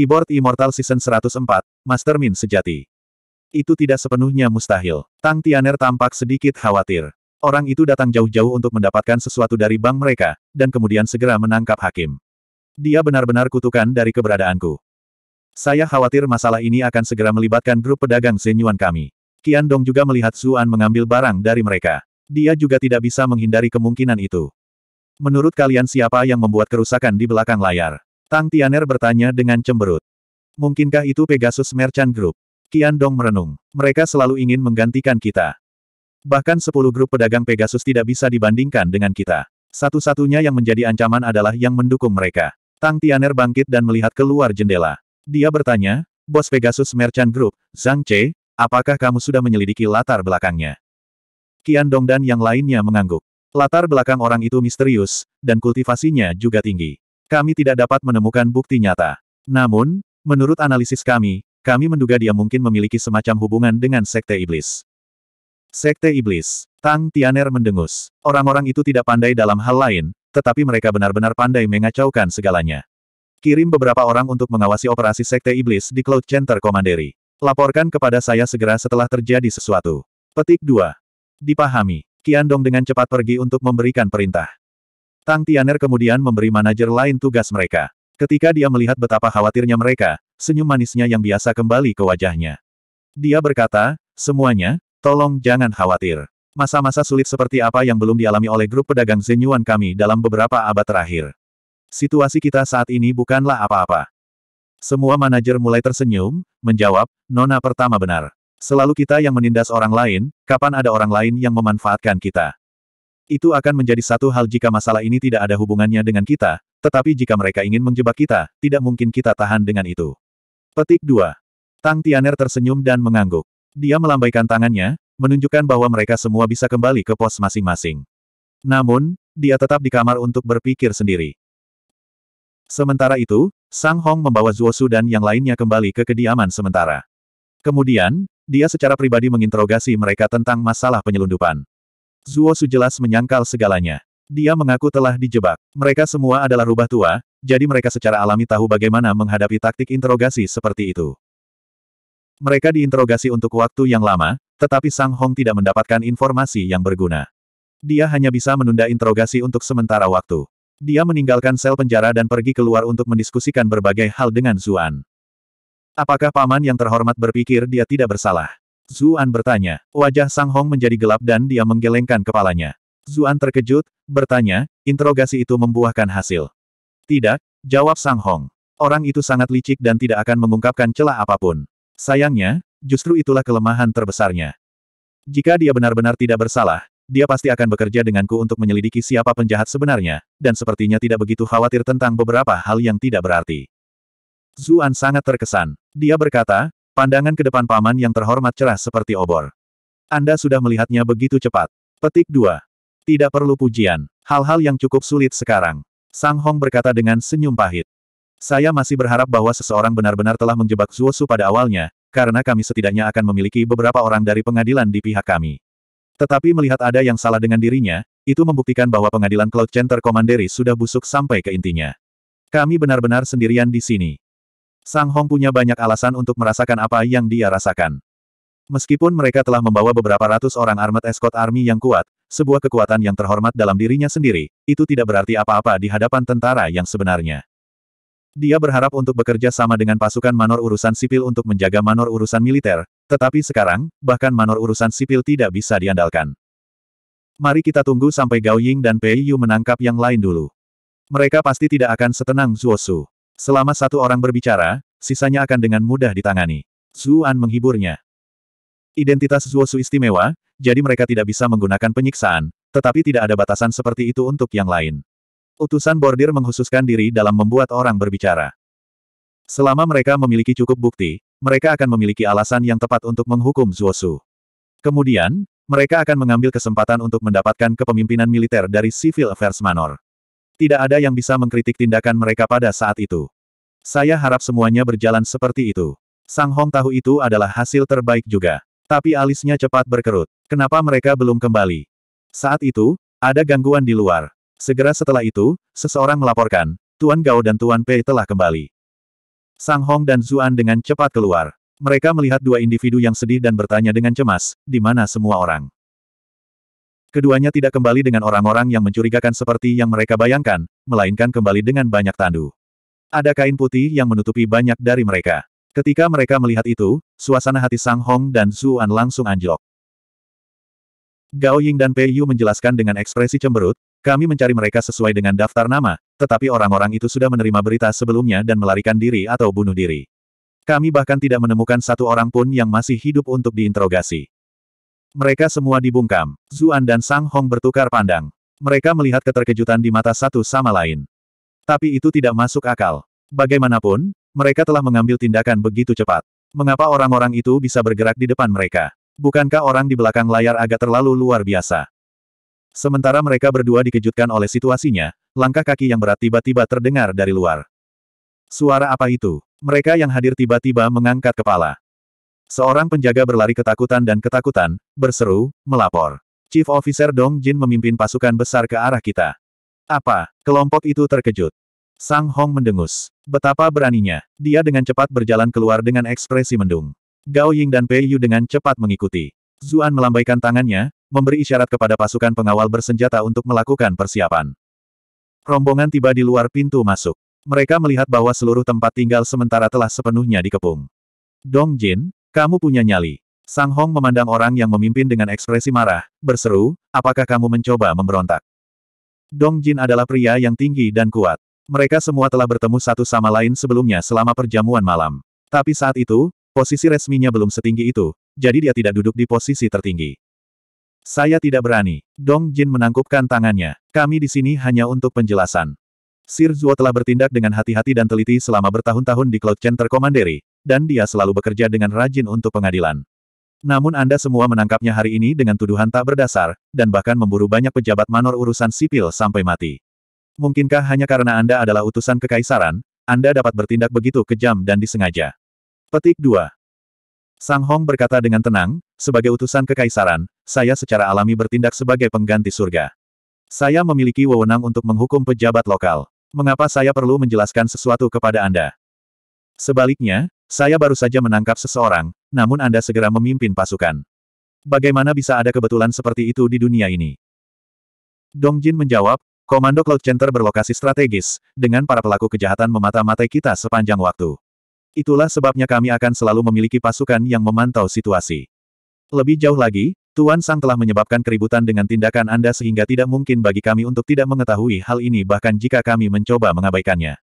Keyboard Immortal Season 104, Min sejati. Itu tidak sepenuhnya mustahil. Tang Tianer tampak sedikit khawatir. Orang itu datang jauh-jauh untuk mendapatkan sesuatu dari bank mereka, dan kemudian segera menangkap hakim. Dia benar-benar kutukan dari keberadaanku. Saya khawatir masalah ini akan segera melibatkan grup pedagang senyuan kami. Qian Dong juga melihat Zuan mengambil barang dari mereka. Dia juga tidak bisa menghindari kemungkinan itu. Menurut kalian siapa yang membuat kerusakan di belakang layar? Tang Tianer bertanya dengan cemberut. Mungkinkah itu Pegasus Merchant Group? Qian Dong merenung. Mereka selalu ingin menggantikan kita. Bahkan sepuluh grup pedagang Pegasus tidak bisa dibandingkan dengan kita. Satu-satunya yang menjadi ancaman adalah yang mendukung mereka. Tang Tianer bangkit dan melihat keluar jendela. Dia bertanya, Bos Pegasus Merchant Group, Zhang Che, apakah kamu sudah menyelidiki latar belakangnya? Qian Dong dan yang lainnya mengangguk. Latar belakang orang itu misterius, dan kultivasinya juga tinggi. Kami tidak dapat menemukan bukti nyata. Namun, menurut analisis kami, kami menduga dia mungkin memiliki semacam hubungan dengan Sekte Iblis. Sekte Iblis, Tang Tianer mendengus. Orang-orang itu tidak pandai dalam hal lain, tetapi mereka benar-benar pandai mengacaukan segalanya. Kirim beberapa orang untuk mengawasi operasi Sekte Iblis di Cloud Center Komanderi. Laporkan kepada saya segera setelah terjadi sesuatu. Petik 2. Dipahami. Dong dengan cepat pergi untuk memberikan perintah. Tang Tianer kemudian memberi manajer lain tugas mereka. Ketika dia melihat betapa khawatirnya mereka, senyum manisnya yang biasa kembali ke wajahnya. Dia berkata, semuanya, tolong jangan khawatir. Masa-masa sulit seperti apa yang belum dialami oleh grup pedagang Zenyuan kami dalam beberapa abad terakhir. Situasi kita saat ini bukanlah apa-apa. Semua manajer mulai tersenyum, menjawab, Nona pertama benar. Selalu kita yang menindas orang lain, kapan ada orang lain yang memanfaatkan kita. Itu akan menjadi satu hal jika masalah ini tidak ada hubungannya dengan kita, tetapi jika mereka ingin menjebak kita, tidak mungkin kita tahan dengan itu. Petik 2. Tang Tianer tersenyum dan mengangguk. Dia melambaikan tangannya, menunjukkan bahwa mereka semua bisa kembali ke pos masing-masing. Namun, dia tetap di kamar untuk berpikir sendiri. Sementara itu, Sang Hong membawa Su dan yang lainnya kembali ke kediaman sementara. Kemudian, dia secara pribadi menginterogasi mereka tentang masalah penyelundupan. Zuo Su jelas menyangkal segalanya. Dia mengaku telah dijebak. Mereka semua adalah rubah tua, jadi mereka secara alami tahu bagaimana menghadapi taktik interogasi seperti itu. Mereka diinterogasi untuk waktu yang lama, tetapi Sang Hong tidak mendapatkan informasi yang berguna. Dia hanya bisa menunda interogasi untuk sementara waktu. Dia meninggalkan sel penjara dan pergi keluar untuk mendiskusikan berbagai hal dengan Zuan. Apakah paman yang terhormat berpikir dia tidak bersalah? Zuan bertanya. Wajah Sang Hong menjadi gelap dan dia menggelengkan kepalanya. Zuan terkejut, bertanya, interogasi itu membuahkan hasil. Tidak, jawab Sang Hong. Orang itu sangat licik dan tidak akan mengungkapkan celah apapun. Sayangnya, justru itulah kelemahan terbesarnya. Jika dia benar-benar tidak bersalah, dia pasti akan bekerja denganku untuk menyelidiki siapa penjahat sebenarnya, dan sepertinya tidak begitu khawatir tentang beberapa hal yang tidak berarti. Zuan sangat terkesan. Dia berkata, Pandangan ke depan paman yang terhormat cerah seperti obor. Anda sudah melihatnya begitu cepat. Petik 2. Tidak perlu pujian. Hal-hal yang cukup sulit sekarang. Sang Hong berkata dengan senyum pahit. Saya masih berharap bahwa seseorang benar-benar telah menjebak Zhuo pada awalnya, karena kami setidaknya akan memiliki beberapa orang dari pengadilan di pihak kami. Tetapi melihat ada yang salah dengan dirinya, itu membuktikan bahwa pengadilan Cloud Center Commandery sudah busuk sampai ke intinya. Kami benar-benar sendirian di sini. Sang Hong punya banyak alasan untuk merasakan apa yang dia rasakan. Meskipun mereka telah membawa beberapa ratus orang armet escort army yang kuat, sebuah kekuatan yang terhormat dalam dirinya sendiri, itu tidak berarti apa-apa di hadapan tentara yang sebenarnya. Dia berharap untuk bekerja sama dengan pasukan manor urusan sipil untuk menjaga manor urusan militer, tetapi sekarang, bahkan manor urusan sipil tidak bisa diandalkan. Mari kita tunggu sampai Gao Ying dan Pei Yu menangkap yang lain dulu. Mereka pasti tidak akan setenang Zuo Su. Selama satu orang berbicara, sisanya akan dengan mudah ditangani. Zuan menghiburnya. Identitas Zuosu istimewa, jadi mereka tidak bisa menggunakan penyiksaan, tetapi tidak ada batasan seperti itu untuk yang lain. Utusan bordir menghususkan diri dalam membuat orang berbicara. Selama mereka memiliki cukup bukti, mereka akan memiliki alasan yang tepat untuk menghukum Zuosu. Kemudian, mereka akan mengambil kesempatan untuk mendapatkan kepemimpinan militer dari Civil Affairs Manor. Tidak ada yang bisa mengkritik tindakan mereka pada saat itu. Saya harap semuanya berjalan seperti itu. Sang Hong tahu itu adalah hasil terbaik juga. Tapi alisnya cepat berkerut. Kenapa mereka belum kembali? Saat itu, ada gangguan di luar. Segera setelah itu, seseorang melaporkan, Tuan Gao dan Tuan Pei telah kembali. Sang Hong dan Zuan dengan cepat keluar. Mereka melihat dua individu yang sedih dan bertanya dengan cemas, di mana semua orang. Keduanya tidak kembali dengan orang-orang yang mencurigakan seperti yang mereka bayangkan, melainkan kembali dengan banyak tandu. Ada kain putih yang menutupi banyak dari mereka. Ketika mereka melihat itu, suasana hati Sang Hong dan Zuan langsung anjlok. Gao Ying dan Pei Yu menjelaskan dengan ekspresi cemberut, kami mencari mereka sesuai dengan daftar nama, tetapi orang-orang itu sudah menerima berita sebelumnya dan melarikan diri atau bunuh diri. Kami bahkan tidak menemukan satu orang pun yang masih hidup untuk diinterogasi. Mereka semua dibungkam. Zuan dan Sang Hong bertukar pandang. Mereka melihat keterkejutan di mata satu sama lain. Tapi itu tidak masuk akal. Bagaimanapun, mereka telah mengambil tindakan begitu cepat. Mengapa orang-orang itu bisa bergerak di depan mereka? Bukankah orang di belakang layar agak terlalu luar biasa? Sementara mereka berdua dikejutkan oleh situasinya, langkah kaki yang berat tiba-tiba terdengar dari luar. Suara apa itu? Mereka yang hadir tiba-tiba mengangkat kepala. Seorang penjaga berlari ketakutan dan ketakutan, berseru, melapor. Chief Officer Dong Jin memimpin pasukan besar ke arah kita. Apa? Kelompok itu terkejut. Sang Hong mendengus. Betapa beraninya. Dia dengan cepat berjalan keluar dengan ekspresi mendung. Gao Ying dan Pei Yu dengan cepat mengikuti. Zuan melambaikan tangannya, memberi isyarat kepada pasukan pengawal bersenjata untuk melakukan persiapan. Rombongan tiba di luar pintu masuk. Mereka melihat bahwa seluruh tempat tinggal sementara telah sepenuhnya dikepung. Dong Jin, kamu punya nyali. Sang Hong memandang orang yang memimpin dengan ekspresi marah, berseru, apakah kamu mencoba memberontak? Dong Jin adalah pria yang tinggi dan kuat. Mereka semua telah bertemu satu sama lain sebelumnya selama perjamuan malam. Tapi saat itu, posisi resminya belum setinggi itu, jadi dia tidak duduk di posisi tertinggi. Saya tidak berani. Dong Jin menangkupkan tangannya. Kami di sini hanya untuk penjelasan. Sir Zuo telah bertindak dengan hati-hati dan teliti selama bertahun-tahun di Cloud Center Commandery, dan dia selalu bekerja dengan rajin untuk pengadilan. Namun Anda semua menangkapnya hari ini dengan tuduhan tak berdasar, dan bahkan memburu banyak pejabat manor urusan sipil sampai mati. Mungkinkah hanya karena Anda adalah utusan kekaisaran, Anda dapat bertindak begitu kejam dan disengaja? Petik 2. Sang Hong berkata dengan tenang, sebagai utusan kekaisaran, saya secara alami bertindak sebagai pengganti surga. Saya memiliki wewenang untuk menghukum pejabat lokal. Mengapa saya perlu menjelaskan sesuatu kepada Anda? Sebaliknya, saya baru saja menangkap seseorang, namun Anda segera memimpin pasukan. Bagaimana bisa ada kebetulan seperti itu di dunia ini? Dong Jin menjawab, Komando Cloud Center berlokasi strategis, dengan para pelaku kejahatan memata-matai kita sepanjang waktu. Itulah sebabnya kami akan selalu memiliki pasukan yang memantau situasi. Lebih jauh lagi, Tuan Sang telah menyebabkan keributan dengan tindakan Anda sehingga tidak mungkin bagi kami untuk tidak mengetahui hal ini bahkan jika kami mencoba mengabaikannya.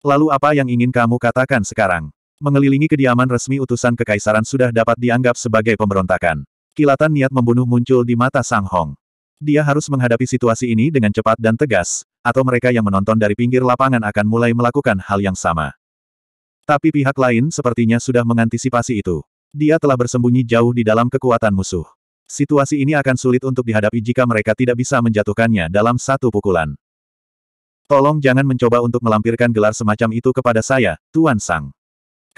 Lalu apa yang ingin kamu katakan sekarang? Mengelilingi kediaman resmi utusan kekaisaran sudah dapat dianggap sebagai pemberontakan. Kilatan niat membunuh muncul di mata Sang Hong. Dia harus menghadapi situasi ini dengan cepat dan tegas, atau mereka yang menonton dari pinggir lapangan akan mulai melakukan hal yang sama. Tapi pihak lain sepertinya sudah mengantisipasi itu. Dia telah bersembunyi jauh di dalam kekuatan musuh. Situasi ini akan sulit untuk dihadapi jika mereka tidak bisa menjatuhkannya dalam satu pukulan. Tolong jangan mencoba untuk melampirkan gelar semacam itu kepada saya, Tuan Sang.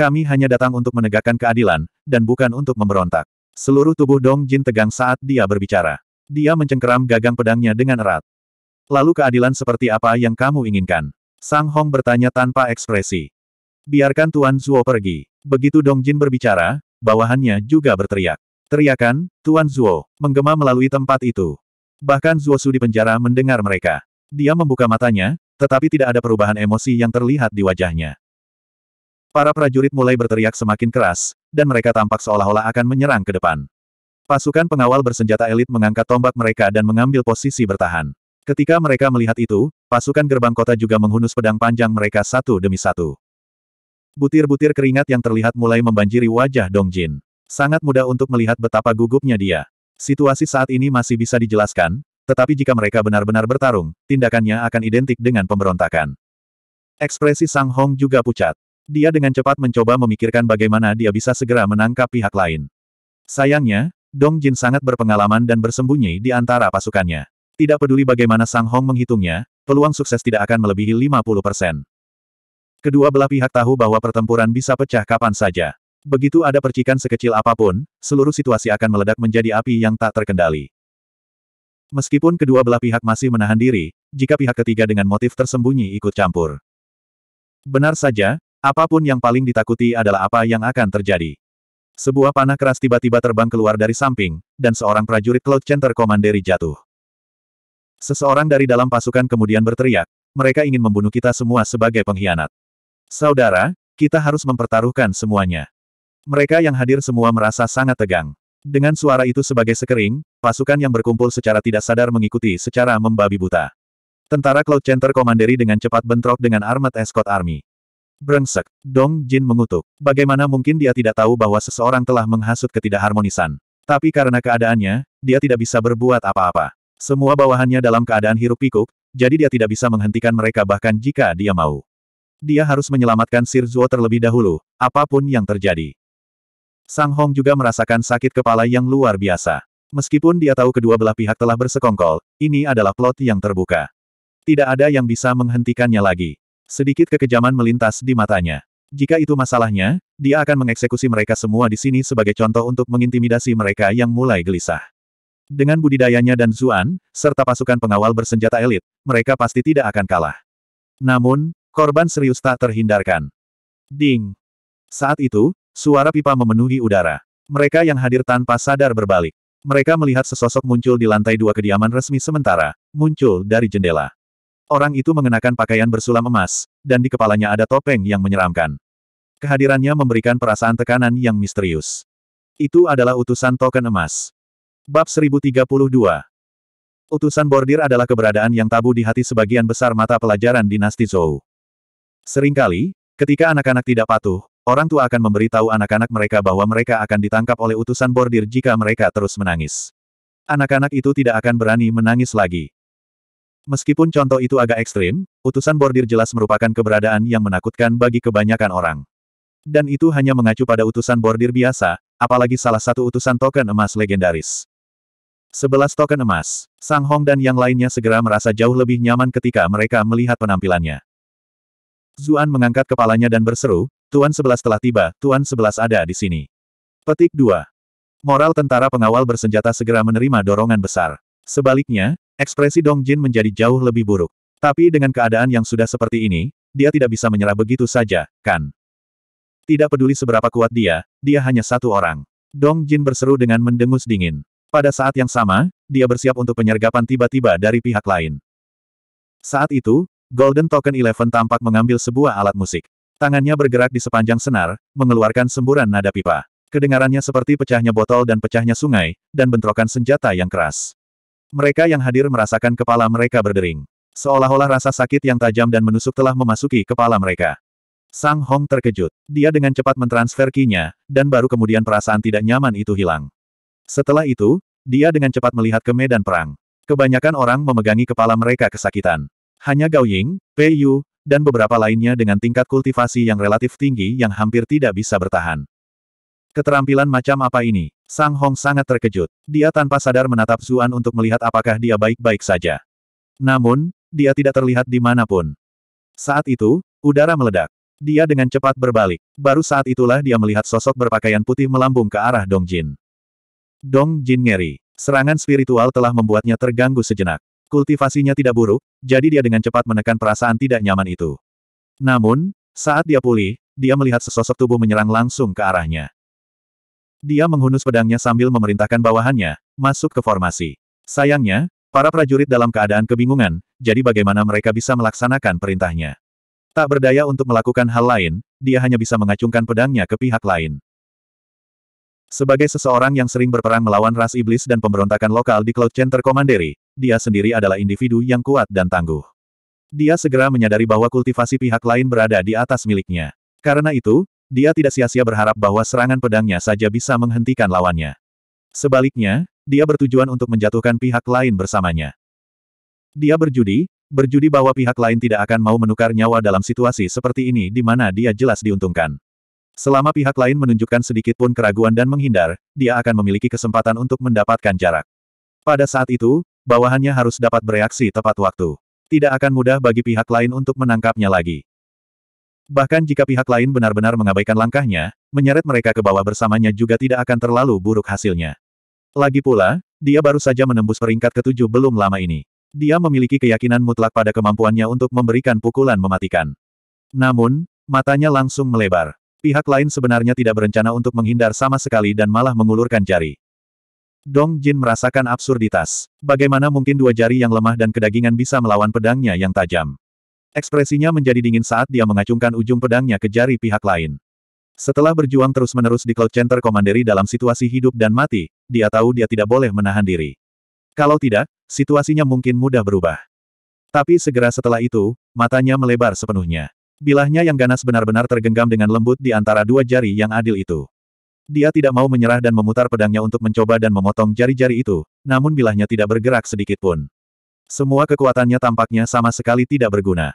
Kami hanya datang untuk menegakkan keadilan, dan bukan untuk memberontak. Seluruh tubuh Dong Jin tegang saat dia berbicara. Dia mencengkeram gagang pedangnya dengan erat. Lalu keadilan seperti apa yang kamu inginkan? Sang Hong bertanya tanpa ekspresi. Biarkan Tuan Zuo pergi. Begitu Dong Jin berbicara, bawahannya juga berteriak. Teriakan, Tuan Zuo, menggema melalui tempat itu. Bahkan Zuo Su di penjara mendengar mereka. Dia membuka matanya, tetapi tidak ada perubahan emosi yang terlihat di wajahnya. Para prajurit mulai berteriak semakin keras, dan mereka tampak seolah-olah akan menyerang ke depan. Pasukan pengawal bersenjata elit mengangkat tombak mereka dan mengambil posisi bertahan. Ketika mereka melihat itu, pasukan gerbang kota juga menghunus pedang panjang mereka satu demi satu. Butir-butir keringat yang terlihat mulai membanjiri wajah Dong Jin. Sangat mudah untuk melihat betapa gugupnya dia. Situasi saat ini masih bisa dijelaskan, tetapi jika mereka benar-benar bertarung, tindakannya akan identik dengan pemberontakan. Ekspresi Sang Hong juga pucat. Dia dengan cepat mencoba memikirkan bagaimana dia bisa segera menangkap pihak lain. Sayangnya, Dong Jin sangat berpengalaman dan bersembunyi di antara pasukannya. Tidak peduli bagaimana Sang Hong menghitungnya, peluang sukses tidak akan melebihi 50 persen. Kedua belah pihak tahu bahwa pertempuran bisa pecah kapan saja. Begitu ada percikan sekecil apapun, seluruh situasi akan meledak menjadi api yang tak terkendali. Meskipun kedua belah pihak masih menahan diri, jika pihak ketiga dengan motif tersembunyi ikut campur. Benar saja, Apapun yang paling ditakuti adalah apa yang akan terjadi. Sebuah panah keras tiba-tiba terbang keluar dari samping, dan seorang prajurit Cloud Center Commandery jatuh. Seseorang dari dalam pasukan kemudian berteriak, mereka ingin membunuh kita semua sebagai pengkhianat. Saudara, kita harus mempertaruhkan semuanya. Mereka yang hadir semua merasa sangat tegang. Dengan suara itu sebagai sekering, pasukan yang berkumpul secara tidak sadar mengikuti secara membabi buta. Tentara Cloud Center Commandery dengan cepat bentrok dengan Armored Escort Army. Brengsek. Dong Jin mengutuk. Bagaimana mungkin dia tidak tahu bahwa seseorang telah menghasut ketidakharmonisan. Tapi karena keadaannya, dia tidak bisa berbuat apa-apa. Semua bawahannya dalam keadaan hirup pikuk, jadi dia tidak bisa menghentikan mereka bahkan jika dia mau. Dia harus menyelamatkan Sir Zuo terlebih dahulu, apapun yang terjadi. Sang Hong juga merasakan sakit kepala yang luar biasa. Meskipun dia tahu kedua belah pihak telah bersekongkol, ini adalah plot yang terbuka. Tidak ada yang bisa menghentikannya lagi. Sedikit kekejaman melintas di matanya. Jika itu masalahnya, dia akan mengeksekusi mereka semua di sini sebagai contoh untuk mengintimidasi mereka yang mulai gelisah. Dengan budidayanya dan Zuan, serta pasukan pengawal bersenjata elit, mereka pasti tidak akan kalah. Namun, korban serius tak terhindarkan. Ding! Saat itu, suara pipa memenuhi udara. Mereka yang hadir tanpa sadar berbalik. Mereka melihat sesosok muncul di lantai dua kediaman resmi sementara, muncul dari jendela. Orang itu mengenakan pakaian bersulam emas, dan di kepalanya ada topeng yang menyeramkan. Kehadirannya memberikan perasaan tekanan yang misterius. Itu adalah utusan token emas. Bab 1032 Utusan bordir adalah keberadaan yang tabu di hati sebagian besar mata pelajaran dinasti Zhou. Seringkali, ketika anak-anak tidak patuh, orang tua akan memberitahu anak-anak mereka bahwa mereka akan ditangkap oleh utusan bordir jika mereka terus menangis. Anak-anak itu tidak akan berani menangis lagi. Meskipun contoh itu agak ekstrim, utusan bordir jelas merupakan keberadaan yang menakutkan bagi kebanyakan orang. Dan itu hanya mengacu pada utusan bordir biasa, apalagi salah satu utusan token emas legendaris. Sebelas token emas, Sang Hong dan yang lainnya segera merasa jauh lebih nyaman ketika mereka melihat penampilannya. Zuan mengangkat kepalanya dan berseru, Tuan Sebelas telah tiba, Tuan Sebelas ada di sini. Petik 2. Moral tentara pengawal bersenjata segera menerima dorongan besar. Sebaliknya, Ekspresi Dong Jin menjadi jauh lebih buruk. Tapi dengan keadaan yang sudah seperti ini, dia tidak bisa menyerah begitu saja, kan? Tidak peduli seberapa kuat dia, dia hanya satu orang. Dong Jin berseru dengan mendengus dingin. Pada saat yang sama, dia bersiap untuk penyergapan tiba-tiba dari pihak lain. Saat itu, Golden Token Eleven tampak mengambil sebuah alat musik. Tangannya bergerak di sepanjang senar, mengeluarkan semburan nada pipa. Kedengarannya seperti pecahnya botol dan pecahnya sungai, dan bentrokan senjata yang keras. Mereka yang hadir merasakan kepala mereka berdering. Seolah-olah rasa sakit yang tajam dan menusuk telah memasuki kepala mereka. Sang Hong terkejut. Dia dengan cepat mentransfer kinya, dan baru kemudian perasaan tidak nyaman itu hilang. Setelah itu, dia dengan cepat melihat ke medan perang. Kebanyakan orang memegangi kepala mereka kesakitan. Hanya Gao Ying, Pei Yu, dan beberapa lainnya dengan tingkat kultivasi yang relatif tinggi yang hampir tidak bisa bertahan. Keterampilan macam apa ini? Sang Hong sangat terkejut. Dia tanpa sadar menatap Zuan untuk melihat apakah dia baik-baik saja. Namun, dia tidak terlihat di manapun. Saat itu, udara meledak. Dia dengan cepat berbalik. Baru saat itulah dia melihat sosok berpakaian putih melambung ke arah Dong Jin. Dong Jin ngeri. Serangan spiritual telah membuatnya terganggu sejenak. Kultivasinya tidak buruk, jadi dia dengan cepat menekan perasaan tidak nyaman itu. Namun, saat dia pulih, dia melihat sesosok tubuh menyerang langsung ke arahnya. Dia menghunus pedangnya sambil memerintahkan bawahannya, masuk ke formasi. Sayangnya, para prajurit dalam keadaan kebingungan, jadi bagaimana mereka bisa melaksanakan perintahnya. Tak berdaya untuk melakukan hal lain, dia hanya bisa mengacungkan pedangnya ke pihak lain. Sebagai seseorang yang sering berperang melawan ras iblis dan pemberontakan lokal di Cloud Center Commandery, dia sendiri adalah individu yang kuat dan tangguh. Dia segera menyadari bahwa kultivasi pihak lain berada di atas miliknya. Karena itu, dia tidak sia-sia berharap bahwa serangan pedangnya saja bisa menghentikan lawannya. Sebaliknya, dia bertujuan untuk menjatuhkan pihak lain bersamanya. Dia berjudi, berjudi bahwa pihak lain tidak akan mau menukar nyawa dalam situasi seperti ini di mana dia jelas diuntungkan. Selama pihak lain menunjukkan sedikit pun keraguan dan menghindar, dia akan memiliki kesempatan untuk mendapatkan jarak. Pada saat itu, bawahannya harus dapat bereaksi tepat waktu. Tidak akan mudah bagi pihak lain untuk menangkapnya lagi. Bahkan jika pihak lain benar-benar mengabaikan langkahnya, menyeret mereka ke bawah bersamanya juga tidak akan terlalu buruk hasilnya. Lagi pula, dia baru saja menembus peringkat ketujuh belum lama ini. Dia memiliki keyakinan mutlak pada kemampuannya untuk memberikan pukulan mematikan. Namun, matanya langsung melebar. Pihak lain sebenarnya tidak berencana untuk menghindar sama sekali dan malah mengulurkan jari. Dong Jin merasakan absurditas. Bagaimana mungkin dua jari yang lemah dan kedagingan bisa melawan pedangnya yang tajam? Ekspresinya menjadi dingin saat dia mengacungkan ujung pedangnya ke jari pihak lain. Setelah berjuang terus-menerus di Cloud Center Komanderi dalam situasi hidup dan mati, dia tahu dia tidak boleh menahan diri. Kalau tidak, situasinya mungkin mudah berubah. Tapi segera setelah itu, matanya melebar sepenuhnya. Bilahnya yang ganas benar-benar tergenggam dengan lembut di antara dua jari yang adil itu. Dia tidak mau menyerah dan memutar pedangnya untuk mencoba dan memotong jari-jari itu, namun bilahnya tidak bergerak sedikit pun. Semua kekuatannya tampaknya sama sekali tidak berguna.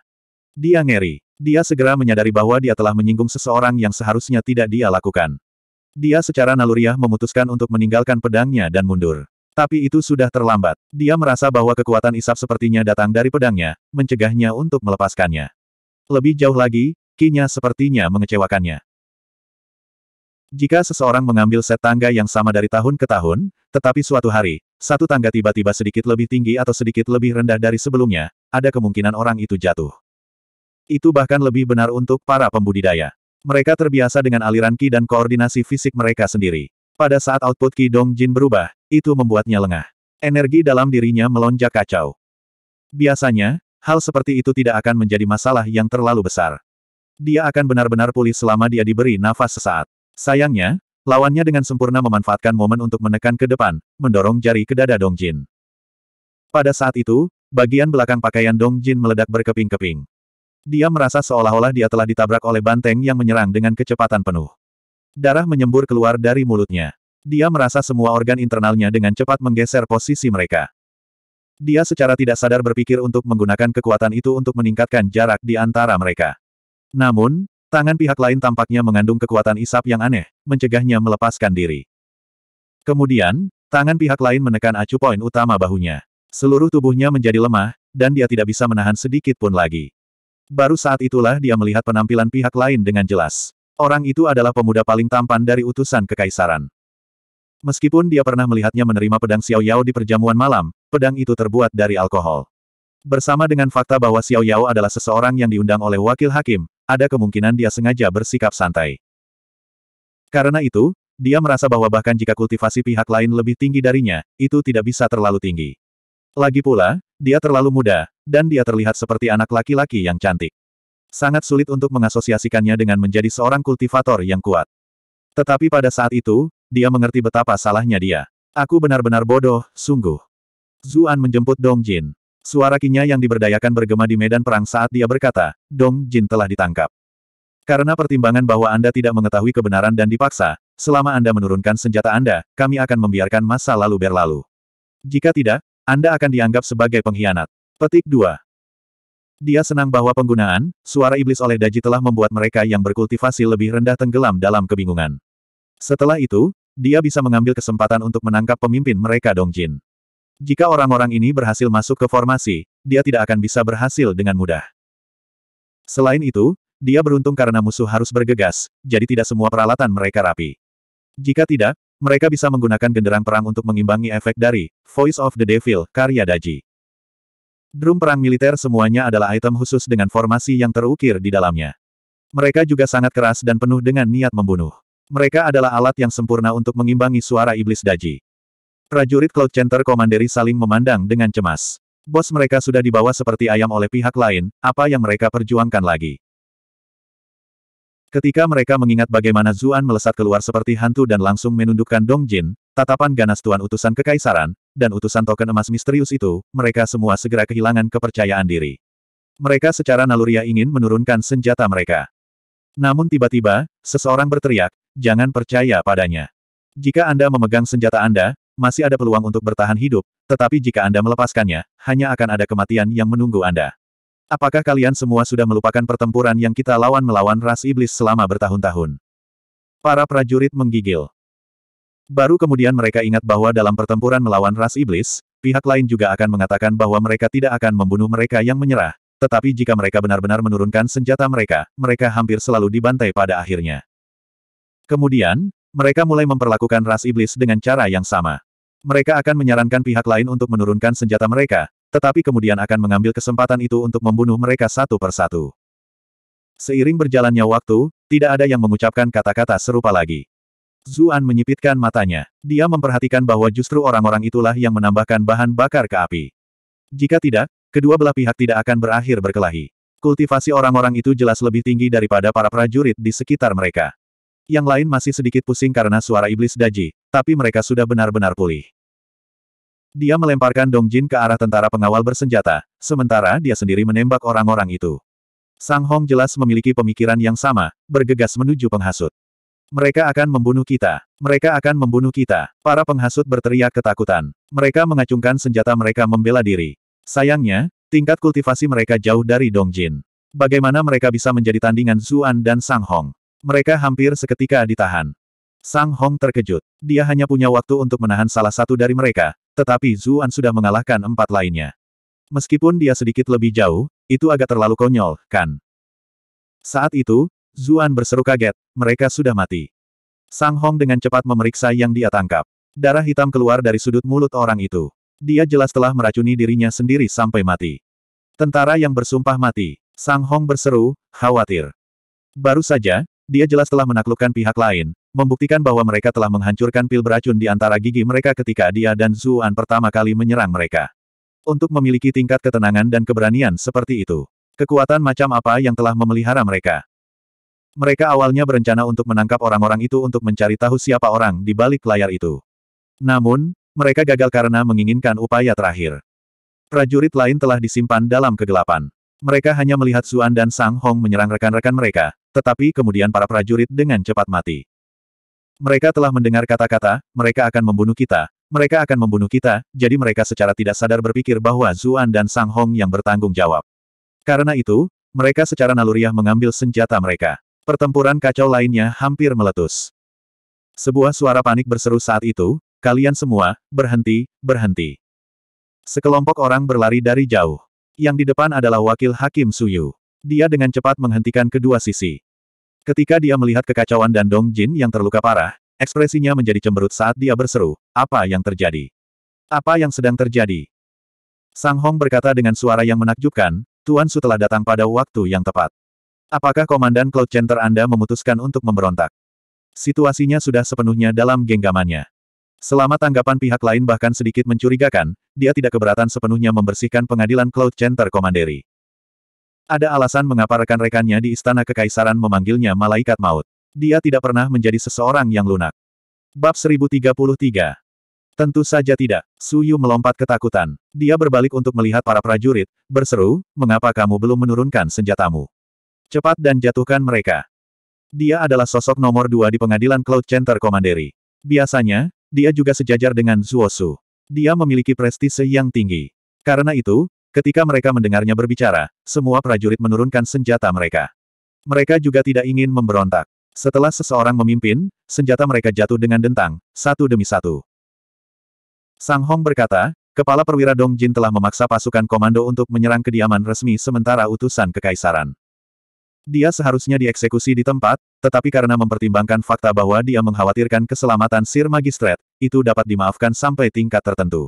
Dia ngeri. Dia segera menyadari bahwa dia telah menyinggung seseorang yang seharusnya tidak dia lakukan. Dia secara naluriah memutuskan untuk meninggalkan pedangnya dan mundur. Tapi itu sudah terlambat. Dia merasa bahwa kekuatan isap sepertinya datang dari pedangnya, mencegahnya untuk melepaskannya. Lebih jauh lagi, kinya sepertinya mengecewakannya. Jika seseorang mengambil set tangga yang sama dari tahun ke tahun, tetapi suatu hari, satu tangga tiba-tiba sedikit lebih tinggi atau sedikit lebih rendah dari sebelumnya, ada kemungkinan orang itu jatuh. Itu bahkan lebih benar untuk para pembudidaya. Mereka terbiasa dengan aliran Qi dan koordinasi fisik mereka sendiri. Pada saat output Dong Jin berubah, itu membuatnya lengah. Energi dalam dirinya melonjak kacau. Biasanya, hal seperti itu tidak akan menjadi masalah yang terlalu besar. Dia akan benar-benar pulih selama dia diberi nafas sesaat. Sayangnya, Lawannya dengan sempurna memanfaatkan momen untuk menekan ke depan, mendorong jari ke dada Dong Jin. Pada saat itu, bagian belakang pakaian Dong Jin meledak berkeping-keping. Dia merasa seolah-olah dia telah ditabrak oleh banteng yang menyerang dengan kecepatan penuh. Darah menyembur keluar dari mulutnya. Dia merasa semua organ internalnya dengan cepat menggeser posisi mereka. Dia secara tidak sadar berpikir untuk menggunakan kekuatan itu untuk meningkatkan jarak di antara mereka. Namun, Tangan pihak lain tampaknya mengandung kekuatan isap yang aneh, mencegahnya melepaskan diri. Kemudian, tangan pihak lain menekan acu poin utama bahunya. Seluruh tubuhnya menjadi lemah, dan dia tidak bisa menahan sedikit pun lagi. Baru saat itulah dia melihat penampilan pihak lain dengan jelas. Orang itu adalah pemuda paling tampan dari utusan kekaisaran. Meskipun dia pernah melihatnya menerima pedang Xiao Yao di perjamuan malam, pedang itu terbuat dari alkohol. Bersama dengan fakta bahwa Xiao Yao adalah seseorang yang diundang oleh wakil hakim, ada kemungkinan dia sengaja bersikap santai. Karena itu, dia merasa bahwa bahkan jika kultivasi pihak lain lebih tinggi darinya, itu tidak bisa terlalu tinggi. Lagi pula, dia terlalu muda, dan dia terlihat seperti anak laki-laki yang cantik. Sangat sulit untuk mengasosiasikannya dengan menjadi seorang kultivator yang kuat. Tetapi pada saat itu, dia mengerti betapa salahnya dia. Aku benar-benar bodoh, sungguh. Zuan menjemput Dong Jin. Suara kinya yang diberdayakan bergema di medan perang saat dia berkata, Dong Jin telah ditangkap. Karena pertimbangan bahwa Anda tidak mengetahui kebenaran dan dipaksa, selama Anda menurunkan senjata Anda, kami akan membiarkan masa lalu berlalu. Jika tidak, Anda akan dianggap sebagai pengkhianat. Petik 2. Dia senang bahwa penggunaan, suara iblis oleh Daji telah membuat mereka yang berkultivasi lebih rendah tenggelam dalam kebingungan. Setelah itu, dia bisa mengambil kesempatan untuk menangkap pemimpin mereka Dong Jin. Jika orang-orang ini berhasil masuk ke formasi, dia tidak akan bisa berhasil dengan mudah. Selain itu, dia beruntung karena musuh harus bergegas, jadi tidak semua peralatan mereka rapi. Jika tidak, mereka bisa menggunakan genderang perang untuk mengimbangi efek dari Voice of the Devil, karya Daji. Drum perang militer semuanya adalah item khusus dengan formasi yang terukir di dalamnya. Mereka juga sangat keras dan penuh dengan niat membunuh. Mereka adalah alat yang sempurna untuk mengimbangi suara iblis Daji. Prajurit Cloud Center Komanderi saling memandang dengan cemas. Bos mereka sudah dibawa seperti ayam oleh pihak lain, apa yang mereka perjuangkan lagi. Ketika mereka mengingat bagaimana Zuan melesat keluar seperti hantu dan langsung menundukkan Dong Jin, tatapan ganas Tuan Utusan Kekaisaran, dan utusan token emas misterius itu, mereka semua segera kehilangan kepercayaan diri. Mereka secara naluriah ingin menurunkan senjata mereka. Namun tiba-tiba, seseorang berteriak, jangan percaya padanya. Jika Anda memegang senjata Anda, masih ada peluang untuk bertahan hidup, tetapi jika Anda melepaskannya, hanya akan ada kematian yang menunggu Anda. Apakah kalian semua sudah melupakan pertempuran yang kita lawan melawan ras iblis selama bertahun-tahun? Para prajurit menggigil. Baru kemudian mereka ingat bahwa dalam pertempuran melawan ras iblis, pihak lain juga akan mengatakan bahwa mereka tidak akan membunuh mereka yang menyerah, tetapi jika mereka benar-benar menurunkan senjata mereka, mereka hampir selalu dibantai pada akhirnya. Kemudian, mereka mulai memperlakukan ras iblis dengan cara yang sama. Mereka akan menyarankan pihak lain untuk menurunkan senjata mereka, tetapi kemudian akan mengambil kesempatan itu untuk membunuh mereka satu persatu. Seiring berjalannya waktu, tidak ada yang mengucapkan kata-kata serupa lagi. Zuan menyipitkan matanya. Dia memperhatikan bahwa justru orang-orang itulah yang menambahkan bahan bakar ke api. Jika tidak, kedua belah pihak tidak akan berakhir berkelahi. Kultivasi orang-orang itu jelas lebih tinggi daripada para prajurit di sekitar mereka. Yang lain masih sedikit pusing karena suara iblis daji, tapi mereka sudah benar-benar pulih. Dia melemparkan Dongjin ke arah tentara pengawal bersenjata, sementara dia sendiri menembak orang-orang itu. Sang Hong jelas memiliki pemikiran yang sama, bergegas menuju penghasut. Mereka akan membunuh kita. Mereka akan membunuh kita. Para penghasut berteriak ketakutan. Mereka mengacungkan senjata mereka membela diri. Sayangnya, tingkat kultivasi mereka jauh dari Dongjin. Bagaimana mereka bisa menjadi tandingan Zuan dan Sang Hong? Mereka hampir seketika ditahan. Sang Hong terkejut. Dia hanya punya waktu untuk menahan salah satu dari mereka, tetapi Zuan sudah mengalahkan empat lainnya. Meskipun dia sedikit lebih jauh, itu agak terlalu konyol, kan? Saat itu, Zuan berseru kaget, mereka sudah mati. Sang Hong dengan cepat memeriksa yang dia tangkap. Darah hitam keluar dari sudut mulut orang itu. Dia jelas telah meracuni dirinya sendiri sampai mati. Tentara yang bersumpah mati. Sang Hong berseru, khawatir. Baru saja, dia jelas telah menaklukkan pihak lain, membuktikan bahwa mereka telah menghancurkan pil beracun di antara gigi mereka ketika dia dan Zuan pertama kali menyerang mereka. Untuk memiliki tingkat ketenangan dan keberanian seperti itu, kekuatan macam apa yang telah memelihara mereka? Mereka awalnya berencana untuk menangkap orang-orang itu untuk mencari tahu siapa orang di balik layar itu. Namun, mereka gagal karena menginginkan upaya terakhir. Prajurit lain telah disimpan dalam kegelapan. Mereka hanya melihat Zuan dan Sang Hong menyerang rekan-rekan mereka, tetapi kemudian para prajurit dengan cepat mati. Mereka telah mendengar kata-kata, mereka akan membunuh kita, mereka akan membunuh kita, jadi mereka secara tidak sadar berpikir bahwa Zuan dan Sang Hong yang bertanggung jawab. Karena itu, mereka secara naluriah mengambil senjata mereka. Pertempuran kacau lainnya hampir meletus. Sebuah suara panik berseru saat itu, kalian semua, berhenti, berhenti. Sekelompok orang berlari dari jauh. Yang di depan adalah wakil Hakim Suyu. Dia dengan cepat menghentikan kedua sisi. Ketika dia melihat kekacauan dan Dong Jin yang terluka parah, ekspresinya menjadi cemberut saat dia berseru, apa yang terjadi? Apa yang sedang terjadi? Sang Hong berkata dengan suara yang menakjubkan, Tuan Su telah datang pada waktu yang tepat. Apakah Komandan Cloud Center Anda memutuskan untuk memberontak? Situasinya sudah sepenuhnya dalam genggamannya. Selama tanggapan pihak lain bahkan sedikit mencurigakan, dia tidak keberatan sepenuhnya membersihkan pengadilan Cloud Center Komanderi. Ada alasan mengapa rekan-rekannya di Istana Kekaisaran memanggilnya Malaikat Maut. Dia tidak pernah menjadi seseorang yang lunak. Bab 1033 Tentu saja tidak. Su Yu melompat ketakutan. Dia berbalik untuk melihat para prajurit, berseru, mengapa kamu belum menurunkan senjatamu? Cepat dan jatuhkan mereka. Dia adalah sosok nomor dua di pengadilan Cloud Center Komanderi. Biasanya, dia juga sejajar dengan Zuo Su. Dia memiliki prestise yang tinggi. Karena itu, Ketika mereka mendengarnya berbicara, semua prajurit menurunkan senjata mereka. Mereka juga tidak ingin memberontak. Setelah seseorang memimpin, senjata mereka jatuh dengan dentang, satu demi satu. Sang Hong berkata, Kepala Perwira Dong Jin telah memaksa pasukan komando untuk menyerang kediaman resmi sementara utusan kekaisaran. Dia seharusnya dieksekusi di tempat, tetapi karena mempertimbangkan fakta bahwa dia mengkhawatirkan keselamatan Sir Magistrate, itu dapat dimaafkan sampai tingkat tertentu.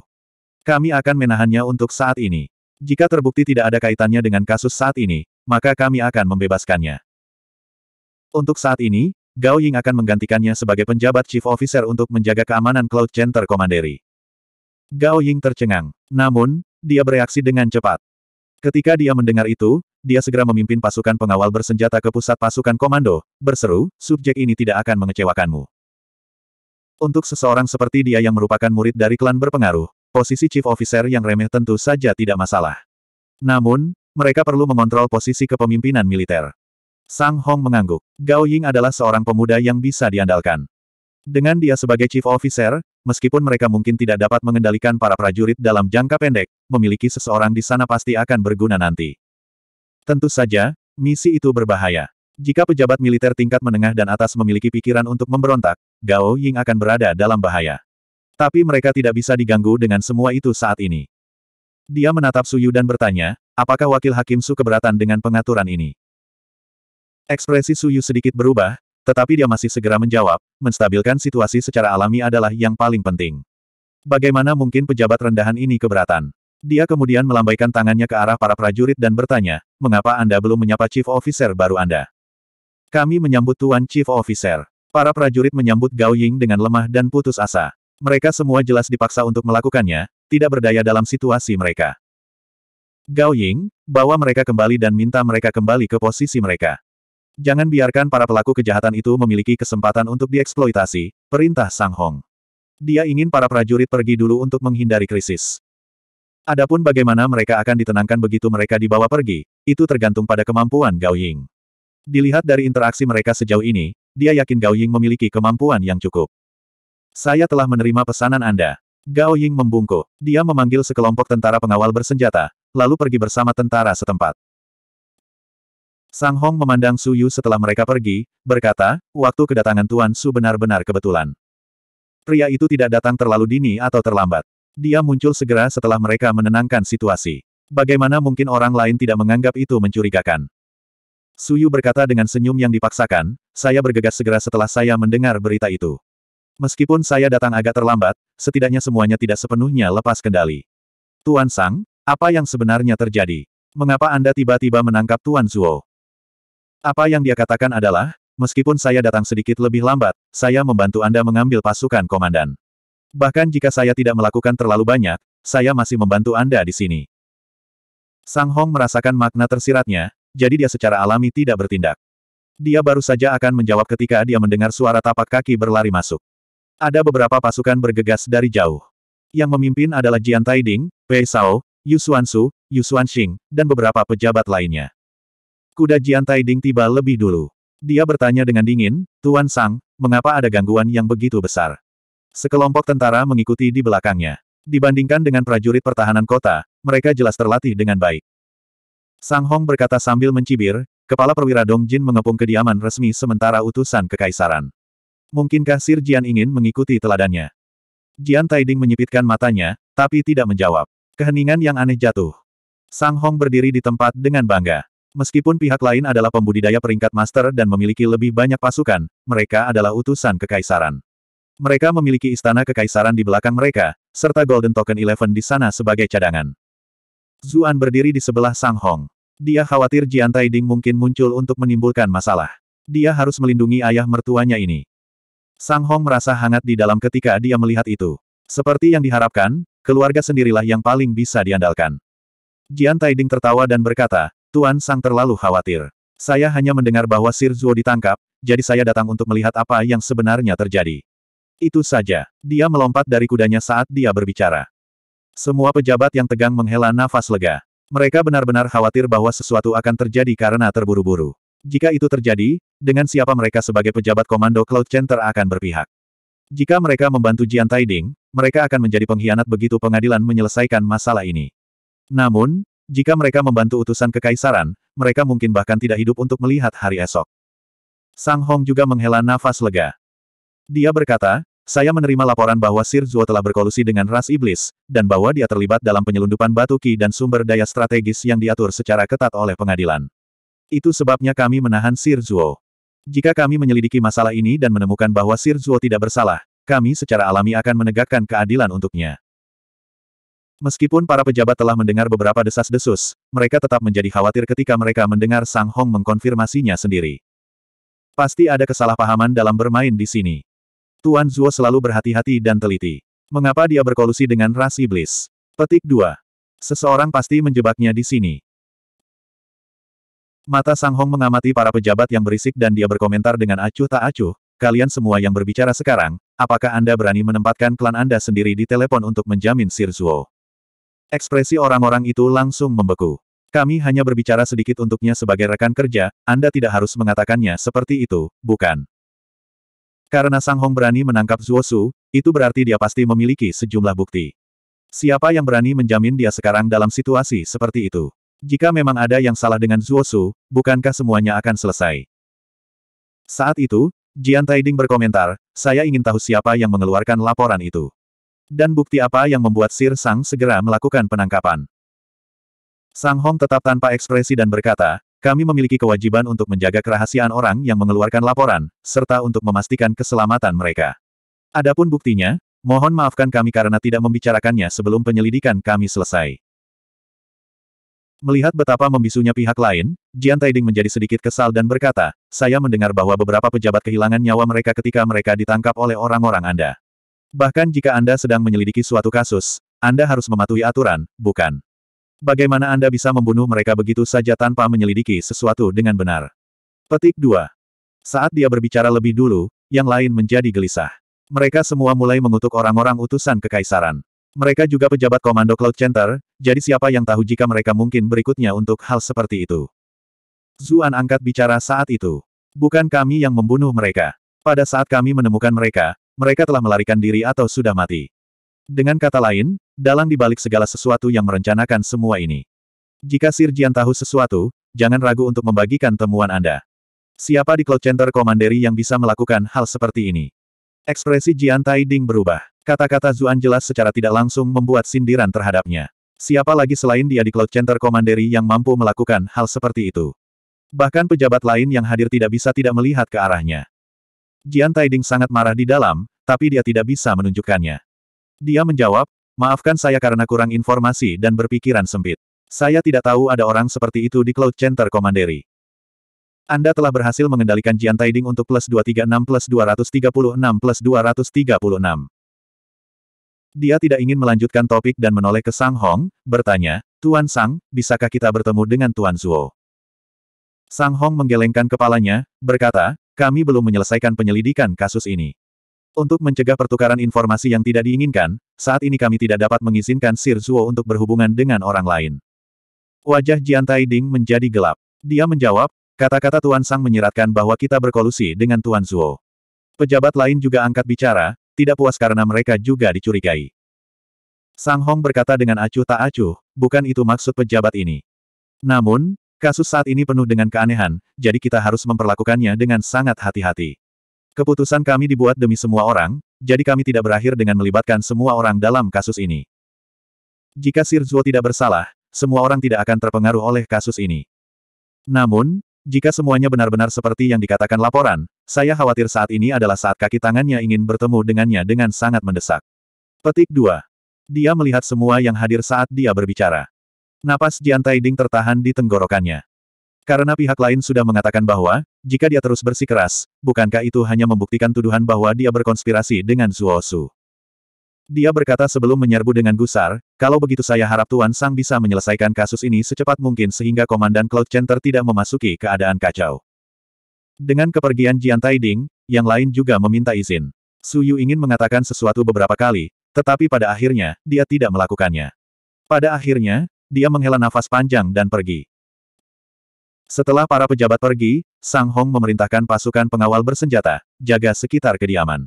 Kami akan menahannya untuk saat ini. Jika terbukti tidak ada kaitannya dengan kasus saat ini, maka kami akan membebaskannya. Untuk saat ini, Gao Ying akan menggantikannya sebagai penjabat chief officer untuk menjaga keamanan Cloud Center Commandery. Gao Ying tercengang. Namun, dia bereaksi dengan cepat. Ketika dia mendengar itu, dia segera memimpin pasukan pengawal bersenjata ke pusat pasukan komando, berseru, subjek ini tidak akan mengecewakanmu. Untuk seseorang seperti dia yang merupakan murid dari klan berpengaruh, posisi chief officer yang remeh tentu saja tidak masalah. Namun, mereka perlu mengontrol posisi kepemimpinan militer. Sang Hong mengangguk. Gao Ying adalah seorang pemuda yang bisa diandalkan. Dengan dia sebagai chief officer, meskipun mereka mungkin tidak dapat mengendalikan para prajurit dalam jangka pendek, memiliki seseorang di sana pasti akan berguna nanti. Tentu saja, misi itu berbahaya. Jika pejabat militer tingkat menengah dan atas memiliki pikiran untuk memberontak, Gao Ying akan berada dalam bahaya. Tapi mereka tidak bisa diganggu dengan semua itu saat ini. Dia menatap Suyu dan bertanya, apakah wakil hakim Su keberatan dengan pengaturan ini? Ekspresi Suyu sedikit berubah, tetapi dia masih segera menjawab, menstabilkan situasi secara alami adalah yang paling penting. Bagaimana mungkin pejabat rendahan ini keberatan? Dia kemudian melambaikan tangannya ke arah para prajurit dan bertanya, mengapa Anda belum menyapa Chief Officer baru Anda? Kami menyambut Tuan Chief Officer. Para prajurit menyambut Gao Ying dengan lemah dan putus asa. Mereka semua jelas dipaksa untuk melakukannya, tidak berdaya dalam situasi mereka. Gao Ying, bawa mereka kembali dan minta mereka kembali ke posisi mereka. Jangan biarkan para pelaku kejahatan itu memiliki kesempatan untuk dieksploitasi, perintah Sang Hong. Dia ingin para prajurit pergi dulu untuk menghindari krisis. Adapun bagaimana mereka akan ditenangkan begitu mereka dibawa pergi, itu tergantung pada kemampuan Gao Ying. Dilihat dari interaksi mereka sejauh ini, dia yakin Gao Ying memiliki kemampuan yang cukup. Saya telah menerima pesanan Anda. Gao Ying membungkuk. Dia memanggil sekelompok tentara pengawal bersenjata, lalu pergi bersama tentara setempat. Sang Hong memandang Su Yu setelah mereka pergi, berkata, waktu kedatangan Tuan Su benar-benar kebetulan. Pria itu tidak datang terlalu dini atau terlambat. Dia muncul segera setelah mereka menenangkan situasi. Bagaimana mungkin orang lain tidak menganggap itu mencurigakan? Su Yu berkata dengan senyum yang dipaksakan, saya bergegas segera setelah saya mendengar berita itu. Meskipun saya datang agak terlambat, setidaknya semuanya tidak sepenuhnya lepas kendali. Tuan Sang, apa yang sebenarnya terjadi? Mengapa Anda tiba-tiba menangkap Tuan Zuo? Apa yang dia katakan adalah, meskipun saya datang sedikit lebih lambat, saya membantu Anda mengambil pasukan komandan. Bahkan jika saya tidak melakukan terlalu banyak, saya masih membantu Anda di sini. Sang Hong merasakan makna tersiratnya, jadi dia secara alami tidak bertindak. Dia baru saja akan menjawab ketika dia mendengar suara tapak kaki berlari masuk. Ada beberapa pasukan bergegas dari jauh. Yang memimpin adalah Jian Taiding, Pei Sao, Yu Su, Yu Xuanxing, dan beberapa pejabat lainnya. Kuda Jian Taiding tiba lebih dulu. Dia bertanya dengan dingin, Tuan Sang, mengapa ada gangguan yang begitu besar? Sekelompok tentara mengikuti di belakangnya. Dibandingkan dengan prajurit pertahanan kota, mereka jelas terlatih dengan baik. Sang Hong berkata sambil mencibir, Kepala Perwira Dong Jin mengepung kediaman resmi sementara utusan kekaisaran. Mungkinkah Sir Jian ingin mengikuti teladannya? Jian Taiding menyipitkan matanya, tapi tidak menjawab. Keheningan yang aneh jatuh. Sang Hong berdiri di tempat dengan bangga. Meskipun pihak lain adalah pembudidaya peringkat master dan memiliki lebih banyak pasukan, mereka adalah utusan kekaisaran. Mereka memiliki istana kekaisaran di belakang mereka, serta Golden Token Eleven di sana sebagai cadangan. Zuan berdiri di sebelah Sang Hong. Dia khawatir Jian Taiding mungkin muncul untuk menimbulkan masalah. Dia harus melindungi ayah mertuanya ini. Sang Hong merasa hangat di dalam ketika dia melihat itu. Seperti yang diharapkan, keluarga sendirilah yang paling bisa diandalkan. Jian Taiding tertawa dan berkata, Tuan Sang terlalu khawatir. Saya hanya mendengar bahwa Sir Zuo ditangkap, jadi saya datang untuk melihat apa yang sebenarnya terjadi. Itu saja. Dia melompat dari kudanya saat dia berbicara. Semua pejabat yang tegang menghela nafas lega. Mereka benar-benar khawatir bahwa sesuatu akan terjadi karena terburu-buru. Jika itu terjadi, dengan siapa mereka sebagai pejabat komando Cloud Center akan berpihak. Jika mereka membantu Jian Taiding, mereka akan menjadi pengkhianat begitu pengadilan menyelesaikan masalah ini. Namun, jika mereka membantu utusan kekaisaran, mereka mungkin bahkan tidak hidup untuk melihat hari esok. Sang Hong juga menghela nafas lega. Dia berkata, saya menerima laporan bahwa Sir Zuo telah berkolusi dengan ras iblis, dan bahwa dia terlibat dalam penyelundupan batu ki dan sumber daya strategis yang diatur secara ketat oleh pengadilan. Itu sebabnya kami menahan Sir Zuo. Jika kami menyelidiki masalah ini dan menemukan bahwa Sir Zuo tidak bersalah, kami secara alami akan menegakkan keadilan untuknya. Meskipun para pejabat telah mendengar beberapa desas-desus, mereka tetap menjadi khawatir ketika mereka mendengar Sang Hong mengkonfirmasinya sendiri. Pasti ada kesalahpahaman dalam bermain di sini. Tuan Zuo selalu berhati-hati dan teliti. Mengapa dia berkolusi dengan ras iblis? Petik 2. Seseorang pasti menjebaknya di sini. Mata Sang Hong mengamati para pejabat yang berisik dan dia berkomentar dengan acuh tak acuh, kalian semua yang berbicara sekarang, apakah Anda berani menempatkan klan Anda sendiri di telepon untuk menjamin Sir Zuo? Ekspresi orang-orang itu langsung membeku. Kami hanya berbicara sedikit untuknya sebagai rekan kerja, Anda tidak harus mengatakannya seperti itu, bukan? Karena Sang Hong berani menangkap Zuo Su, itu berarti dia pasti memiliki sejumlah bukti. Siapa yang berani menjamin dia sekarang dalam situasi seperti itu? Jika memang ada yang salah dengan Zuosu, bukankah semuanya akan selesai? Saat itu, Jian Taiding berkomentar, saya ingin tahu siapa yang mengeluarkan laporan itu. Dan bukti apa yang membuat Sir Sang segera melakukan penangkapan. Sang Hong tetap tanpa ekspresi dan berkata, kami memiliki kewajiban untuk menjaga kerahasiaan orang yang mengeluarkan laporan, serta untuk memastikan keselamatan mereka. Adapun buktinya, mohon maafkan kami karena tidak membicarakannya sebelum penyelidikan kami selesai. Melihat betapa membisunya pihak lain, Jian Taiding menjadi sedikit kesal dan berkata, saya mendengar bahwa beberapa pejabat kehilangan nyawa mereka ketika mereka ditangkap oleh orang-orang Anda. Bahkan jika Anda sedang menyelidiki suatu kasus, Anda harus mematuhi aturan, bukan? Bagaimana Anda bisa membunuh mereka begitu saja tanpa menyelidiki sesuatu dengan benar? Petik 2. Saat dia berbicara lebih dulu, yang lain menjadi gelisah. Mereka semua mulai mengutuk orang-orang utusan kekaisaran. Mereka juga pejabat Komando Cloud Center, jadi siapa yang tahu jika mereka mungkin berikutnya untuk hal seperti itu. Zuan angkat bicara saat itu. Bukan kami yang membunuh mereka. Pada saat kami menemukan mereka, mereka telah melarikan diri atau sudah mati. Dengan kata lain, dalang dibalik segala sesuatu yang merencanakan semua ini. Jika Sirjian tahu sesuatu, jangan ragu untuk membagikan temuan Anda. Siapa di Cloud Center Komanderi yang bisa melakukan hal seperti ini? Ekspresi Jian Tai Ding berubah. Kata-kata Zuan jelas secara tidak langsung membuat sindiran terhadapnya. Siapa lagi selain dia di Cloud Center Komanderi yang mampu melakukan hal seperti itu? Bahkan pejabat lain yang hadir tidak bisa tidak melihat ke arahnya. Jian Taiding sangat marah di dalam, tapi dia tidak bisa menunjukkannya. Dia menjawab, maafkan saya karena kurang informasi dan berpikiran sempit. Saya tidak tahu ada orang seperti itu di Cloud Center Commandery. Anda telah berhasil mengendalikan Jian Taiding untuk plus 236 plus 236 plus 236. Dia tidak ingin melanjutkan topik dan menoleh ke Sang Hong, bertanya, Tuan Sang, bisakah kita bertemu dengan Tuan Zuo? Sang Hong menggelengkan kepalanya, berkata, kami belum menyelesaikan penyelidikan kasus ini. Untuk mencegah pertukaran informasi yang tidak diinginkan, saat ini kami tidak dapat mengizinkan Sir Zuo untuk berhubungan dengan orang lain. Wajah Jian Taiding menjadi gelap. Dia menjawab, Kata-kata Tuan Sang menyiratkan bahwa kita berkolusi dengan Tuan Zuo. Pejabat lain juga angkat bicara, tidak puas karena mereka juga dicurigai. Sang Hong berkata dengan acuh tak acuh, bukan itu maksud pejabat ini. Namun, kasus saat ini penuh dengan keanehan, jadi kita harus memperlakukannya dengan sangat hati-hati. Keputusan kami dibuat demi semua orang, jadi kami tidak berakhir dengan melibatkan semua orang dalam kasus ini. Jika Sir Zuo tidak bersalah, semua orang tidak akan terpengaruh oleh kasus ini. Namun, jika semuanya benar-benar seperti yang dikatakan laporan, saya khawatir saat ini adalah saat kaki tangannya ingin bertemu dengannya dengan sangat mendesak. Petik 2. Dia melihat semua yang hadir saat dia berbicara. Napas Jian Taiding tertahan di tenggorokannya. Karena pihak lain sudah mengatakan bahwa, jika dia terus bersikeras, bukankah itu hanya membuktikan tuduhan bahwa dia berkonspirasi dengan Zuo Su? Dia berkata sebelum menyerbu dengan gusar, kalau begitu saya harap Tuan Sang bisa menyelesaikan kasus ini secepat mungkin sehingga Komandan Cloud Center tidak memasuki keadaan kacau. Dengan kepergian Jian Taiding, yang lain juga meminta izin. Su Yu ingin mengatakan sesuatu beberapa kali, tetapi pada akhirnya, dia tidak melakukannya. Pada akhirnya, dia menghela nafas panjang dan pergi. Setelah para pejabat pergi, Sang Hong memerintahkan pasukan pengawal bersenjata, jaga sekitar kediaman.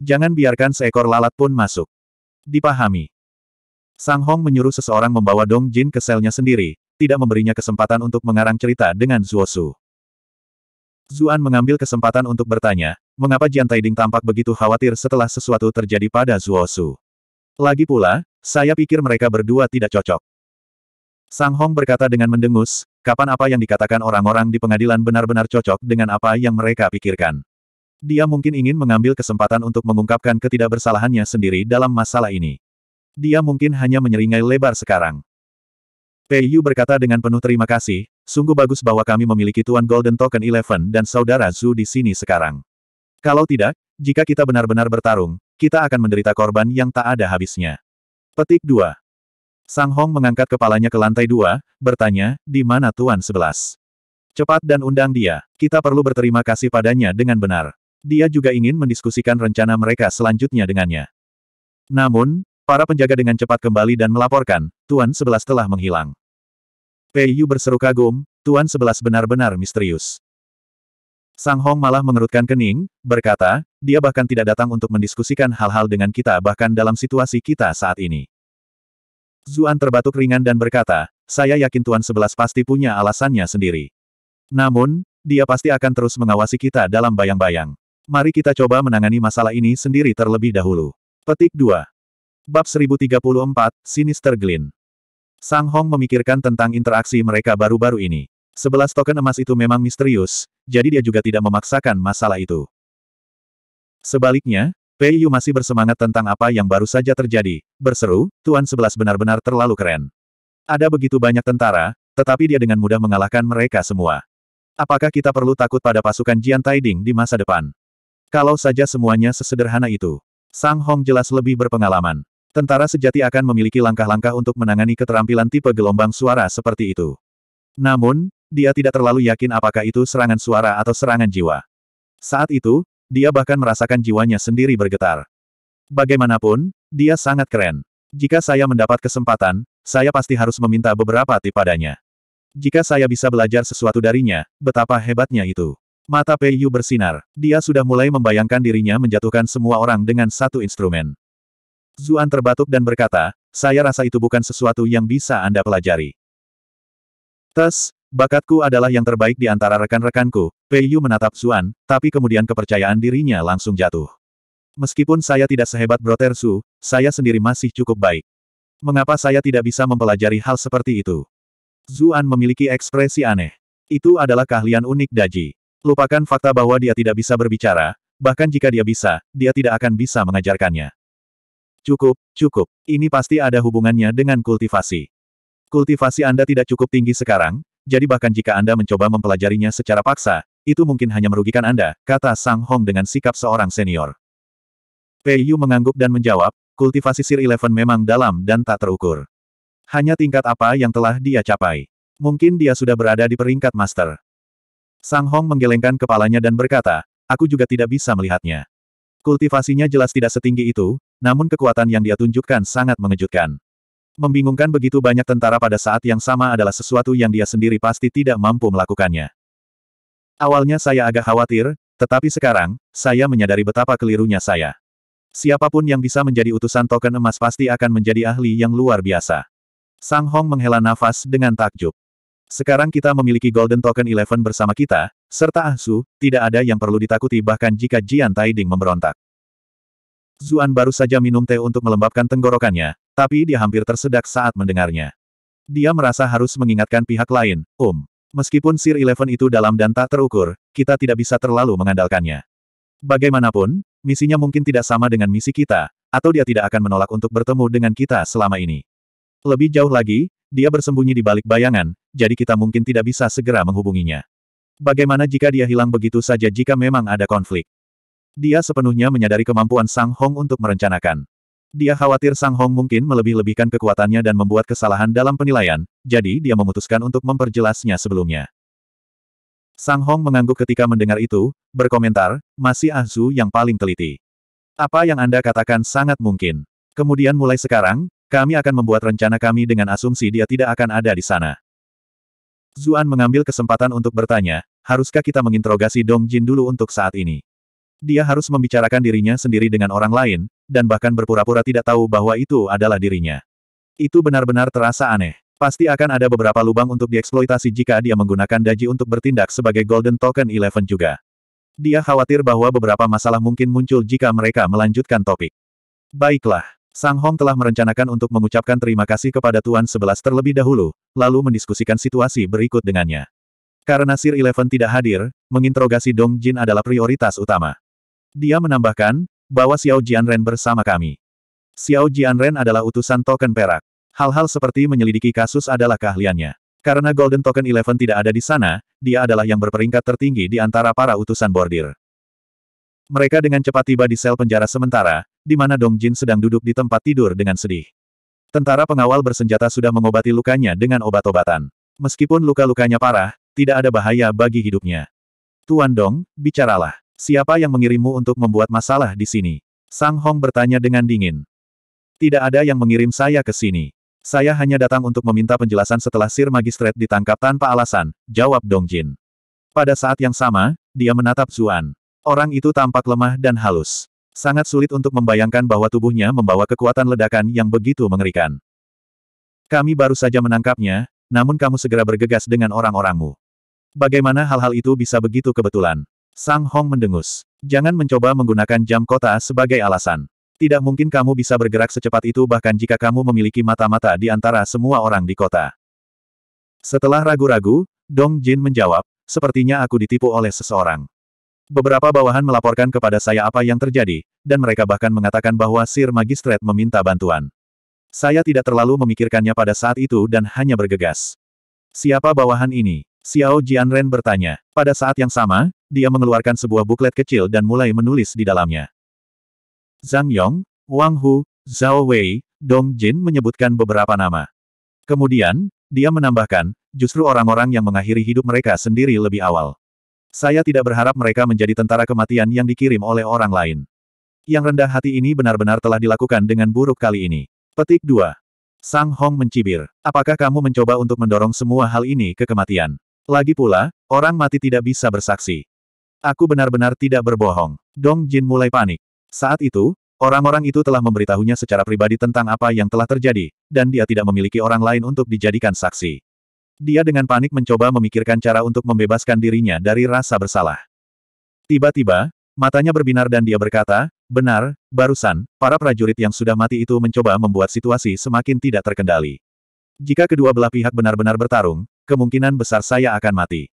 Jangan biarkan seekor lalat pun masuk. Dipahami. Sang Hong menyuruh seseorang membawa Dong Jin ke selnya sendiri, tidak memberinya kesempatan untuk mengarang cerita dengan Zuo Su. Zuan mengambil kesempatan untuk bertanya, mengapa Jian Taiding tampak begitu khawatir setelah sesuatu terjadi pada Zuo Su. Lagi pula, saya pikir mereka berdua tidak cocok. Sang Hong berkata dengan mendengus, kapan apa yang dikatakan orang-orang di pengadilan benar-benar cocok dengan apa yang mereka pikirkan. Dia mungkin ingin mengambil kesempatan untuk mengungkapkan ketidakbersalahannya sendiri dalam masalah ini. Dia mungkin hanya menyeringai lebar sekarang. Pei Yu berkata dengan penuh terima kasih, sungguh bagus bahwa kami memiliki Tuan Golden Token Eleven dan Saudara Zhu di sini sekarang. Kalau tidak, jika kita benar-benar bertarung, kita akan menderita korban yang tak ada habisnya. Petik 2. Sang Hong mengangkat kepalanya ke lantai dua, bertanya, di mana Tuan Sebelas? Cepat dan undang dia, kita perlu berterima kasih padanya dengan benar. Dia juga ingin mendiskusikan rencana mereka selanjutnya dengannya. Namun, para penjaga dengan cepat kembali dan melaporkan, Tuan Sebelas telah menghilang. Pei Yu berseru kagum, Tuan Sebelas benar-benar misterius. Sang Hong malah mengerutkan kening, berkata, dia bahkan tidak datang untuk mendiskusikan hal-hal dengan kita bahkan dalam situasi kita saat ini. Zuan terbatuk ringan dan berkata, saya yakin Tuan Sebelas pasti punya alasannya sendiri. Namun, dia pasti akan terus mengawasi kita dalam bayang-bayang. Mari kita coba menangani masalah ini sendiri terlebih dahulu. Petik 2. Bab 1034, Sinister Glint. Sang Hong memikirkan tentang interaksi mereka baru-baru ini. Sebelas token emas itu memang misterius, jadi dia juga tidak memaksakan masalah itu. Sebaliknya, Pei Yu masih bersemangat tentang apa yang baru saja terjadi, berseru, Tuan Sebelas benar-benar terlalu keren. Ada begitu banyak tentara, tetapi dia dengan mudah mengalahkan mereka semua. Apakah kita perlu takut pada pasukan Jian Taiding di masa depan? Kalau saja semuanya sesederhana itu. Sang Hong jelas lebih berpengalaman. Tentara sejati akan memiliki langkah-langkah untuk menangani keterampilan tipe gelombang suara seperti itu. Namun, dia tidak terlalu yakin apakah itu serangan suara atau serangan jiwa. Saat itu, dia bahkan merasakan jiwanya sendiri bergetar. Bagaimanapun, dia sangat keren. Jika saya mendapat kesempatan, saya pasti harus meminta beberapa tip padanya. Jika saya bisa belajar sesuatu darinya, betapa hebatnya itu. Mata Pei Yu bersinar. Dia sudah mulai membayangkan dirinya menjatuhkan semua orang dengan satu instrumen. Zuan terbatuk dan berkata, saya rasa itu bukan sesuatu yang bisa Anda pelajari. Tes, bakatku adalah yang terbaik di antara rekan-rekanku, Pei Yu menatap Zuan, tapi kemudian kepercayaan dirinya langsung jatuh. Meskipun saya tidak sehebat Broter Su, saya sendiri masih cukup baik. Mengapa saya tidak bisa mempelajari hal seperti itu? Zuan memiliki ekspresi aneh. Itu adalah keahlian unik Daji. Lupakan fakta bahwa dia tidak bisa berbicara, bahkan jika dia bisa, dia tidak akan bisa mengajarkannya. Cukup, cukup. Ini pasti ada hubungannya dengan kultivasi. Kultivasi Anda tidak cukup tinggi sekarang, jadi bahkan jika Anda mencoba mempelajarinya secara paksa, itu mungkin hanya merugikan Anda, kata Sang Hong dengan sikap seorang senior. Pei Yu mengangguk dan menjawab, kultivasi Sir Eleven memang dalam dan tak terukur. Hanya tingkat apa yang telah dia capai. Mungkin dia sudah berada di peringkat master. Sang Hong menggelengkan kepalanya dan berkata, aku juga tidak bisa melihatnya. Kultivasinya jelas tidak setinggi itu, namun kekuatan yang dia tunjukkan sangat mengejutkan. Membingungkan begitu banyak tentara pada saat yang sama adalah sesuatu yang dia sendiri pasti tidak mampu melakukannya. Awalnya saya agak khawatir, tetapi sekarang, saya menyadari betapa kelirunya saya. Siapapun yang bisa menjadi utusan token emas pasti akan menjadi ahli yang luar biasa. Sang Hong menghela nafas dengan takjub. Sekarang kita memiliki Golden Token Eleven bersama kita, serta Ah Su, tidak ada yang perlu ditakuti bahkan jika Jian Taiding memberontak. Zuan baru saja minum teh untuk melembabkan tenggorokannya, tapi dia hampir tersedak saat mendengarnya. Dia merasa harus mengingatkan pihak lain, Um. Meskipun Sir Eleven itu dalam dan tak terukur, kita tidak bisa terlalu mengandalkannya. Bagaimanapun, misinya mungkin tidak sama dengan misi kita, atau dia tidak akan menolak untuk bertemu dengan kita selama ini. Lebih jauh lagi, dia bersembunyi di balik bayangan, jadi kita mungkin tidak bisa segera menghubunginya. Bagaimana jika dia hilang begitu saja jika memang ada konflik? Dia sepenuhnya menyadari kemampuan Sang Hong untuk merencanakan. Dia khawatir Sang Hong mungkin melebih-lebihkan kekuatannya dan membuat kesalahan dalam penilaian, jadi dia memutuskan untuk memperjelasnya sebelumnya. Sang Hong mengangguk ketika mendengar itu, berkomentar, masih Ahzu yang paling teliti. Apa yang Anda katakan sangat mungkin. Kemudian mulai sekarang, kami akan membuat rencana kami dengan asumsi dia tidak akan ada di sana. Zuan mengambil kesempatan untuk bertanya, haruskah kita menginterogasi Dong Jin dulu untuk saat ini? Dia harus membicarakan dirinya sendiri dengan orang lain, dan bahkan berpura-pura tidak tahu bahwa itu adalah dirinya. Itu benar-benar terasa aneh. Pasti akan ada beberapa lubang untuk dieksploitasi jika dia menggunakan daji untuk bertindak sebagai Golden Token Eleven juga. Dia khawatir bahwa beberapa masalah mungkin muncul jika mereka melanjutkan topik. Baiklah, Sang Hong telah merencanakan untuk mengucapkan terima kasih kepada Tuan Sebelas terlebih dahulu, lalu mendiskusikan situasi berikut dengannya. Karena Sir Eleven tidak hadir, menginterogasi Dong Jin adalah prioritas utama. Dia menambahkan, bahwa Xiao Jianren bersama kami. Xiao Jianren adalah utusan token perak. Hal-hal seperti menyelidiki kasus adalah keahliannya. Karena Golden Token Eleven tidak ada di sana, dia adalah yang berperingkat tertinggi di antara para utusan bordir. Mereka dengan cepat tiba di sel penjara sementara, di mana Dong Jin sedang duduk di tempat tidur dengan sedih. Tentara pengawal bersenjata sudah mengobati lukanya dengan obat-obatan. Meskipun luka-lukanya parah, tidak ada bahaya bagi hidupnya. Tuan Dong, bicaralah. Siapa yang mengirimmu untuk membuat masalah di sini? Sang Hong bertanya dengan dingin. Tidak ada yang mengirim saya ke sini. Saya hanya datang untuk meminta penjelasan setelah Sir Magistrate ditangkap tanpa alasan, jawab Dong Jin. Pada saat yang sama, dia menatap Zuan. Orang itu tampak lemah dan halus. Sangat sulit untuk membayangkan bahwa tubuhnya membawa kekuatan ledakan yang begitu mengerikan. Kami baru saja menangkapnya, namun kamu segera bergegas dengan orang-orangmu. Bagaimana hal-hal itu bisa begitu kebetulan? Sang Hong mendengus. Jangan mencoba menggunakan jam kota sebagai alasan. Tidak mungkin kamu bisa bergerak secepat itu bahkan jika kamu memiliki mata-mata di antara semua orang di kota. Setelah ragu-ragu, Dong Jin menjawab, sepertinya aku ditipu oleh seseorang. Beberapa bawahan melaporkan kepada saya apa yang terjadi, dan mereka bahkan mengatakan bahwa Sir Magistrate meminta bantuan. Saya tidak terlalu memikirkannya pada saat itu dan hanya bergegas. Siapa bawahan ini? Xiao Jianren bertanya. Pada saat yang sama, dia mengeluarkan sebuah buklet kecil dan mulai menulis di dalamnya. Zhang Yong, Wang Hu, Zhao Wei, Dong Jin menyebutkan beberapa nama. Kemudian, dia menambahkan, justru orang-orang yang mengakhiri hidup mereka sendiri lebih awal. Saya tidak berharap mereka menjadi tentara kematian yang dikirim oleh orang lain. Yang rendah hati ini benar-benar telah dilakukan dengan buruk kali ini. Petik 2. Sang Hong mencibir. Apakah kamu mencoba untuk mendorong semua hal ini ke kematian? Lagi pula, orang mati tidak bisa bersaksi. Aku benar-benar tidak berbohong. Dong Jin mulai panik. Saat itu, orang-orang itu telah memberitahunya secara pribadi tentang apa yang telah terjadi, dan dia tidak memiliki orang lain untuk dijadikan saksi. Dia dengan panik mencoba memikirkan cara untuk membebaskan dirinya dari rasa bersalah. Tiba-tiba, matanya berbinar dan dia berkata, benar, barusan, para prajurit yang sudah mati itu mencoba membuat situasi semakin tidak terkendali. Jika kedua belah pihak benar-benar bertarung, kemungkinan besar saya akan mati.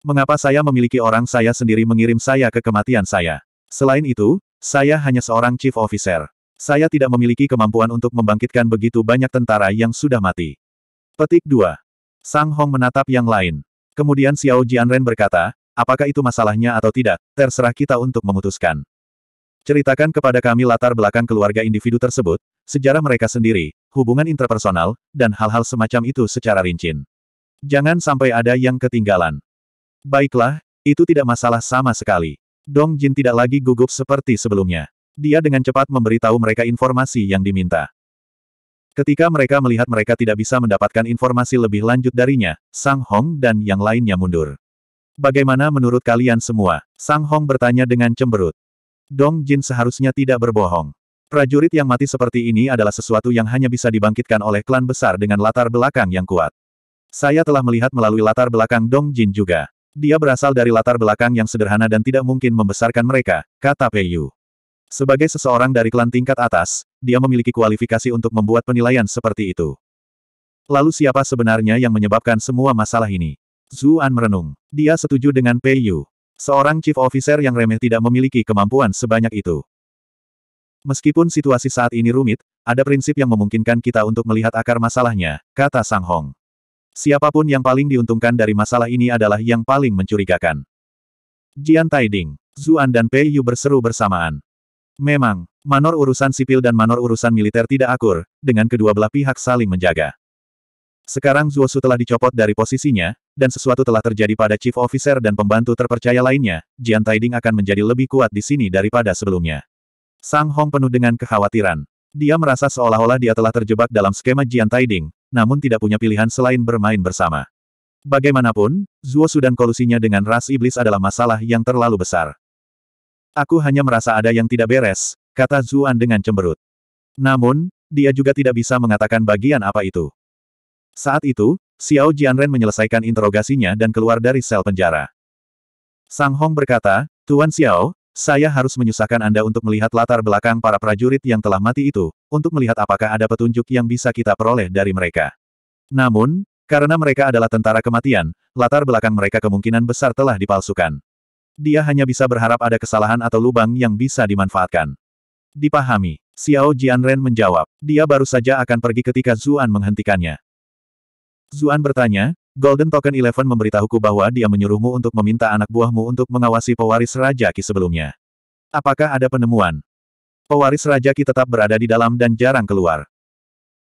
Mengapa saya memiliki orang saya sendiri mengirim saya ke kematian saya? Selain itu, saya hanya seorang chief officer. Saya tidak memiliki kemampuan untuk membangkitkan begitu banyak tentara yang sudah mati. Petik 2. Sang Hong menatap yang lain. Kemudian Xiao Jianren berkata, apakah itu masalahnya atau tidak, terserah kita untuk memutuskan. Ceritakan kepada kami latar belakang keluarga individu tersebut, sejarah mereka sendiri, hubungan interpersonal, dan hal-hal semacam itu secara rinci. Jangan sampai ada yang ketinggalan. Baiklah, itu tidak masalah sama sekali. Dong Jin tidak lagi gugup seperti sebelumnya. Dia dengan cepat memberitahu mereka informasi yang diminta. Ketika mereka melihat mereka tidak bisa mendapatkan informasi lebih lanjut darinya, Sang Hong dan yang lainnya mundur. Bagaimana menurut kalian semua? Sang Hong bertanya dengan cemberut. Dong Jin seharusnya tidak berbohong. Prajurit yang mati seperti ini adalah sesuatu yang hanya bisa dibangkitkan oleh klan besar dengan latar belakang yang kuat. Saya telah melihat melalui latar belakang Dong Jin juga. Dia berasal dari latar belakang yang sederhana dan tidak mungkin membesarkan mereka, kata Pei Yu. Sebagai seseorang dari klan tingkat atas, dia memiliki kualifikasi untuk membuat penilaian seperti itu. Lalu siapa sebenarnya yang menyebabkan semua masalah ini? Zuan merenung. Dia setuju dengan Pei Yu. Seorang chief officer yang remeh tidak memiliki kemampuan sebanyak itu. Meskipun situasi saat ini rumit, ada prinsip yang memungkinkan kita untuk melihat akar masalahnya, kata Sang Hong. Siapapun yang paling diuntungkan dari masalah ini adalah yang paling mencurigakan. Jian Taiding, Zuan dan Pei Yu berseru bersamaan. Memang, manor urusan sipil dan manor urusan militer tidak akur, dengan kedua belah pihak saling menjaga. Sekarang Zuosu telah dicopot dari posisinya, dan sesuatu telah terjadi pada chief officer dan pembantu terpercaya lainnya, Jian Taiding akan menjadi lebih kuat di sini daripada sebelumnya. Sang Hong penuh dengan kekhawatiran. Dia merasa seolah-olah dia telah terjebak dalam skema Jian Taiding, namun tidak punya pilihan selain bermain bersama. Bagaimanapun, Zuosu dan kolusinya dengan ras iblis adalah masalah yang terlalu besar. Aku hanya merasa ada yang tidak beres, kata Zuan dengan cemberut. Namun, dia juga tidak bisa mengatakan bagian apa itu. Saat itu, Xiao Jianren menyelesaikan interogasinya dan keluar dari sel penjara. Sang Hong berkata, Tuan Xiao, saya harus menyusahkan Anda untuk melihat latar belakang para prajurit yang telah mati itu, untuk melihat apakah ada petunjuk yang bisa kita peroleh dari mereka. Namun, karena mereka adalah tentara kematian, latar belakang mereka kemungkinan besar telah dipalsukan. Dia hanya bisa berharap ada kesalahan atau lubang yang bisa dimanfaatkan. Dipahami. Xiao Jianren menjawab. Dia baru saja akan pergi ketika Zuan menghentikannya. Zuan bertanya, Golden Token Eleven memberitahuku bahwa dia menyuruhmu untuk meminta anak buahmu untuk mengawasi pewaris Raja Ki sebelumnya. Apakah ada penemuan? Pewaris Raja Ki tetap berada di dalam dan jarang keluar.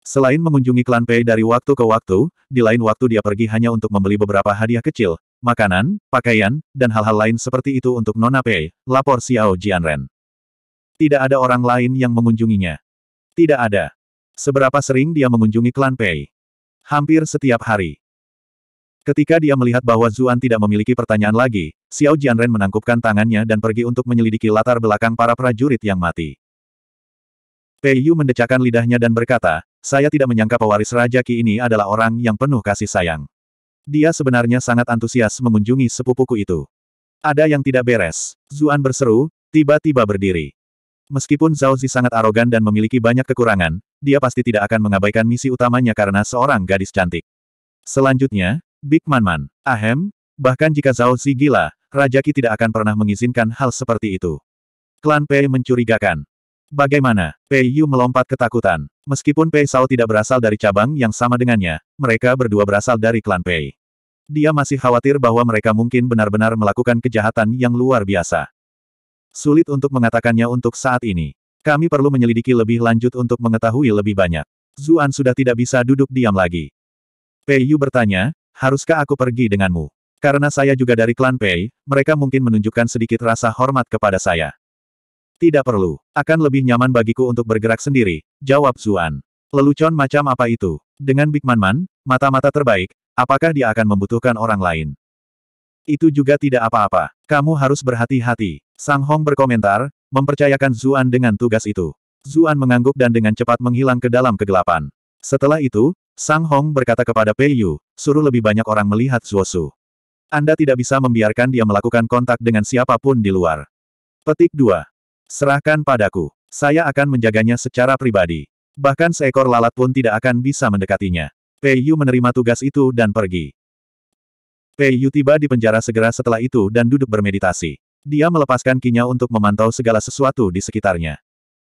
Selain mengunjungi klan Pei dari waktu ke waktu, di lain waktu dia pergi hanya untuk membeli beberapa hadiah kecil, makanan, pakaian, dan hal-hal lain seperti itu untuk Nona Pei, lapor Xiao Jianren. Tidak ada orang lain yang mengunjunginya. Tidak ada. Seberapa sering dia mengunjungi klan Pei? Hampir setiap hari. Ketika dia melihat bahwa Zuan tidak memiliki pertanyaan lagi, Xiao Jianren menangkupkan tangannya dan pergi untuk menyelidiki latar belakang para prajurit yang mati. Pei Yu mendecakkan lidahnya dan berkata, saya tidak menyangka pewaris Raja Qi ini adalah orang yang penuh kasih sayang. Dia sebenarnya sangat antusias mengunjungi sepupuku itu. Ada yang tidak beres. Zuan berseru, tiba-tiba berdiri. Meskipun Zhao Zi sangat arogan dan memiliki banyak kekurangan, dia pasti tidak akan mengabaikan misi utamanya karena seorang gadis cantik. Selanjutnya, Big Man Man. Ahem, bahkan jika Zhao Zi gila, Raja Ki tidak akan pernah mengizinkan hal seperti itu. Klan Pei mencurigakan. Bagaimana? Pei Yu melompat ketakutan. Meskipun Pei Sao tidak berasal dari cabang yang sama dengannya, mereka berdua berasal dari klan Pei. Dia masih khawatir bahwa mereka mungkin benar-benar melakukan kejahatan yang luar biasa. Sulit untuk mengatakannya untuk saat ini. Kami perlu menyelidiki lebih lanjut untuk mengetahui lebih banyak. Zuan sudah tidak bisa duduk diam lagi. Pei Yu bertanya, haruskah aku pergi denganmu? Karena saya juga dari klan Pei, mereka mungkin menunjukkan sedikit rasa hormat kepada saya. Tidak perlu. Akan lebih nyaman bagiku untuk bergerak sendiri, jawab Zuan. Lelucon macam apa itu? Dengan Big Man Man, mata-mata terbaik, Apakah dia akan membutuhkan orang lain? Itu juga tidak apa-apa. Kamu harus berhati-hati. Sang Hong berkomentar, mempercayakan Zuan dengan tugas itu. Zuan mengangguk dan dengan cepat menghilang ke dalam kegelapan. Setelah itu, Sang Hong berkata kepada Pei Yu, suruh lebih banyak orang melihat Zuosu. Anda tidak bisa membiarkan dia melakukan kontak dengan siapapun di luar. Petik 2. Serahkan padaku. Saya akan menjaganya secara pribadi. Bahkan seekor lalat pun tidak akan bisa mendekatinya. Pei Yu menerima tugas itu dan pergi. Pei Yu tiba di penjara segera setelah itu dan duduk bermeditasi. Dia melepaskan kinya untuk memantau segala sesuatu di sekitarnya.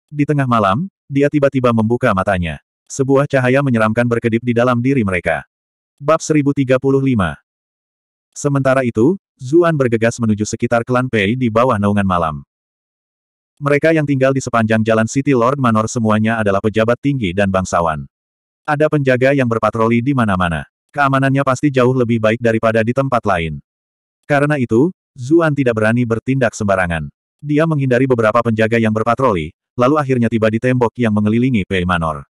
Di tengah malam, dia tiba-tiba membuka matanya. Sebuah cahaya menyeramkan berkedip di dalam diri mereka. Bab 1035 Sementara itu, Zuan bergegas menuju sekitar klan Pei di bawah naungan malam. Mereka yang tinggal di sepanjang jalan City Lord Manor semuanya adalah pejabat tinggi dan bangsawan. Ada penjaga yang berpatroli di mana-mana. Keamanannya pasti jauh lebih baik daripada di tempat lain. Karena itu, Zuan tidak berani bertindak sembarangan. Dia menghindari beberapa penjaga yang berpatroli, lalu akhirnya tiba di tembok yang mengelilingi Pei Manor.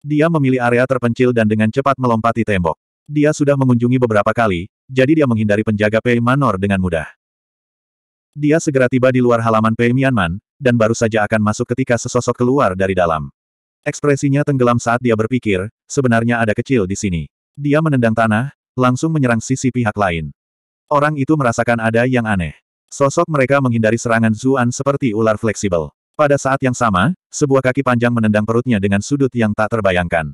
Dia memilih area terpencil dan dengan cepat melompati tembok. Dia sudah mengunjungi beberapa kali, jadi dia menghindari penjaga Pei Manor dengan mudah. Dia segera tiba di luar halaman Pei Mianman, dan baru saja akan masuk ketika sesosok keluar dari dalam. Ekspresinya tenggelam saat dia berpikir, sebenarnya ada kecil di sini. Dia menendang tanah, langsung menyerang sisi pihak lain. Orang itu merasakan ada yang aneh. Sosok mereka menghindari serangan Zuan seperti ular fleksibel. Pada saat yang sama, sebuah kaki panjang menendang perutnya dengan sudut yang tak terbayangkan.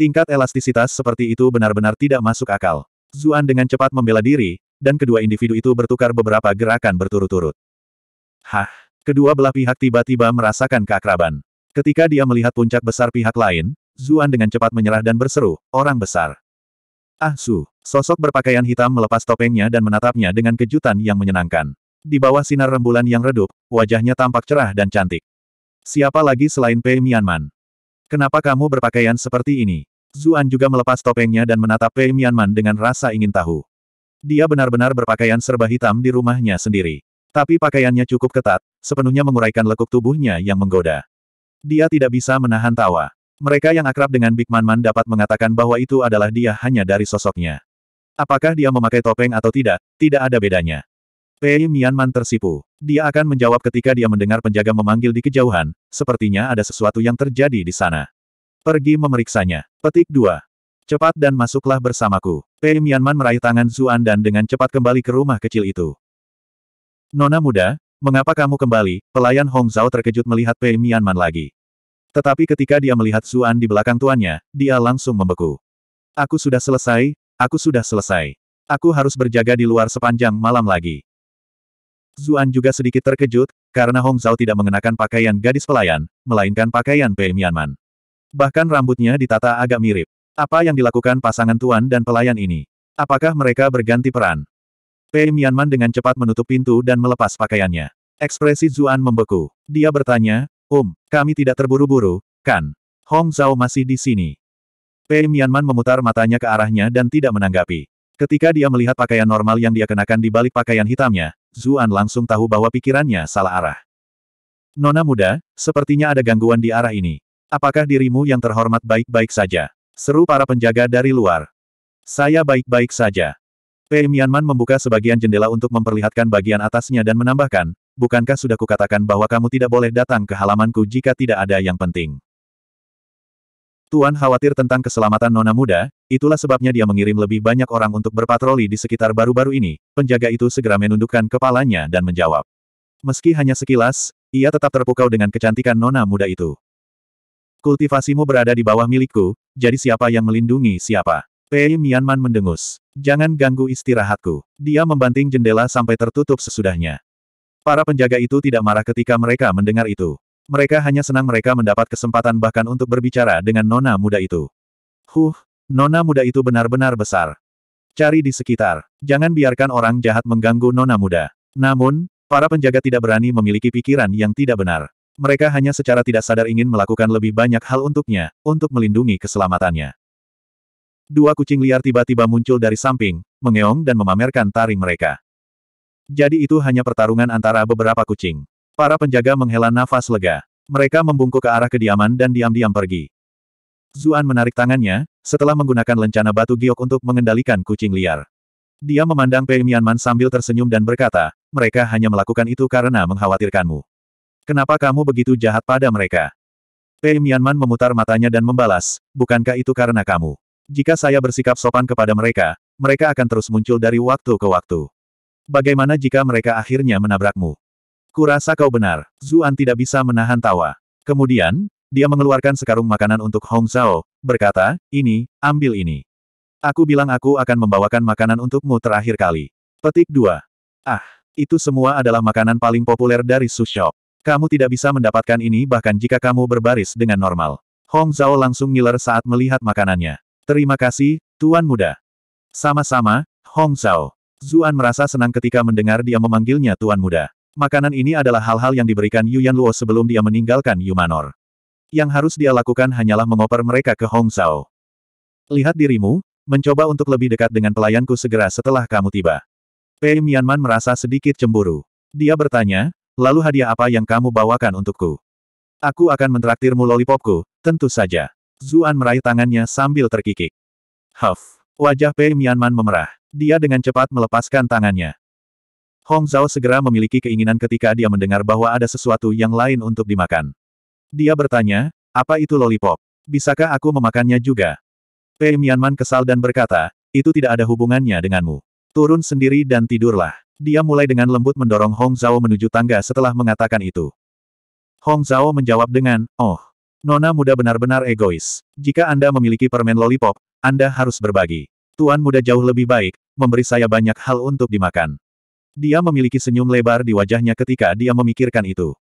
Tingkat elastisitas seperti itu benar-benar tidak masuk akal. Zuan dengan cepat membela diri, dan kedua individu itu bertukar beberapa gerakan berturut-turut. Hah, kedua belah pihak tiba-tiba merasakan keakraban. Ketika dia melihat puncak besar pihak lain, Zuan dengan cepat menyerah dan berseru, orang besar. Ah Su, sosok berpakaian hitam melepas topengnya dan menatapnya dengan kejutan yang menyenangkan. Di bawah sinar rembulan yang redup, wajahnya tampak cerah dan cantik. Siapa lagi selain Pei Mianman? Kenapa kamu berpakaian seperti ini? Zuan juga melepas topengnya dan menatap Pei Mianman dengan rasa ingin tahu. Dia benar-benar berpakaian serba hitam di rumahnya sendiri. Tapi pakaiannya cukup ketat, sepenuhnya menguraikan lekuk tubuhnya yang menggoda. Dia tidak bisa menahan tawa. Mereka yang akrab dengan Big Man Man dapat mengatakan bahwa itu adalah dia hanya dari sosoknya. Apakah dia memakai topeng atau tidak, tidak ada bedanya. Pei Mianman tersipu. Dia akan menjawab ketika dia mendengar penjaga memanggil di kejauhan, sepertinya ada sesuatu yang terjadi di sana. Pergi memeriksanya. Petik 2. Cepat dan masuklah bersamaku. Pei Mianman meraih tangan Zuan dan dengan cepat kembali ke rumah kecil itu. Nona muda, Mengapa kamu kembali? Pelayan Hong Zhao terkejut melihat Pei Mianman lagi. Tetapi ketika dia melihat Zuan di belakang tuannya, dia langsung membeku. Aku sudah selesai, aku sudah selesai. Aku harus berjaga di luar sepanjang malam lagi. Zuan juga sedikit terkejut, karena Hong Zhao tidak mengenakan pakaian gadis pelayan, melainkan pakaian Pei Mianman. Bahkan rambutnya ditata agak mirip. Apa yang dilakukan pasangan tuan dan pelayan ini? Apakah mereka berganti peran? Pei Mianman dengan cepat menutup pintu dan melepas pakaiannya. Ekspresi Zuan membeku. Dia bertanya, Um, kami tidak terburu-buru, kan? Hong Zhao masih di sini. Pei Mianman memutar matanya ke arahnya dan tidak menanggapi. Ketika dia melihat pakaian normal yang dia kenakan di balik pakaian hitamnya, Zuan langsung tahu bahwa pikirannya salah arah. Nona muda, sepertinya ada gangguan di arah ini. Apakah dirimu yang terhormat baik-baik saja? Seru para penjaga dari luar. Saya baik-baik saja. Mianman membuka sebagian jendela untuk memperlihatkan bagian atasnya dan menambahkan, bukankah sudah kukatakan bahwa kamu tidak boleh datang ke halamanku jika tidak ada yang penting. Tuan khawatir tentang keselamatan nona muda, itulah sebabnya dia mengirim lebih banyak orang untuk berpatroli di sekitar baru-baru ini, penjaga itu segera menundukkan kepalanya dan menjawab. Meski hanya sekilas, ia tetap terpukau dengan kecantikan nona muda itu. Kultivasimu berada di bawah milikku, jadi siapa yang melindungi siapa? Pei Mianman mendengus. Jangan ganggu istirahatku. Dia membanting jendela sampai tertutup sesudahnya. Para penjaga itu tidak marah ketika mereka mendengar itu. Mereka hanya senang mereka mendapat kesempatan bahkan untuk berbicara dengan nona muda itu. Huh, nona muda itu benar-benar besar. Cari di sekitar. Jangan biarkan orang jahat mengganggu nona muda. Namun, para penjaga tidak berani memiliki pikiran yang tidak benar. Mereka hanya secara tidak sadar ingin melakukan lebih banyak hal untuknya, untuk melindungi keselamatannya dua kucing liar tiba-tiba muncul dari samping, mengeong dan memamerkan taring mereka. Jadi itu hanya pertarungan antara beberapa kucing. Para penjaga menghela nafas lega. Mereka membungkuk ke arah kediaman dan diam-diam pergi. Zuan menarik tangannya, setelah menggunakan lencana batu giok untuk mengendalikan kucing liar. Dia memandang Pei Mianman sambil tersenyum dan berkata, mereka hanya melakukan itu karena mengkhawatirkanmu. Kenapa kamu begitu jahat pada mereka? Pei Mianman memutar matanya dan membalas, bukankah itu karena kamu? Jika saya bersikap sopan kepada mereka, mereka akan terus muncul dari waktu ke waktu. Bagaimana jika mereka akhirnya menabrakmu? Kurasa kau benar. Zuan tidak bisa menahan tawa. Kemudian, dia mengeluarkan sekarung makanan untuk Hong Zhao, berkata, ini, ambil ini. Aku bilang aku akan membawakan makanan untukmu terakhir kali. Petik 2. Ah, itu semua adalah makanan paling populer dari Su Kamu tidak bisa mendapatkan ini bahkan jika kamu berbaris dengan normal. Hong Zhao langsung ngiler saat melihat makanannya. Terima kasih, Tuan Muda. Sama-sama, Hong Zhao. Zuan merasa senang ketika mendengar dia memanggilnya Tuan Muda. Makanan ini adalah hal-hal yang diberikan Yuan Luo sebelum dia meninggalkan Yumanor. Yang harus dia lakukan hanyalah mengoper mereka ke Hong Zhao. Lihat dirimu, mencoba untuk lebih dekat dengan pelayanku segera setelah kamu tiba. Pei Mianman merasa sedikit cemburu. Dia bertanya, lalu hadiah apa yang kamu bawakan untukku? Aku akan mentraktirmu lollipopku, tentu saja. Zuan meraih tangannya sambil terkikik. Huff! Wajah Pei Mianman memerah. Dia dengan cepat melepaskan tangannya. Hong Zhao segera memiliki keinginan ketika dia mendengar bahwa ada sesuatu yang lain untuk dimakan. Dia bertanya, apa itu lollipop? Bisakah aku memakannya juga? Pei Mianman kesal dan berkata, itu tidak ada hubungannya denganmu. Turun sendiri dan tidurlah. Dia mulai dengan lembut mendorong Hong Zhao menuju tangga setelah mengatakan itu. Hong Zhao menjawab dengan, oh. Nona muda benar-benar egois. Jika Anda memiliki permen lollipop, Anda harus berbagi. Tuan muda jauh lebih baik, memberi saya banyak hal untuk dimakan. Dia memiliki senyum lebar di wajahnya ketika dia memikirkan itu.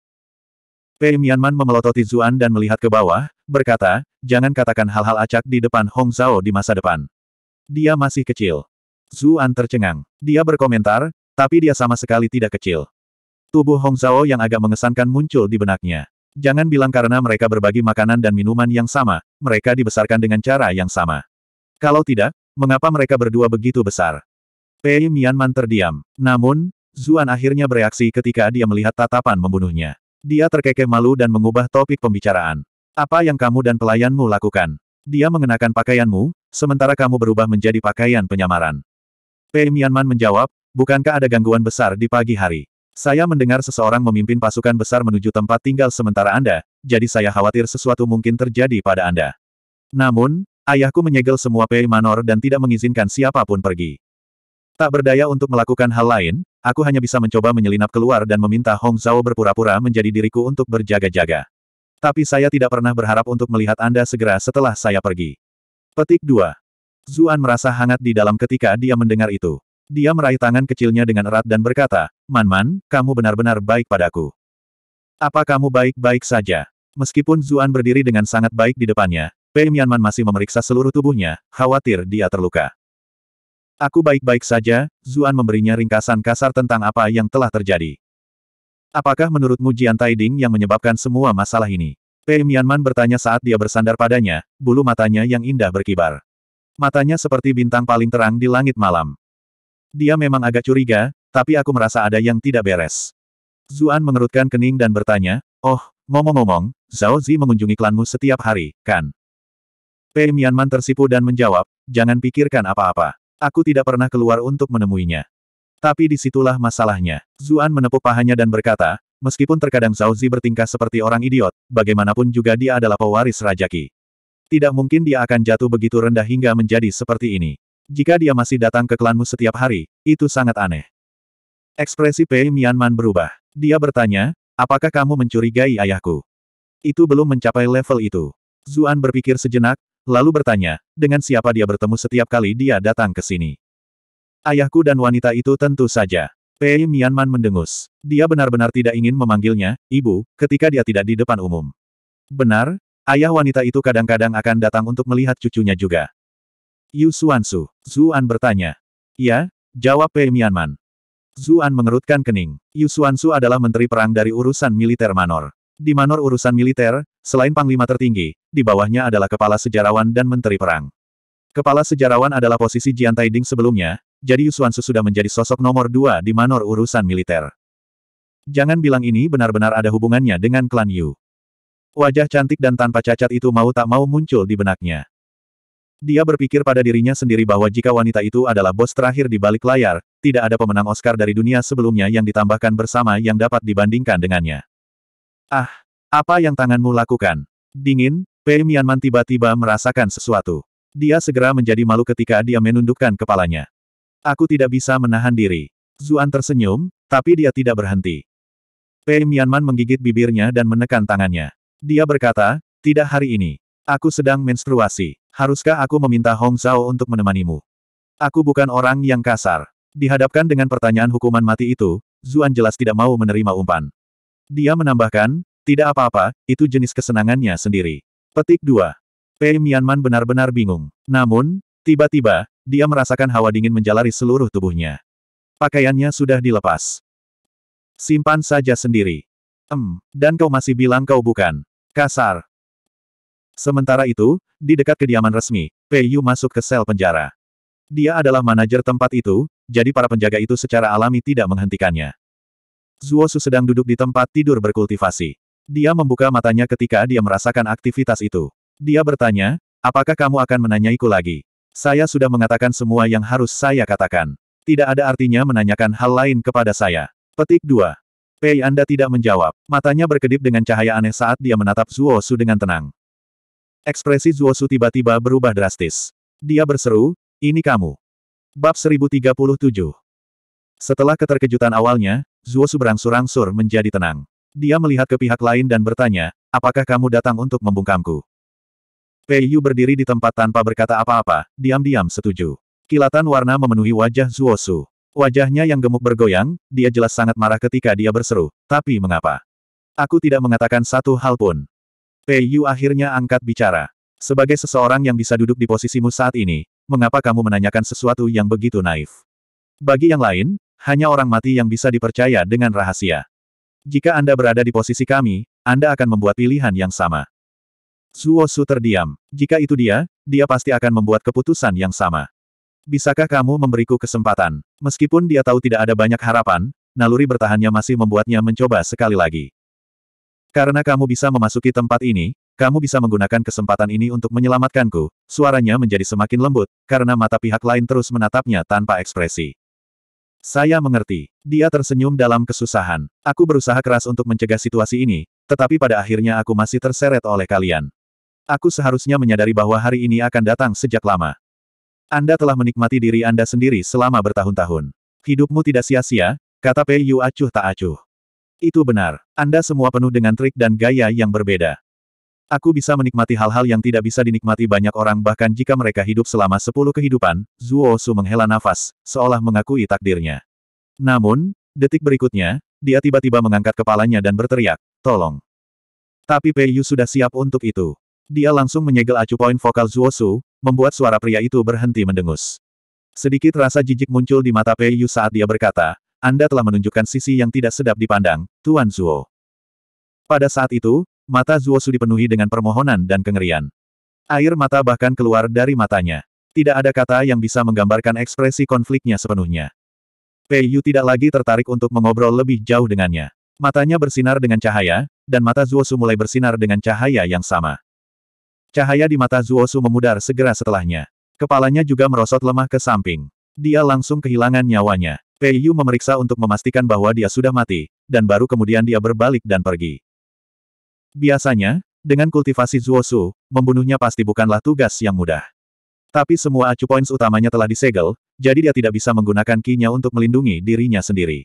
Pei Mianman memelototi Zuan dan melihat ke bawah, berkata, jangan katakan hal-hal acak di depan Hong Zhao di masa depan. Dia masih kecil. Zuan tercengang. Dia berkomentar, tapi dia sama sekali tidak kecil. Tubuh Hong Zhao yang agak mengesankan muncul di benaknya. Jangan bilang karena mereka berbagi makanan dan minuman yang sama, mereka dibesarkan dengan cara yang sama. Kalau tidak, mengapa mereka berdua begitu besar? Pei Mianman terdiam. Namun, Zuan akhirnya bereaksi ketika dia melihat tatapan membunuhnya. Dia terkekeh malu dan mengubah topik pembicaraan. Apa yang kamu dan pelayanmu lakukan? Dia mengenakan pakaianmu, sementara kamu berubah menjadi pakaian penyamaran. Pei Mianman menjawab, bukankah ada gangguan besar di pagi hari? Saya mendengar seseorang memimpin pasukan besar menuju tempat tinggal sementara Anda, jadi saya khawatir sesuatu mungkin terjadi pada Anda. Namun, ayahku menyegel semua Pei Manor dan tidak mengizinkan siapapun pergi. Tak berdaya untuk melakukan hal lain, aku hanya bisa mencoba menyelinap keluar dan meminta Hong Zhao berpura-pura menjadi diriku untuk berjaga-jaga. Tapi saya tidak pernah berharap untuk melihat Anda segera setelah saya pergi. Petik 2. Zuan merasa hangat di dalam ketika dia mendengar itu. Dia meraih tangan kecilnya dengan erat dan berkata, Man-man, kamu benar-benar baik padaku. Apa kamu baik-baik saja? Meskipun Zuan berdiri dengan sangat baik di depannya, Pei Mianman masih memeriksa seluruh tubuhnya, khawatir dia terluka. Aku baik-baik saja, Zuan memberinya ringkasan kasar tentang apa yang telah terjadi. Apakah menurutmu Jian Taiding yang menyebabkan semua masalah ini? Pei Mianman bertanya saat dia bersandar padanya, bulu matanya yang indah berkibar. Matanya seperti bintang paling terang di langit malam. Dia memang agak curiga, tapi aku merasa ada yang tidak beres. Zuan mengerutkan kening dan bertanya, Oh, ngomong-ngomong, Zhao Zi mengunjungi klanmu setiap hari, kan? Pei Mianman tersipu dan menjawab, jangan pikirkan apa-apa. Aku tidak pernah keluar untuk menemuinya. Tapi disitulah masalahnya. Zuan menepuk pahanya dan berkata, meskipun terkadang Zhao Zi bertingkah seperti orang idiot, bagaimanapun juga dia adalah pewaris rajaki. Tidak mungkin dia akan jatuh begitu rendah hingga menjadi seperti ini. Jika dia masih datang ke klanmu setiap hari, itu sangat aneh. Ekspresi Pei Mianman berubah. Dia bertanya, apakah kamu mencurigai ayahku? Itu belum mencapai level itu. Zuan berpikir sejenak, lalu bertanya, dengan siapa dia bertemu setiap kali dia datang ke sini? Ayahku dan wanita itu tentu saja. Pei Mianman mendengus. Dia benar-benar tidak ingin memanggilnya, ibu, ketika dia tidak di depan umum. Benar, ayah wanita itu kadang-kadang akan datang untuk melihat cucunya juga. Yu Xuansu. Zuan bertanya. Ya, jawab Pei Mianman. Zuan mengerutkan kening. Yu Xuansu adalah menteri perang dari urusan militer Manor. Di Manor urusan militer, selain panglima tertinggi, di bawahnya adalah kepala sejarawan dan menteri perang. Kepala sejarawan adalah posisi Jian Taiding sebelumnya, jadi Yu Xuansu sudah menjadi sosok nomor dua di Manor urusan militer. Jangan bilang ini benar-benar ada hubungannya dengan klan Yu. Wajah cantik dan tanpa cacat itu mau tak mau muncul di benaknya. Dia berpikir pada dirinya sendiri bahwa jika wanita itu adalah bos terakhir di balik layar, tidak ada pemenang Oscar dari dunia sebelumnya yang ditambahkan bersama yang dapat dibandingkan dengannya. Ah, apa yang tanganmu lakukan? Dingin, Pei Mianman tiba-tiba merasakan sesuatu. Dia segera menjadi malu ketika dia menundukkan kepalanya. Aku tidak bisa menahan diri. Zuan tersenyum, tapi dia tidak berhenti. Pei Mianman menggigit bibirnya dan menekan tangannya. Dia berkata, tidak hari ini. Aku sedang menstruasi. Haruskah aku meminta Hong Zhao untuk menemanimu? Aku bukan orang yang kasar. Dihadapkan dengan pertanyaan hukuman mati itu, Zuan jelas tidak mau menerima umpan. Dia menambahkan, tidak apa-apa, itu jenis kesenangannya sendiri. Petik 2. Pei Mianman benar-benar bingung. Namun, tiba-tiba, dia merasakan hawa dingin menjalari seluruh tubuhnya. Pakaiannya sudah dilepas. Simpan saja sendiri. Em, dan kau masih bilang kau bukan. Kasar. Sementara itu, di dekat kediaman resmi, Pei Yu masuk ke sel penjara. Dia adalah manajer tempat itu, jadi para penjaga itu secara alami tidak menghentikannya. Zuo Su sedang duduk di tempat tidur berkultivasi. Dia membuka matanya ketika dia merasakan aktivitas itu. Dia bertanya, apakah kamu akan menanyaiku lagi? Saya sudah mengatakan semua yang harus saya katakan. Tidak ada artinya menanyakan hal lain kepada saya. Petik 2. Pei Anda tidak menjawab. Matanya berkedip dengan cahaya aneh saat dia menatap Zuo Su dengan tenang. Ekspresi Zuosu tiba-tiba berubah drastis. Dia berseru, ini kamu. Bab 1037 Setelah keterkejutan awalnya, Zuosu berangsur-angsur menjadi tenang. Dia melihat ke pihak lain dan bertanya, apakah kamu datang untuk membungkamku? Pei Yu berdiri di tempat tanpa berkata apa-apa, diam-diam setuju. Kilatan warna memenuhi wajah Zuosu. Wajahnya yang gemuk bergoyang, dia jelas sangat marah ketika dia berseru, tapi mengapa? Aku tidak mengatakan satu hal pun. Pei Yu akhirnya angkat bicara. Sebagai seseorang yang bisa duduk di posisimu saat ini, mengapa kamu menanyakan sesuatu yang begitu naif? Bagi yang lain, hanya orang mati yang bisa dipercaya dengan rahasia. Jika Anda berada di posisi kami, Anda akan membuat pilihan yang sama. Zuo Su terdiam. Jika itu dia, dia pasti akan membuat keputusan yang sama. Bisakah kamu memberiku kesempatan? Meskipun dia tahu tidak ada banyak harapan, naluri bertahannya masih membuatnya mencoba sekali lagi. Karena kamu bisa memasuki tempat ini, kamu bisa menggunakan kesempatan ini untuk menyelamatkanku. Suaranya menjadi semakin lembut, karena mata pihak lain terus menatapnya tanpa ekspresi. Saya mengerti. Dia tersenyum dalam kesusahan. Aku berusaha keras untuk mencegah situasi ini, tetapi pada akhirnya aku masih terseret oleh kalian. Aku seharusnya menyadari bahwa hari ini akan datang sejak lama. Anda telah menikmati diri Anda sendiri selama bertahun-tahun. Hidupmu tidak sia-sia, kata Pei Yu acuh tak acuh. Itu benar. Anda semua penuh dengan trik dan gaya yang berbeda. Aku bisa menikmati hal-hal yang tidak bisa dinikmati banyak orang bahkan jika mereka hidup selama sepuluh kehidupan, Zuo Su menghela nafas, seolah mengakui takdirnya. Namun, detik berikutnya, dia tiba-tiba mengangkat kepalanya dan berteriak, tolong. Tapi Peiyu sudah siap untuk itu. Dia langsung menyegel acu poin vokal Zuo Su, membuat suara pria itu berhenti mendengus. Sedikit rasa jijik muncul di mata Pei Yu saat dia berkata, anda telah menunjukkan sisi yang tidak sedap dipandang, Tuan Zuo. Pada saat itu, mata Zuo Su dipenuhi dengan permohonan dan kengerian. Air mata bahkan keluar dari matanya. Tidak ada kata yang bisa menggambarkan ekspresi konfliknya sepenuhnya. Pei Yu tidak lagi tertarik untuk mengobrol lebih jauh dengannya. Matanya bersinar dengan cahaya, dan mata Zuo Su mulai bersinar dengan cahaya yang sama. Cahaya di mata Zuo Su memudar segera setelahnya. Kepalanya juga merosot lemah ke samping. Dia langsung kehilangan nyawanya. Pei Yu memeriksa untuk memastikan bahwa dia sudah mati, dan baru kemudian dia berbalik dan pergi. Biasanya, dengan kultivasi Zuosu, membunuhnya pasti bukanlah tugas yang mudah. Tapi semua acu points utamanya telah disegel, jadi dia tidak bisa menggunakan kinya untuk melindungi dirinya sendiri.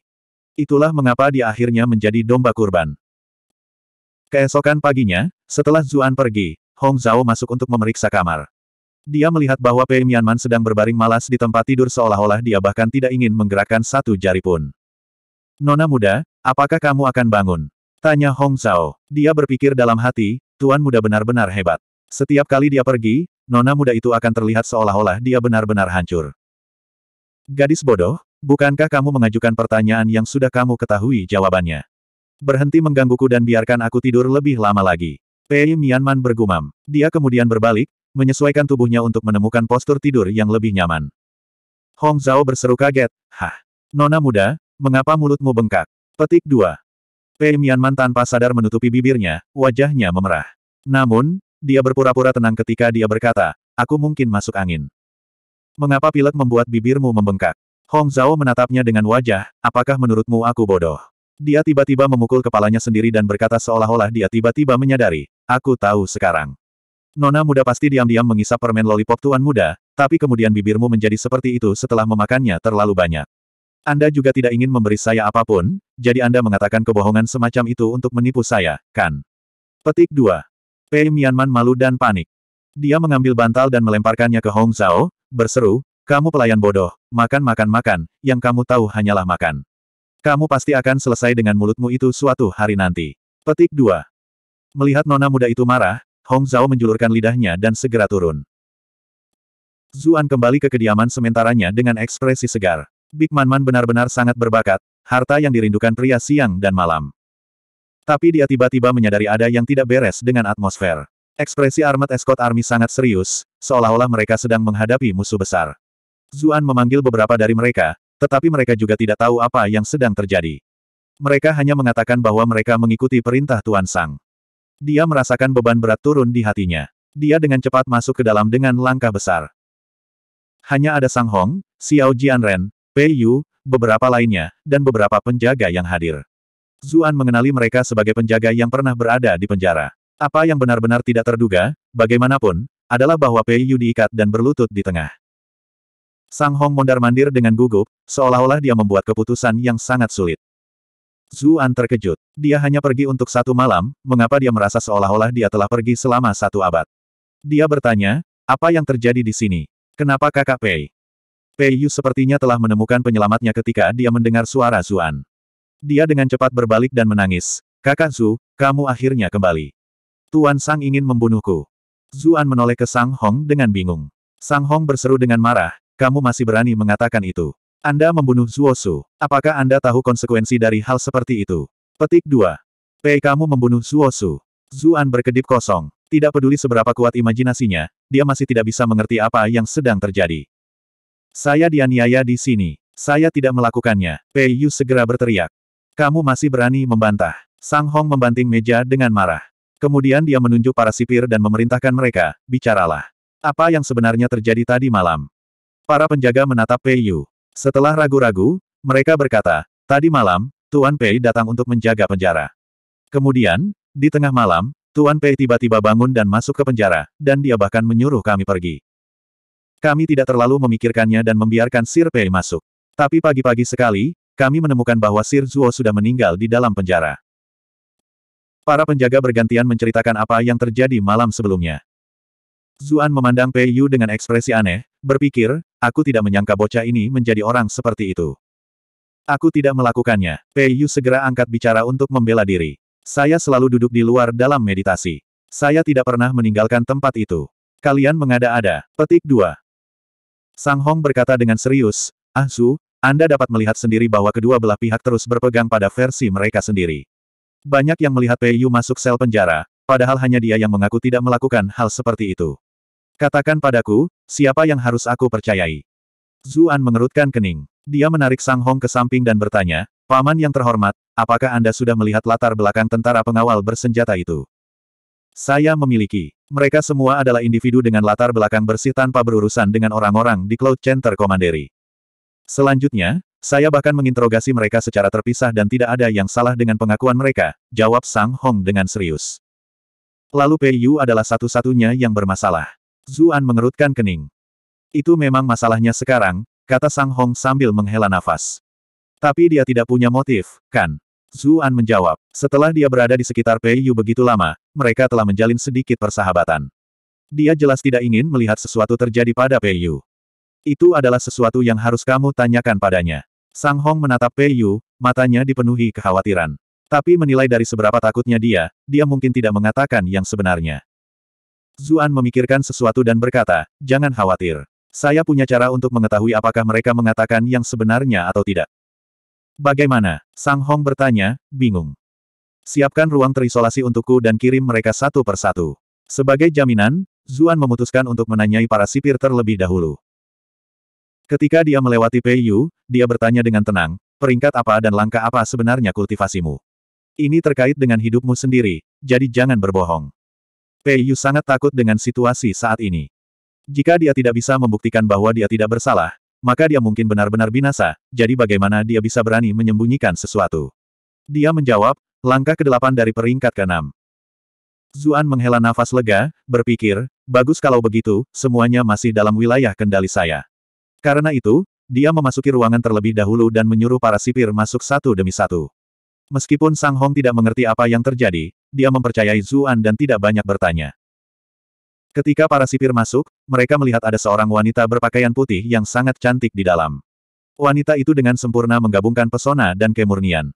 Itulah mengapa dia akhirnya menjadi domba kurban. Keesokan paginya, setelah Zuan pergi, Hong Zhao masuk untuk memeriksa kamar. Dia melihat bahwa Pei Mianman sedang berbaring malas di tempat tidur seolah-olah dia bahkan tidak ingin menggerakkan satu jari pun. Nona muda, apakah kamu akan bangun? Tanya Hong Zhao. Dia berpikir dalam hati, tuan muda benar-benar hebat. Setiap kali dia pergi, nona muda itu akan terlihat seolah-olah dia benar-benar hancur. Gadis bodoh, bukankah kamu mengajukan pertanyaan yang sudah kamu ketahui jawabannya? Berhenti menggangguku dan biarkan aku tidur lebih lama lagi. Pei Mianman bergumam. Dia kemudian berbalik, menyesuaikan tubuhnya untuk menemukan postur tidur yang lebih nyaman. Hong Zhao berseru kaget, Hah! Nona muda, mengapa mulutmu bengkak? Petik 2. Pei Mianman tanpa sadar menutupi bibirnya, wajahnya memerah. Namun, dia berpura-pura tenang ketika dia berkata, aku mungkin masuk angin. Mengapa pilek membuat bibirmu membengkak? Hong Zhao menatapnya dengan wajah, apakah menurutmu aku bodoh? Dia tiba-tiba memukul kepalanya sendiri dan berkata seolah-olah dia tiba-tiba menyadari, aku tahu sekarang. Nona muda pasti diam-diam mengisap permen lollipop tuan muda, tapi kemudian bibirmu menjadi seperti itu setelah memakannya terlalu banyak. Anda juga tidak ingin memberi saya apapun, jadi Anda mengatakan kebohongan semacam itu untuk menipu saya, kan? Petik 2. Pei Mianman malu dan panik. Dia mengambil bantal dan melemparkannya ke Hong Zhao, berseru, kamu pelayan bodoh, makan-makan-makan, yang kamu tahu hanyalah makan. Kamu pasti akan selesai dengan mulutmu itu suatu hari nanti. Petik 2. Melihat nona muda itu marah, Hong Zhao menjulurkan lidahnya dan segera turun. Zuan kembali ke kediaman sementaranya dengan ekspresi segar. Big Man Man benar-benar sangat berbakat, harta yang dirindukan pria siang dan malam. Tapi dia tiba-tiba menyadari ada yang tidak beres dengan atmosfer. Ekspresi Armet Escort Army sangat serius, seolah-olah mereka sedang menghadapi musuh besar. Zuan memanggil beberapa dari mereka, tetapi mereka juga tidak tahu apa yang sedang terjadi. Mereka hanya mengatakan bahwa mereka mengikuti perintah Tuan Sang. Dia merasakan beban berat turun di hatinya. Dia dengan cepat masuk ke dalam dengan langkah besar. Hanya ada Sang Hong, Xiao Jianren, Pei Yu, beberapa lainnya, dan beberapa penjaga yang hadir. Zuan mengenali mereka sebagai penjaga yang pernah berada di penjara. Apa yang benar-benar tidak terduga, bagaimanapun, adalah bahwa Pei Yu diikat dan berlutut di tengah. Sang Hong mondar-mandir dengan gugup, seolah-olah dia membuat keputusan yang sangat sulit. Zuan terkejut. Dia hanya pergi untuk satu malam, mengapa dia merasa seolah-olah dia telah pergi selama satu abad. Dia bertanya, apa yang terjadi di sini? Kenapa kakak Pei? Pei Yu sepertinya telah menemukan penyelamatnya ketika dia mendengar suara Zuan. Dia dengan cepat berbalik dan menangis. Kakak Zu, kamu akhirnya kembali. Tuan Sang ingin membunuhku. Zuan menoleh ke Sang Hong dengan bingung. Sang Hong berseru dengan marah, kamu masih berani mengatakan itu. Anda membunuh Zuosu. Apakah Anda tahu konsekuensi dari hal seperti itu? Petik 2. P. Kamu membunuh Zuosu. Zuan berkedip kosong. Tidak peduli seberapa kuat imajinasinya, dia masih tidak bisa mengerti apa yang sedang terjadi. Saya dianiaya di sini. Saya tidak melakukannya. Pei Yu segera berteriak. Kamu masih berani membantah. Sang Hong membanting meja dengan marah. Kemudian dia menunjuk para sipir dan memerintahkan mereka, bicaralah. Apa yang sebenarnya terjadi tadi malam? Para penjaga menatap Pei Yu. Setelah ragu-ragu, mereka berkata, tadi malam, Tuan Pei datang untuk menjaga penjara. Kemudian, di tengah malam, Tuan Pei tiba-tiba bangun dan masuk ke penjara, dan dia bahkan menyuruh kami pergi. Kami tidak terlalu memikirkannya dan membiarkan Sir Pei masuk. Tapi pagi-pagi sekali, kami menemukan bahwa Sir Zuo sudah meninggal di dalam penjara. Para penjaga bergantian menceritakan apa yang terjadi malam sebelumnya. Zuan memandang Pei Yu dengan ekspresi aneh, berpikir, Aku tidak menyangka bocah ini menjadi orang seperti itu. Aku tidak melakukannya. Pei Yu segera angkat bicara untuk membela diri. Saya selalu duduk di luar dalam meditasi. Saya tidak pernah meninggalkan tempat itu. Kalian mengada-ada. Petik 2. Sang Hong berkata dengan serius, Ah Su, Anda dapat melihat sendiri bahwa kedua belah pihak terus berpegang pada versi mereka sendiri. Banyak yang melihat Pei Yu masuk sel penjara, padahal hanya dia yang mengaku tidak melakukan hal seperti itu. Katakan padaku, siapa yang harus aku percayai? Zuan mengerutkan kening. Dia menarik Sang Hong ke samping dan bertanya, Paman yang terhormat, apakah Anda sudah melihat latar belakang tentara pengawal bersenjata itu? Saya memiliki. Mereka semua adalah individu dengan latar belakang bersih tanpa berurusan dengan orang-orang di Cloud Center Commandery. Selanjutnya, saya bahkan menginterogasi mereka secara terpisah dan tidak ada yang salah dengan pengakuan mereka, jawab Sang Hong dengan serius. Lalu Pei Yu adalah satu-satunya yang bermasalah. Zuan mengerutkan kening. Itu memang masalahnya sekarang, kata Sang Hong sambil menghela nafas. Tapi dia tidak punya motif, kan? Zuan menjawab, setelah dia berada di sekitar Pei Yu begitu lama, mereka telah menjalin sedikit persahabatan. Dia jelas tidak ingin melihat sesuatu terjadi pada Pei Yu. Itu adalah sesuatu yang harus kamu tanyakan padanya. Sang Hong menatap Pei Yu, matanya dipenuhi kekhawatiran. Tapi menilai dari seberapa takutnya dia, dia mungkin tidak mengatakan yang sebenarnya. Zuan memikirkan sesuatu dan berkata, jangan khawatir. Saya punya cara untuk mengetahui apakah mereka mengatakan yang sebenarnya atau tidak. Bagaimana? Sang Hong bertanya, bingung. Siapkan ruang terisolasi untukku dan kirim mereka satu persatu. Sebagai jaminan, Zuan memutuskan untuk menanyai para sipir terlebih dahulu. Ketika dia melewati Pei Yu, dia bertanya dengan tenang, peringkat apa dan langkah apa sebenarnya kultivasimu? Ini terkait dengan hidupmu sendiri, jadi jangan berbohong. Fei Yu sangat takut dengan situasi saat ini. Jika dia tidak bisa membuktikan bahwa dia tidak bersalah, maka dia mungkin benar-benar binasa, jadi bagaimana dia bisa berani menyembunyikan sesuatu? Dia menjawab, langkah ke-8 dari peringkat ke-6. Zuan menghela nafas lega, berpikir, bagus kalau begitu, semuanya masih dalam wilayah kendali saya. Karena itu, dia memasuki ruangan terlebih dahulu dan menyuruh para sipir masuk satu demi satu. Meskipun Sang Hong tidak mengerti apa yang terjadi, dia mempercayai Zuan dan tidak banyak bertanya. Ketika para sipir masuk, mereka melihat ada seorang wanita berpakaian putih yang sangat cantik di dalam. Wanita itu dengan sempurna menggabungkan pesona dan kemurnian.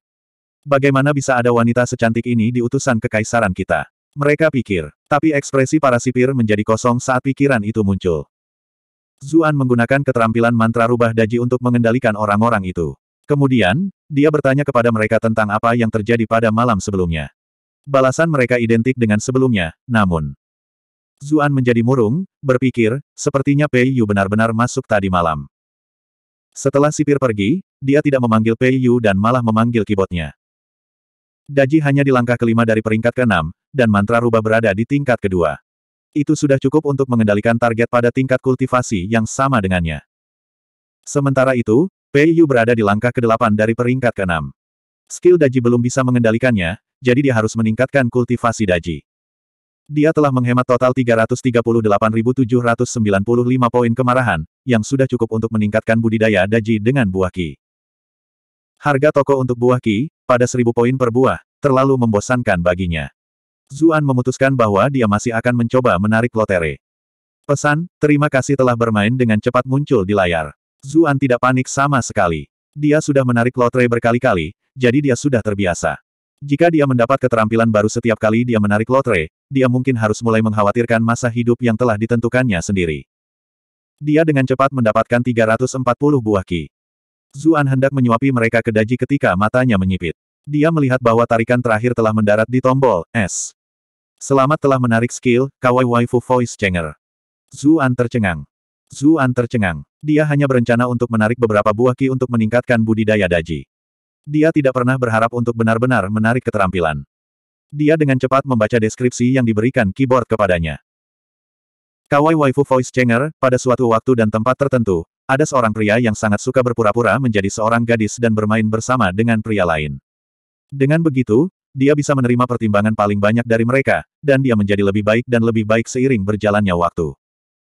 Bagaimana bisa ada wanita secantik ini di utusan kekaisaran kita? Mereka pikir, tapi ekspresi para sipir menjadi kosong saat pikiran itu muncul. Zuan menggunakan keterampilan mantra rubah daji untuk mengendalikan orang-orang itu. Kemudian, dia bertanya kepada mereka tentang apa yang terjadi pada malam sebelumnya. Balasan mereka identik dengan sebelumnya, namun... Zuan menjadi murung, berpikir, sepertinya Pei Yu benar-benar masuk tadi malam. Setelah sipir pergi, dia tidak memanggil Pei Yu dan malah memanggil keyboardnya. Daji hanya di langkah kelima dari peringkat keenam, dan mantra rubah berada di tingkat kedua. Itu sudah cukup untuk mengendalikan target pada tingkat kultivasi yang sama dengannya. Sementara itu, Pei Yu berada di langkah ke-8 dari peringkat ke-6. Skill daji belum bisa mengendalikannya, jadi dia harus meningkatkan kultivasi daji. Dia telah menghemat total 338.795 poin kemarahan, yang sudah cukup untuk meningkatkan budidaya daji dengan buah ki. Harga toko untuk buah ki, pada 1.000 poin per buah, terlalu membosankan baginya. Zuan memutuskan bahwa dia masih akan mencoba menarik lotere. Pesan, terima kasih telah bermain dengan cepat muncul di layar. Zuan tidak panik sama sekali. Dia sudah menarik lotre berkali-kali, jadi dia sudah terbiasa. Jika dia mendapat keterampilan baru setiap kali dia menarik lotre, dia mungkin harus mulai mengkhawatirkan masa hidup yang telah ditentukannya sendiri. Dia dengan cepat mendapatkan 340 buah ki. Zuan hendak menyuapi mereka ke daji ketika matanya menyipit. Dia melihat bahwa tarikan terakhir telah mendarat di tombol S. Selamat telah menarik skill, kawaii Waifu Voice Changer. Zuan tercengang. Zuan tercengang. Dia hanya berencana untuk menarik beberapa buah ki untuk meningkatkan budidaya daji. Dia tidak pernah berharap untuk benar-benar menarik keterampilan. Dia dengan cepat membaca deskripsi yang diberikan keyboard kepadanya. Kawai waifu voice changer, pada suatu waktu dan tempat tertentu, ada seorang pria yang sangat suka berpura-pura menjadi seorang gadis dan bermain bersama dengan pria lain. Dengan begitu, dia bisa menerima pertimbangan paling banyak dari mereka, dan dia menjadi lebih baik dan lebih baik seiring berjalannya waktu.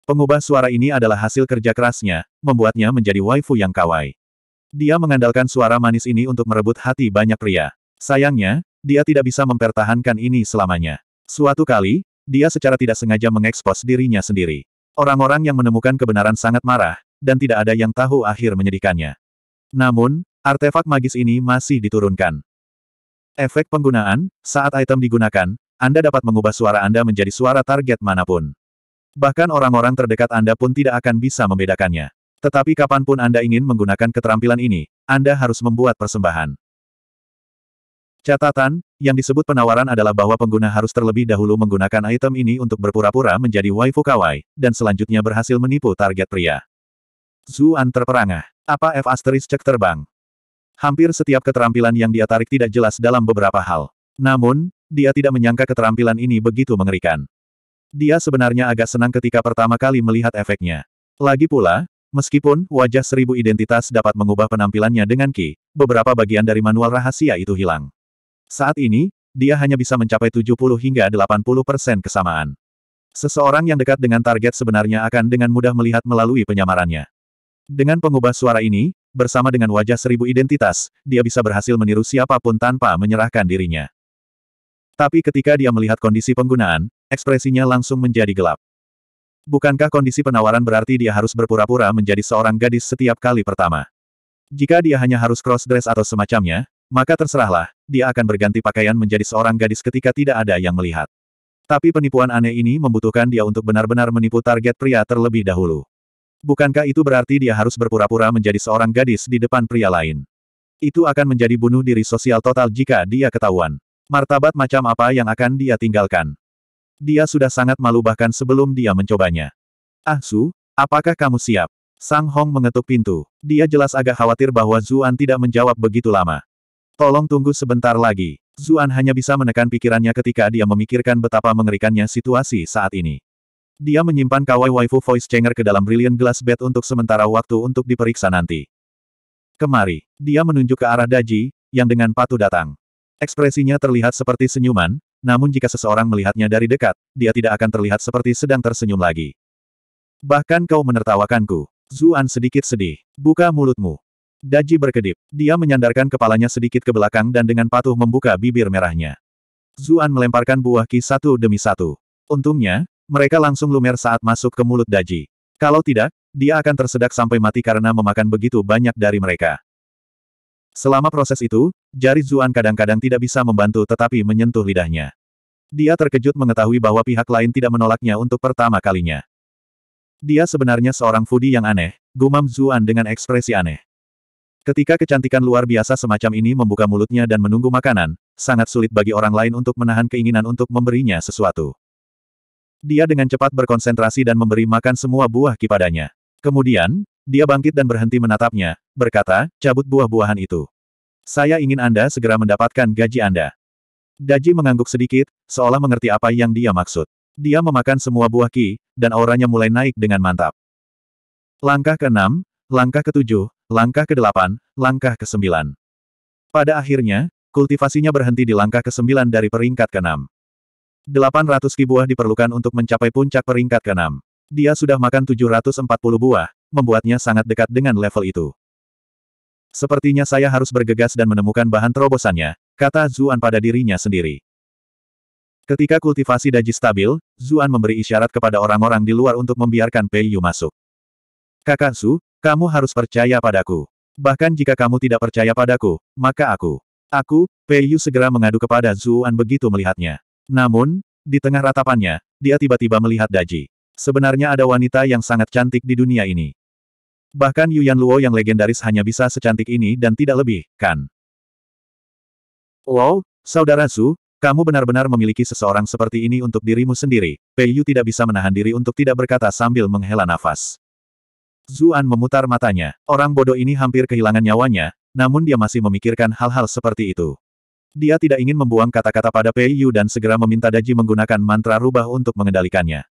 Pengubah suara ini adalah hasil kerja kerasnya, membuatnya menjadi waifu yang kawai. Dia mengandalkan suara manis ini untuk merebut hati banyak pria. Sayangnya, dia tidak bisa mempertahankan ini selamanya. Suatu kali, dia secara tidak sengaja mengekspos dirinya sendiri. Orang-orang yang menemukan kebenaran sangat marah, dan tidak ada yang tahu akhir menyedihkannya. Namun, artefak magis ini masih diturunkan. Efek penggunaan, saat item digunakan, Anda dapat mengubah suara Anda menjadi suara target manapun. Bahkan orang-orang terdekat Anda pun tidak akan bisa membedakannya. Tetapi kapanpun Anda ingin menggunakan keterampilan ini, Anda harus membuat persembahan. Catatan, yang disebut penawaran adalah bahwa pengguna harus terlebih dahulu menggunakan item ini untuk berpura-pura menjadi waifu kawaii, dan selanjutnya berhasil menipu target pria. Zuan terperangah. Apa F asteris cek terbang? Hampir setiap keterampilan yang dia tarik tidak jelas dalam beberapa hal. Namun, dia tidak menyangka keterampilan ini begitu mengerikan. Dia sebenarnya agak senang ketika pertama kali melihat efeknya. Lagi pula, meskipun wajah seribu identitas dapat mengubah penampilannya dengan Ki, beberapa bagian dari manual rahasia itu hilang. Saat ini, dia hanya bisa mencapai 70 hingga 80 persen kesamaan. Seseorang yang dekat dengan target sebenarnya akan dengan mudah melihat melalui penyamarannya. Dengan pengubah suara ini, bersama dengan wajah seribu identitas, dia bisa berhasil meniru siapapun tanpa menyerahkan dirinya. Tapi ketika dia melihat kondisi penggunaan, ekspresinya langsung menjadi gelap. Bukankah kondisi penawaran berarti dia harus berpura-pura menjadi seorang gadis setiap kali pertama? Jika dia hanya harus cross-dress atau semacamnya, maka terserahlah, dia akan berganti pakaian menjadi seorang gadis ketika tidak ada yang melihat. Tapi penipuan aneh ini membutuhkan dia untuk benar-benar menipu target pria terlebih dahulu. Bukankah itu berarti dia harus berpura-pura menjadi seorang gadis di depan pria lain? Itu akan menjadi bunuh diri sosial total jika dia ketahuan. Martabat macam apa yang akan dia tinggalkan? Dia sudah sangat malu bahkan sebelum dia mencobanya. Ah Su, apakah kamu siap? Sang Hong mengetuk pintu. Dia jelas agak khawatir bahwa Zuan tidak menjawab begitu lama. Tolong tunggu sebentar lagi. Zuan hanya bisa menekan pikirannya ketika dia memikirkan betapa mengerikannya situasi saat ini. Dia menyimpan kawai waifu voice changer ke dalam brilliant glass bed untuk sementara waktu untuk diperiksa nanti. Kemari, dia menunjuk ke arah Daji, yang dengan patuh datang. Ekspresinya terlihat seperti senyuman, namun jika seseorang melihatnya dari dekat, dia tidak akan terlihat seperti sedang tersenyum lagi. Bahkan kau menertawakanku. Zuan sedikit sedih. Buka mulutmu. Daji berkedip. Dia menyandarkan kepalanya sedikit ke belakang dan dengan patuh membuka bibir merahnya. Zuan melemparkan buah ki satu demi satu. Untungnya, mereka langsung lumer saat masuk ke mulut Daji. Kalau tidak, dia akan tersedak sampai mati karena memakan begitu banyak dari mereka. Selama proses itu, jari Zuan kadang-kadang tidak bisa membantu tetapi menyentuh lidahnya. Dia terkejut mengetahui bahwa pihak lain tidak menolaknya untuk pertama kalinya. Dia sebenarnya seorang foodie yang aneh, gumam Zuan dengan ekspresi aneh. Ketika kecantikan luar biasa semacam ini membuka mulutnya dan menunggu makanan, sangat sulit bagi orang lain untuk menahan keinginan untuk memberinya sesuatu. Dia dengan cepat berkonsentrasi dan memberi makan semua buah kepadanya. Kemudian, dia bangkit dan berhenti menatapnya, berkata, cabut buah-buahan itu. Saya ingin Anda segera mendapatkan gaji Anda. Daji mengangguk sedikit, seolah mengerti apa yang dia maksud. Dia memakan semua buah ki, dan auranya mulai naik dengan mantap. Langkah ke-6, langkah ke-7, langkah ke-8, langkah ke-9. Pada akhirnya, kultivasinya berhenti di langkah ke-9 dari peringkat ke-6. 800 ki buah diperlukan untuk mencapai puncak peringkat ke-6. Dia sudah makan 740 buah, membuatnya sangat dekat dengan level itu. Sepertinya saya harus bergegas dan menemukan bahan terobosannya, kata Zuan pada dirinya sendiri. Ketika kultivasi daji stabil, Zuan memberi isyarat kepada orang-orang di luar untuk membiarkan Pei Yu masuk. Kakak Su, kamu harus percaya padaku. Bahkan jika kamu tidak percaya padaku, maka aku. Aku, Pei Yu segera mengadu kepada Zuan begitu melihatnya. Namun, di tengah ratapannya, dia tiba-tiba melihat Daji. Sebenarnya ada wanita yang sangat cantik di dunia ini. Bahkan Yuan Luo yang legendaris hanya bisa secantik ini dan tidak lebih, kan? Wow, Saudara Zhu, kamu benar-benar memiliki seseorang seperti ini untuk dirimu sendiri. Pei Yu tidak bisa menahan diri untuk tidak berkata sambil menghela nafas. Zuan memutar matanya. Orang bodoh ini hampir kehilangan nyawanya, namun dia masih memikirkan hal-hal seperti itu. Dia tidak ingin membuang kata-kata pada Pei Yu dan segera meminta Daji menggunakan mantra rubah untuk mengendalikannya.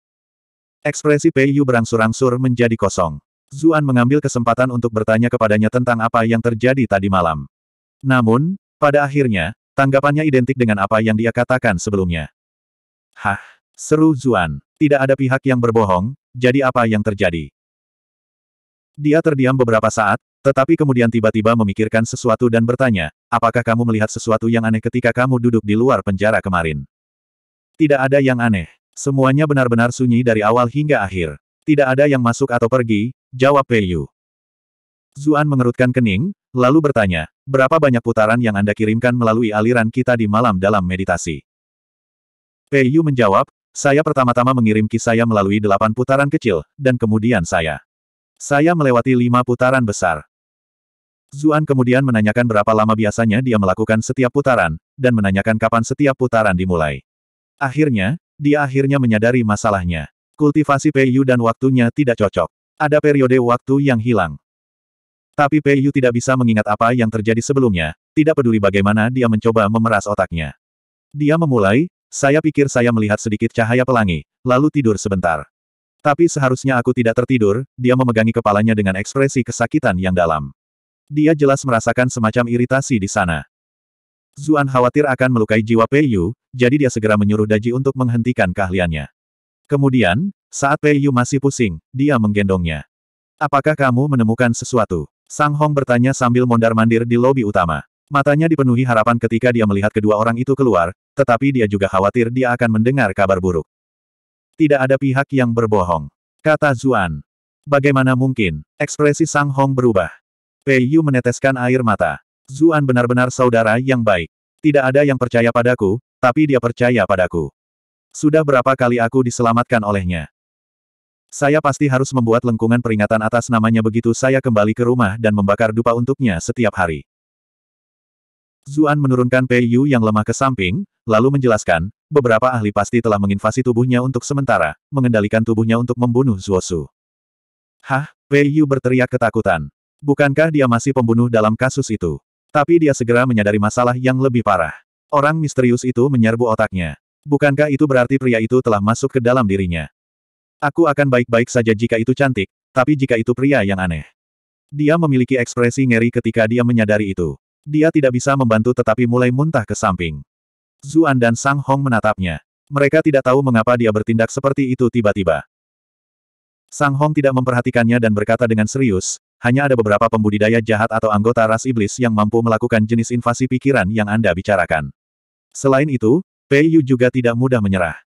Ekspresi Pei Yu berangsur-angsur menjadi kosong. Zuan mengambil kesempatan untuk bertanya kepadanya tentang apa yang terjadi tadi malam. Namun, pada akhirnya, tanggapannya identik dengan apa yang dia katakan sebelumnya. Hah, seru Zuan, tidak ada pihak yang berbohong, jadi apa yang terjadi? Dia terdiam beberapa saat, tetapi kemudian tiba-tiba memikirkan sesuatu dan bertanya, apakah kamu melihat sesuatu yang aneh ketika kamu duduk di luar penjara kemarin? Tidak ada yang aneh. Semuanya benar-benar sunyi dari awal hingga akhir. Tidak ada yang masuk atau pergi, jawab Peiyu. Zuan mengerutkan kening, lalu bertanya, berapa banyak putaran yang Anda kirimkan melalui aliran kita di malam dalam meditasi? Peiyu menjawab, saya pertama-tama mengirim ki saya melalui delapan putaran kecil, dan kemudian saya. Saya melewati lima putaran besar. Zuan kemudian menanyakan berapa lama biasanya dia melakukan setiap putaran, dan menanyakan kapan setiap putaran dimulai. Akhirnya, dia akhirnya menyadari masalahnya. Kultivasi Peiyu dan waktunya tidak cocok. Ada periode waktu yang hilang. Tapi Peiyu tidak bisa mengingat apa yang terjadi sebelumnya, tidak peduli bagaimana dia mencoba memeras otaknya. Dia memulai, saya pikir saya melihat sedikit cahaya pelangi, lalu tidur sebentar. Tapi seharusnya aku tidak tertidur, dia memegangi kepalanya dengan ekspresi kesakitan yang dalam. Dia jelas merasakan semacam iritasi di sana. Zuan khawatir akan melukai jiwa Pei Yu, jadi dia segera menyuruh Daji untuk menghentikan keahliannya. Kemudian, saat Pei Yu masih pusing, dia menggendongnya. Apakah kamu menemukan sesuatu? Sang Hong bertanya sambil mondar-mandir di lobi utama. Matanya dipenuhi harapan ketika dia melihat kedua orang itu keluar, tetapi dia juga khawatir dia akan mendengar kabar buruk. Tidak ada pihak yang berbohong. Kata Zuan. Bagaimana mungkin? Ekspresi Sang Hong berubah. Pei Yu meneteskan air mata. Zuan benar-benar saudara yang baik. Tidak ada yang percaya padaku, tapi dia percaya padaku. Sudah berapa kali aku diselamatkan olehnya. Saya pasti harus membuat lengkungan peringatan atas namanya begitu saya kembali ke rumah dan membakar dupa untuknya setiap hari. Zuan menurunkan Pei Yu yang lemah ke samping, lalu menjelaskan, beberapa ahli pasti telah menginvasi tubuhnya untuk sementara, mengendalikan tubuhnya untuk membunuh Zuosu. Hah? Pei Yu berteriak ketakutan. Bukankah dia masih pembunuh dalam kasus itu? Tapi dia segera menyadari masalah yang lebih parah. Orang misterius itu menyerbu otaknya. Bukankah itu berarti pria itu telah masuk ke dalam dirinya? Aku akan baik-baik saja jika itu cantik, tapi jika itu pria yang aneh. Dia memiliki ekspresi ngeri ketika dia menyadari itu. Dia tidak bisa membantu tetapi mulai muntah ke samping. Zuan dan Sang Hong menatapnya. Mereka tidak tahu mengapa dia bertindak seperti itu tiba-tiba. Sang Hong tidak memperhatikannya dan berkata dengan serius, hanya ada beberapa pembudidaya jahat atau anggota ras iblis yang mampu melakukan jenis invasi pikiran yang Anda bicarakan. Selain itu, Pei Yu juga tidak mudah menyerah.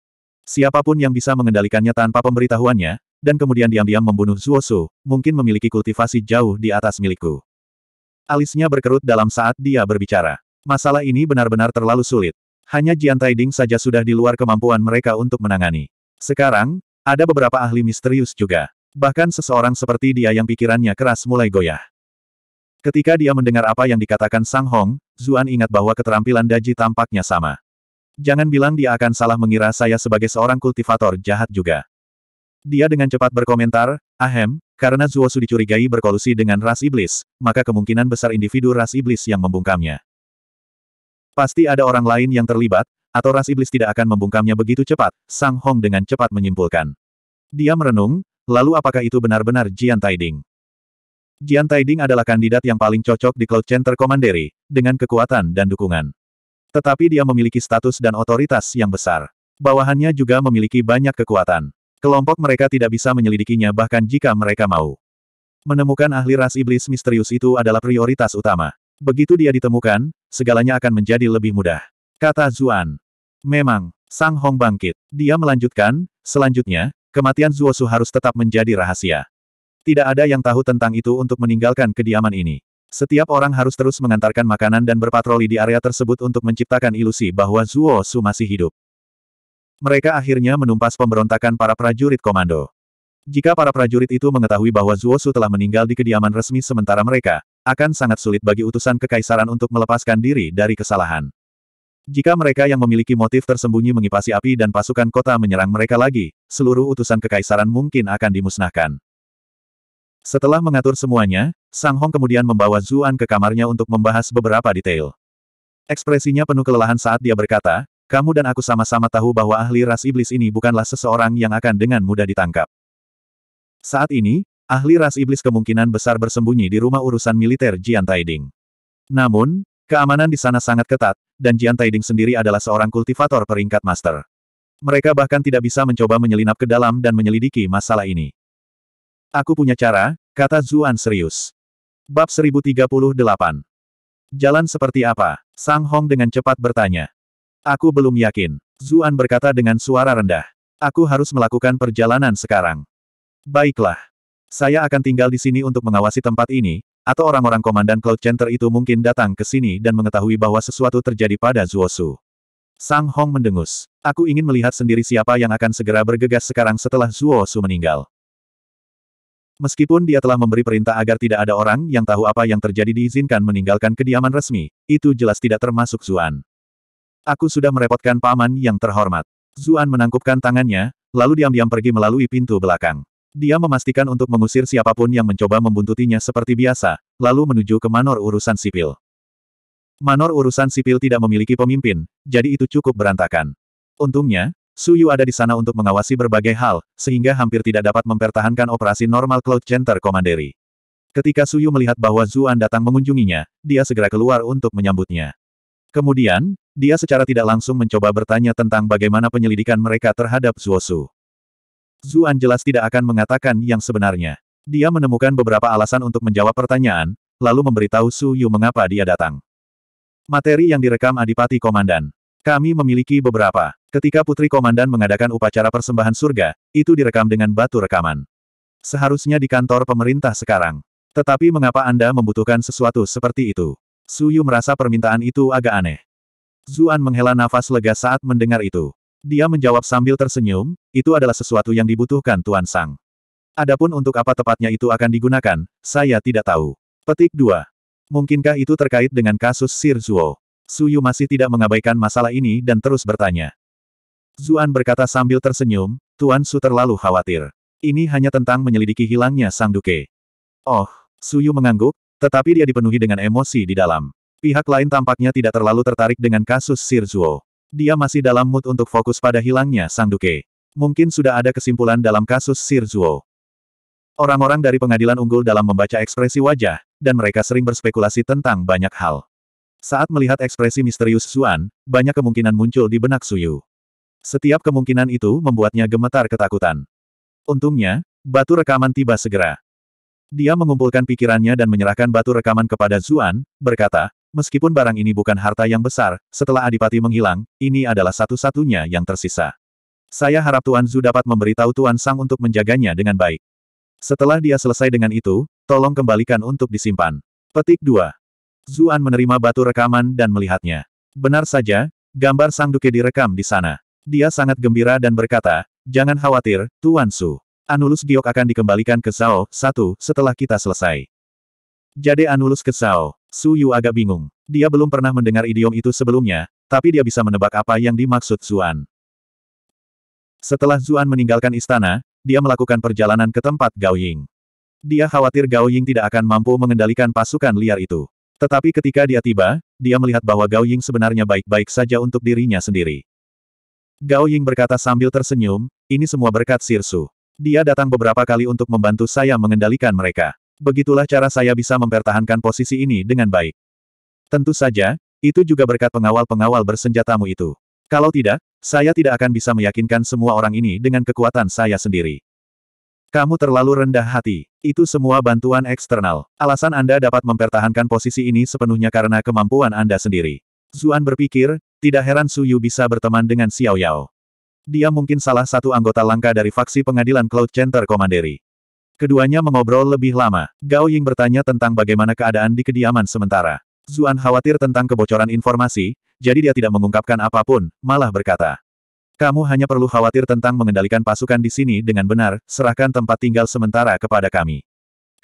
Siapapun yang bisa mengendalikannya tanpa pemberitahuannya, dan kemudian diam-diam membunuh Zuosu, mungkin memiliki kultivasi jauh di atas milikku. Alisnya berkerut dalam saat dia berbicara. Masalah ini benar-benar terlalu sulit. Hanya Jian Taiding saja sudah di luar kemampuan mereka untuk menangani. Sekarang, ada beberapa ahli misterius juga. Bahkan seseorang seperti dia yang pikirannya keras mulai goyah. Ketika dia mendengar apa yang dikatakan Sang Hong, Zuan ingat bahwa keterampilan Daji tampaknya sama. Jangan bilang dia akan salah mengira saya sebagai seorang kultivator jahat juga. Dia dengan cepat berkomentar, ahem, karena Zuosu dicurigai berkolusi dengan ras iblis, maka kemungkinan besar individu ras iblis yang membungkamnya. Pasti ada orang lain yang terlibat, atau ras iblis tidak akan membungkamnya begitu cepat, Sang Hong dengan cepat menyimpulkan. Dia merenung, Lalu apakah itu benar-benar Jian Taiding? Jian Taiding adalah kandidat yang paling cocok di Cloud Center Commandery, dengan kekuatan dan dukungan. Tetapi dia memiliki status dan otoritas yang besar. Bawahannya juga memiliki banyak kekuatan. Kelompok mereka tidak bisa menyelidikinya bahkan jika mereka mau. Menemukan ahli ras iblis misterius itu adalah prioritas utama. Begitu dia ditemukan, segalanya akan menjadi lebih mudah. Kata Zuan. Memang, Sang Hong bangkit. Dia melanjutkan, selanjutnya, Kematian Zuosu harus tetap menjadi rahasia. Tidak ada yang tahu tentang itu untuk meninggalkan kediaman ini. Setiap orang harus terus mengantarkan makanan dan berpatroli di area tersebut untuk menciptakan ilusi bahwa Zuosu masih hidup. Mereka akhirnya menumpas pemberontakan para prajurit komando. Jika para prajurit itu mengetahui bahwa Zuosu telah meninggal di kediaman resmi sementara mereka, akan sangat sulit bagi utusan kekaisaran untuk melepaskan diri dari kesalahan. Jika mereka yang memiliki motif tersembunyi mengipasi api dan pasukan kota menyerang mereka lagi, seluruh utusan kekaisaran mungkin akan dimusnahkan. Setelah mengatur semuanya, Sang Hong kemudian membawa Zuan ke kamarnya untuk membahas beberapa detail. Ekspresinya penuh kelelahan saat dia berkata, kamu dan aku sama-sama tahu bahwa ahli ras iblis ini bukanlah seseorang yang akan dengan mudah ditangkap. Saat ini, ahli ras iblis kemungkinan besar bersembunyi di rumah urusan militer Jian Taiding. Namun, Keamanan di sana sangat ketat, dan Jian Taiding sendiri adalah seorang kultivator peringkat master. Mereka bahkan tidak bisa mencoba menyelinap ke dalam dan menyelidiki masalah ini. Aku punya cara, kata Zuan serius. Bab 1038 Jalan seperti apa? Sang Hong dengan cepat bertanya. Aku belum yakin. Zuan berkata dengan suara rendah. Aku harus melakukan perjalanan sekarang. Baiklah. Saya akan tinggal di sini untuk mengawasi tempat ini, atau orang-orang komandan Cloud Center itu mungkin datang ke sini dan mengetahui bahwa sesuatu terjadi pada Zuosu. Sang Hong mendengus. Aku ingin melihat sendiri siapa yang akan segera bergegas sekarang setelah Zuosu meninggal. Meskipun dia telah memberi perintah agar tidak ada orang yang tahu apa yang terjadi diizinkan meninggalkan kediaman resmi, itu jelas tidak termasuk Zuan. Aku sudah merepotkan paman yang terhormat. Zuan menangkupkan tangannya, lalu diam-diam pergi melalui pintu belakang. Dia memastikan untuk mengusir siapapun yang mencoba membuntutinya seperti biasa, lalu menuju ke manor urusan sipil. Manor urusan sipil tidak memiliki pemimpin, jadi itu cukup berantakan. Untungnya, Suyu ada di sana untuk mengawasi berbagai hal, sehingga hampir tidak dapat mempertahankan operasi normal Cloud Center Commandery. Ketika Suyu melihat bahwa Zuan datang mengunjunginya, dia segera keluar untuk menyambutnya. Kemudian, dia secara tidak langsung mencoba bertanya tentang bagaimana penyelidikan mereka terhadap Su. Zuan jelas tidak akan mengatakan yang sebenarnya. Dia menemukan beberapa alasan untuk menjawab pertanyaan, lalu memberitahu Su Yu mengapa dia datang. Materi yang direkam Adipati Komandan. Kami memiliki beberapa. Ketika Putri Komandan mengadakan upacara persembahan surga, itu direkam dengan batu rekaman. Seharusnya di kantor pemerintah sekarang. Tetapi mengapa Anda membutuhkan sesuatu seperti itu? Su Yu merasa permintaan itu agak aneh. Zuan menghela nafas lega saat mendengar itu. Dia menjawab sambil tersenyum, itu adalah sesuatu yang dibutuhkan Tuan Sang. Adapun untuk apa tepatnya itu akan digunakan, saya tidak tahu. Petik 2. Mungkinkah itu terkait dengan kasus Sir Zuo? Suyu masih tidak mengabaikan masalah ini dan terus bertanya. Zuan berkata sambil tersenyum, Tuan Su terlalu khawatir. Ini hanya tentang menyelidiki hilangnya Sang Duke. Oh, Suyu mengangguk, tetapi dia dipenuhi dengan emosi di dalam. Pihak lain tampaknya tidak terlalu tertarik dengan kasus Sir Zuo. Dia masih dalam mood untuk fokus pada hilangnya Sang Duke. Mungkin sudah ada kesimpulan dalam kasus Sir Zuo. Orang-orang dari pengadilan unggul dalam membaca ekspresi wajah, dan mereka sering berspekulasi tentang banyak hal. Saat melihat ekspresi misterius Zuan, banyak kemungkinan muncul di benak Suyu. Setiap kemungkinan itu membuatnya gemetar ketakutan. Untungnya, batu rekaman tiba segera. Dia mengumpulkan pikirannya dan menyerahkan batu rekaman kepada Zuan, berkata, Meskipun barang ini bukan harta yang besar, setelah Adipati menghilang, ini adalah satu-satunya yang tersisa. Saya harap Tuan Zhu dapat memberitahu Tuan Sang untuk menjaganya dengan baik. Setelah dia selesai dengan itu, tolong kembalikan untuk disimpan. Petik 2. Zuan menerima batu rekaman dan melihatnya. Benar saja, gambar Sang Duke direkam di sana. Dia sangat gembira dan berkata, jangan khawatir, Tuan Su. Anulus Giok akan dikembalikan ke Zhao, satu, setelah kita selesai. Jadi Anulus ke Zhao. Su Yu agak bingung. Dia belum pernah mendengar idiom itu sebelumnya, tapi dia bisa menebak apa yang dimaksud Zuan. Setelah Zuan meninggalkan istana, dia melakukan perjalanan ke tempat Gao Ying. Dia khawatir Gao Ying tidak akan mampu mengendalikan pasukan liar itu. Tetapi ketika dia tiba, dia melihat bahwa Gao Ying sebenarnya baik-baik saja untuk dirinya sendiri. Gao Ying berkata sambil tersenyum, ini semua berkat Sirsu. Dia datang beberapa kali untuk membantu saya mengendalikan mereka. Begitulah cara saya bisa mempertahankan posisi ini dengan baik. Tentu saja, itu juga berkat pengawal-pengawal bersenjatamu itu. Kalau tidak, saya tidak akan bisa meyakinkan semua orang ini dengan kekuatan saya sendiri. Kamu terlalu rendah hati. Itu semua bantuan eksternal. Alasan Anda dapat mempertahankan posisi ini sepenuhnya karena kemampuan Anda sendiri. Zuan berpikir, tidak heran Su Yu bisa berteman dengan Xiao Yao. Dia mungkin salah satu anggota langka dari faksi pengadilan Cloud Center Komanderi. Keduanya mengobrol lebih lama. Gao Ying bertanya tentang bagaimana keadaan di kediaman sementara. Zuan khawatir tentang kebocoran informasi, jadi dia tidak mengungkapkan apapun, malah berkata. Kamu hanya perlu khawatir tentang mengendalikan pasukan di sini dengan benar, serahkan tempat tinggal sementara kepada kami.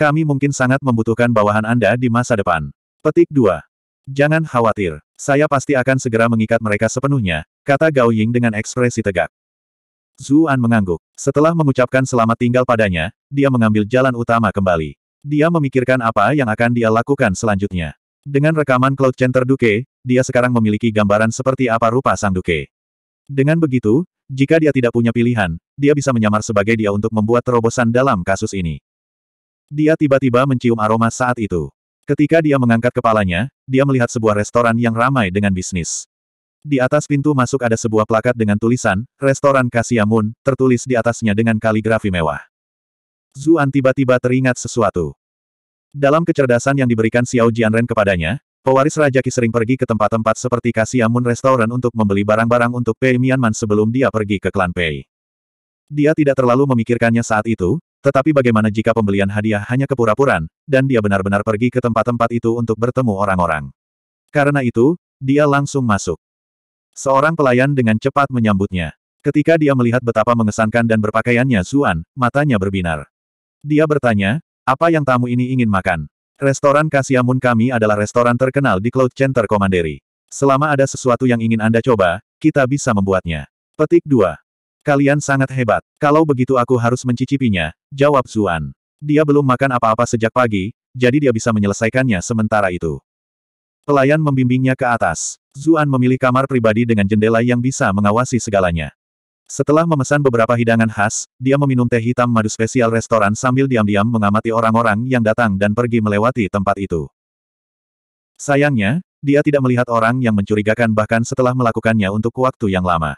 Kami mungkin sangat membutuhkan bawahan Anda di masa depan. Petik 2. Jangan khawatir, saya pasti akan segera mengikat mereka sepenuhnya, kata Gao Ying dengan ekspresi tegak. Zuan mengangguk. Setelah mengucapkan selamat tinggal padanya, dia mengambil jalan utama kembali. Dia memikirkan apa yang akan dia lakukan selanjutnya. Dengan rekaman Cloud Center Duke, dia sekarang memiliki gambaran seperti apa rupa sang Duke. Dengan begitu, jika dia tidak punya pilihan, dia bisa menyamar sebagai dia untuk membuat terobosan dalam kasus ini. Dia tiba-tiba mencium aroma saat itu. Ketika dia mengangkat kepalanya, dia melihat sebuah restoran yang ramai dengan bisnis. Di atas pintu masuk ada sebuah plakat dengan tulisan, Restoran Kasiamun, tertulis di atasnya dengan kaligrafi mewah. Zuan tiba-tiba teringat sesuatu. Dalam kecerdasan yang diberikan Xiao Jianren kepadanya, pewaris Raja Ki sering pergi ke tempat-tempat seperti Kasiamun Restoran untuk membeli barang-barang untuk Pei Mianman sebelum dia pergi ke klan Pei. Dia tidak terlalu memikirkannya saat itu, tetapi bagaimana jika pembelian hadiah hanya kepura-puraan, dan dia benar-benar pergi ke tempat-tempat itu untuk bertemu orang-orang. Karena itu, dia langsung masuk. Seorang pelayan dengan cepat menyambutnya. Ketika dia melihat betapa mengesankan dan berpakaiannya Zuan, matanya berbinar. Dia bertanya, apa yang tamu ini ingin makan? Restoran Kasiamun kami adalah restoran terkenal di Cloud Center Komanderi. Selama ada sesuatu yang ingin Anda coba, kita bisa membuatnya. Petik 2. Kalian sangat hebat. Kalau begitu aku harus mencicipinya, jawab Zuan. Dia belum makan apa-apa sejak pagi, jadi dia bisa menyelesaikannya sementara itu. Pelayan membimbingnya ke atas. Zuan memilih kamar pribadi dengan jendela yang bisa mengawasi segalanya. Setelah memesan beberapa hidangan khas, dia meminum teh hitam madu spesial restoran sambil diam-diam mengamati orang-orang yang datang dan pergi melewati tempat itu. Sayangnya, dia tidak melihat orang yang mencurigakan bahkan setelah melakukannya untuk waktu yang lama.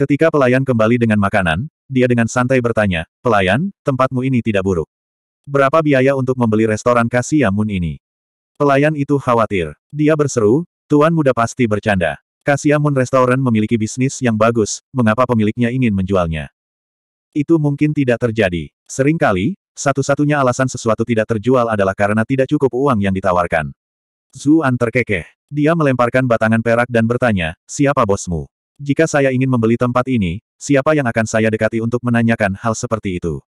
Ketika pelayan kembali dengan makanan, dia dengan santai bertanya, Pelayan, tempatmu ini tidak buruk. Berapa biaya untuk membeli restoran Kasiamun ini? Pelayan itu khawatir. Dia berseru, Tuan muda pasti bercanda. Kasiamun Restoran memiliki bisnis yang bagus, mengapa pemiliknya ingin menjualnya? Itu mungkin tidak terjadi. Seringkali, satu-satunya alasan sesuatu tidak terjual adalah karena tidak cukup uang yang ditawarkan. Zuan terkekeh. Dia melemparkan batangan perak dan bertanya, siapa bosmu? Jika saya ingin membeli tempat ini, siapa yang akan saya dekati untuk menanyakan hal seperti itu?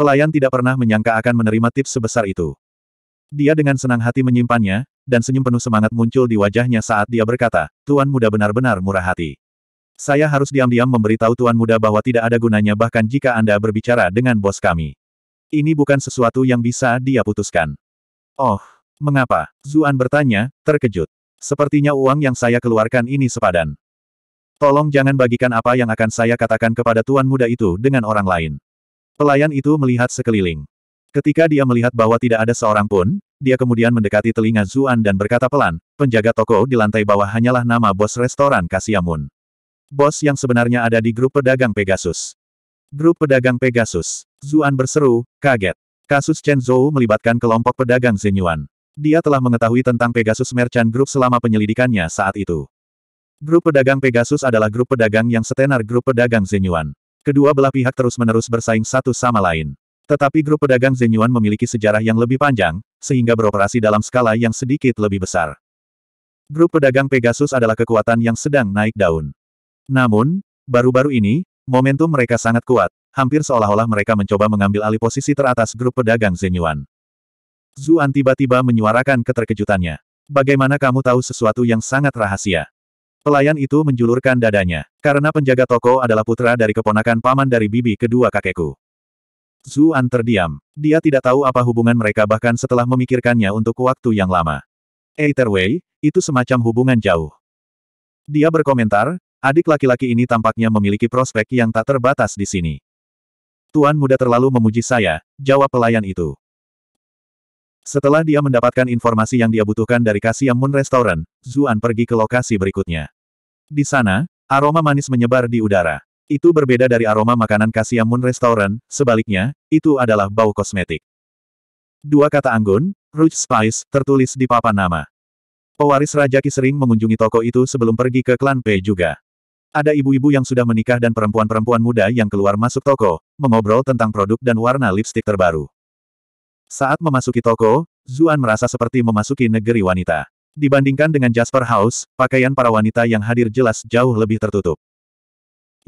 Pelayan tidak pernah menyangka akan menerima tips sebesar itu. Dia dengan senang hati menyimpannya, dan senyum penuh semangat muncul di wajahnya saat dia berkata, Tuan Muda benar-benar murah hati. Saya harus diam-diam memberitahu Tuan Muda bahwa tidak ada gunanya bahkan jika Anda berbicara dengan bos kami. Ini bukan sesuatu yang bisa dia putuskan. Oh, mengapa? Zuan bertanya, terkejut. Sepertinya uang yang saya keluarkan ini sepadan. Tolong jangan bagikan apa yang akan saya katakan kepada tuan muda itu dengan orang lain. Pelayan itu melihat sekeliling. Ketika dia melihat bahwa tidak ada seorang pun, dia kemudian mendekati telinga Zuan dan berkata pelan, penjaga toko di lantai bawah hanyalah nama bos restoran Kasiamun. Bos yang sebenarnya ada di grup pedagang Pegasus. Grup pedagang Pegasus. Zuan berseru, kaget. Kasus Chen Zhou melibatkan kelompok pedagang Zenyuan. Dia telah mengetahui tentang Pegasus Merchant Group selama penyelidikannya saat itu. Grup pedagang Pegasus adalah grup pedagang yang setenar grup pedagang Zenyuan. Kedua belah pihak terus-menerus bersaing satu sama lain. Tetapi grup pedagang Zenyuan memiliki sejarah yang lebih panjang, sehingga beroperasi dalam skala yang sedikit lebih besar. Grup pedagang Pegasus adalah kekuatan yang sedang naik daun. Namun, baru-baru ini, momentum mereka sangat kuat, hampir seolah-olah mereka mencoba mengambil alih posisi teratas grup pedagang Zenyuan. Zuan tiba-tiba menyuarakan keterkejutannya. Bagaimana kamu tahu sesuatu yang sangat rahasia? Pelayan itu menjulurkan dadanya, karena penjaga toko adalah putra dari keponakan paman dari bibi kedua kakekku. Zuan terdiam. Dia tidak tahu apa hubungan mereka bahkan setelah memikirkannya untuk waktu yang lama. Either way, itu semacam hubungan jauh. Dia berkomentar, adik laki-laki ini tampaknya memiliki prospek yang tak terbatas di sini. Tuan muda terlalu memuji saya, jawab pelayan itu. Setelah dia mendapatkan informasi yang dia butuhkan dari Kasiam Moon Restaurant, Zuan pergi ke lokasi berikutnya. Di sana, aroma manis menyebar di udara. Itu berbeda dari aroma makanan Kasiamun Restoran, sebaliknya, itu adalah bau kosmetik. Dua kata anggun, Rouge Spice, tertulis di papan nama. Pewaris Raja Ki sering mengunjungi toko itu sebelum pergi ke klan P juga. Ada ibu-ibu yang sudah menikah dan perempuan-perempuan muda yang keluar masuk toko, mengobrol tentang produk dan warna lipstik terbaru. Saat memasuki toko, Zuan merasa seperti memasuki negeri wanita. Dibandingkan dengan Jasper House, pakaian para wanita yang hadir jelas jauh lebih tertutup.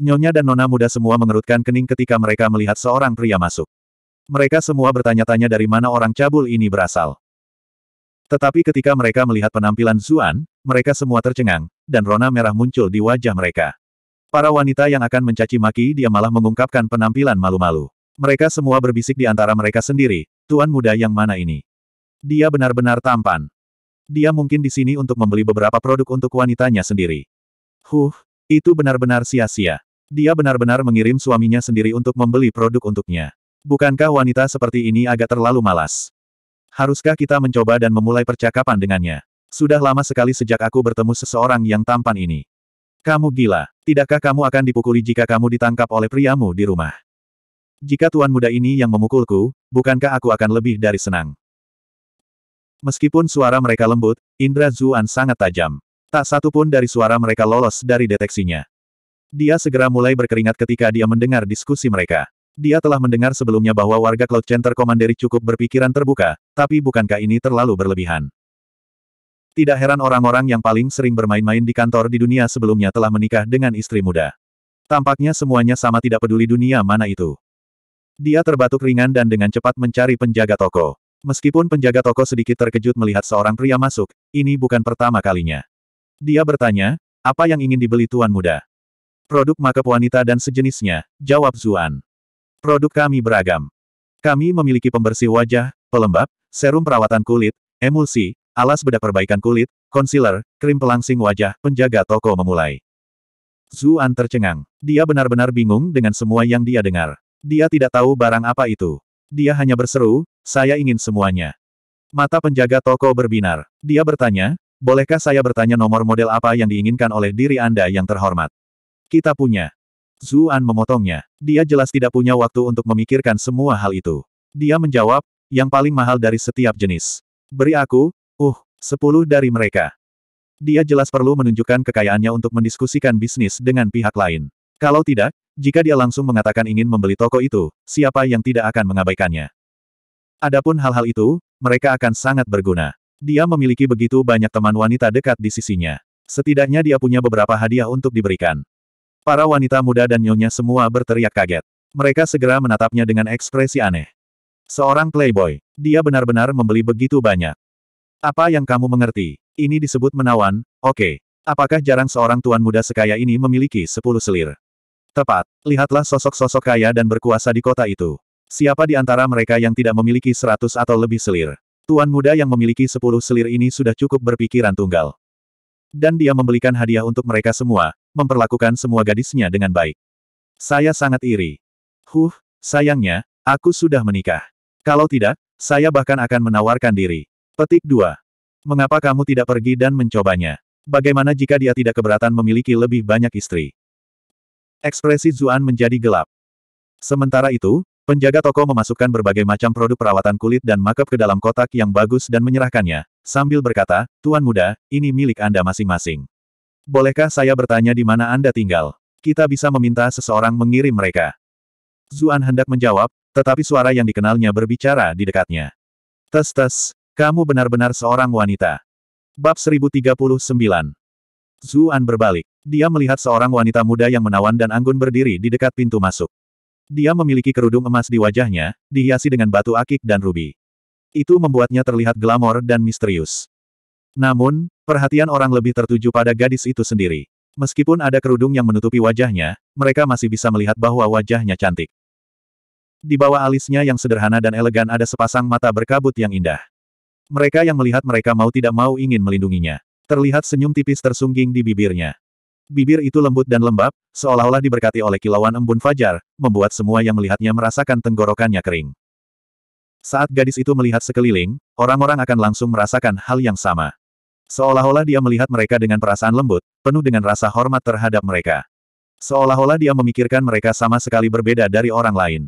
Nyonya dan nona muda semua mengerutkan kening ketika mereka melihat seorang pria masuk. Mereka semua bertanya-tanya dari mana orang cabul ini berasal. Tetapi ketika mereka melihat penampilan Zuan, mereka semua tercengang, dan rona merah muncul di wajah mereka. Para wanita yang akan mencaci maki dia malah mengungkapkan penampilan malu-malu. Mereka semua berbisik di antara mereka sendiri, tuan muda yang mana ini? Dia benar-benar tampan. Dia mungkin di sini untuk membeli beberapa produk untuk wanitanya sendiri. Huh, itu benar-benar sia-sia. Dia benar-benar mengirim suaminya sendiri untuk membeli produk untuknya. Bukankah wanita seperti ini agak terlalu malas? Haruskah kita mencoba dan memulai percakapan dengannya? Sudah lama sekali sejak aku bertemu seseorang yang tampan ini. Kamu gila. Tidakkah kamu akan dipukuli jika kamu ditangkap oleh priamu di rumah? Jika tuan muda ini yang memukulku, bukankah aku akan lebih dari senang? Meskipun suara mereka lembut, Indra Zuan sangat tajam. Tak satu pun dari suara mereka lolos dari deteksinya. Dia segera mulai berkeringat ketika dia mendengar diskusi mereka. Dia telah mendengar sebelumnya bahwa warga Cloud Center Commandery cukup berpikiran terbuka, tapi bukankah ini terlalu berlebihan? Tidak heran orang-orang yang paling sering bermain-main di kantor di dunia sebelumnya telah menikah dengan istri muda. Tampaknya semuanya sama tidak peduli dunia mana itu. Dia terbatuk ringan dan dengan cepat mencari penjaga toko. Meskipun penjaga toko sedikit terkejut melihat seorang pria masuk, ini bukan pertama kalinya. Dia bertanya, apa yang ingin dibeli tuan muda? Produk makeup wanita dan sejenisnya, jawab Zuan. Produk kami beragam. Kami memiliki pembersih wajah, pelembab, serum perawatan kulit, emulsi, alas bedak perbaikan kulit, concealer, krim pelangsing wajah, penjaga toko memulai. Zuan tercengang. Dia benar-benar bingung dengan semua yang dia dengar. Dia tidak tahu barang apa itu. Dia hanya berseru, saya ingin semuanya. Mata penjaga toko berbinar. Dia bertanya, bolehkah saya bertanya nomor model apa yang diinginkan oleh diri Anda yang terhormat? Kita punya. Zuan memotongnya. Dia jelas tidak punya waktu untuk memikirkan semua hal itu. Dia menjawab, yang paling mahal dari setiap jenis. Beri aku, uh, sepuluh dari mereka. Dia jelas perlu menunjukkan kekayaannya untuk mendiskusikan bisnis dengan pihak lain. Kalau tidak, jika dia langsung mengatakan ingin membeli toko itu, siapa yang tidak akan mengabaikannya? Adapun hal-hal itu, mereka akan sangat berguna. Dia memiliki begitu banyak teman wanita dekat di sisinya. Setidaknya dia punya beberapa hadiah untuk diberikan. Para wanita muda dan nyonya semua berteriak kaget. Mereka segera menatapnya dengan ekspresi aneh. Seorang playboy. Dia benar-benar membeli begitu banyak. Apa yang kamu mengerti? Ini disebut menawan, oke. Okay. Apakah jarang seorang tuan muda sekaya ini memiliki sepuluh selir? Tepat, lihatlah sosok-sosok kaya dan berkuasa di kota itu. Siapa di antara mereka yang tidak memiliki seratus atau lebih selir? Tuan muda yang memiliki sepuluh selir ini sudah cukup berpikiran tunggal. Dan dia membelikan hadiah untuk mereka semua, memperlakukan semua gadisnya dengan baik. Saya sangat iri. Huh, sayangnya, aku sudah menikah. Kalau tidak, saya bahkan akan menawarkan diri. Petik 2. Mengapa kamu tidak pergi dan mencobanya? Bagaimana jika dia tidak keberatan memiliki lebih banyak istri? Ekspresi Zuan menjadi gelap. Sementara itu, penjaga toko memasukkan berbagai macam produk perawatan kulit dan makeup ke dalam kotak yang bagus dan menyerahkannya, sambil berkata, Tuan muda, ini milik Anda masing-masing. Bolehkah saya bertanya di mana Anda tinggal? Kita bisa meminta seseorang mengirim mereka. Zuan hendak menjawab, tetapi suara yang dikenalnya berbicara di dekatnya. Tes-tes, kamu benar-benar seorang wanita. Bab 1039 Zuan berbalik. Dia melihat seorang wanita muda yang menawan dan anggun berdiri di dekat pintu masuk. Dia memiliki kerudung emas di wajahnya, dihiasi dengan batu akik dan rubi. Itu membuatnya terlihat glamor dan misterius. Namun, Perhatian orang lebih tertuju pada gadis itu sendiri. Meskipun ada kerudung yang menutupi wajahnya, mereka masih bisa melihat bahwa wajahnya cantik. Di bawah alisnya yang sederhana dan elegan ada sepasang mata berkabut yang indah. Mereka yang melihat mereka mau tidak mau ingin melindunginya. Terlihat senyum tipis tersungging di bibirnya. Bibir itu lembut dan lembab, seolah-olah diberkati oleh kilauan embun fajar, membuat semua yang melihatnya merasakan tenggorokannya kering. Saat gadis itu melihat sekeliling, orang-orang akan langsung merasakan hal yang sama. Seolah-olah dia melihat mereka dengan perasaan lembut, penuh dengan rasa hormat terhadap mereka. Seolah-olah dia memikirkan mereka sama sekali berbeda dari orang lain.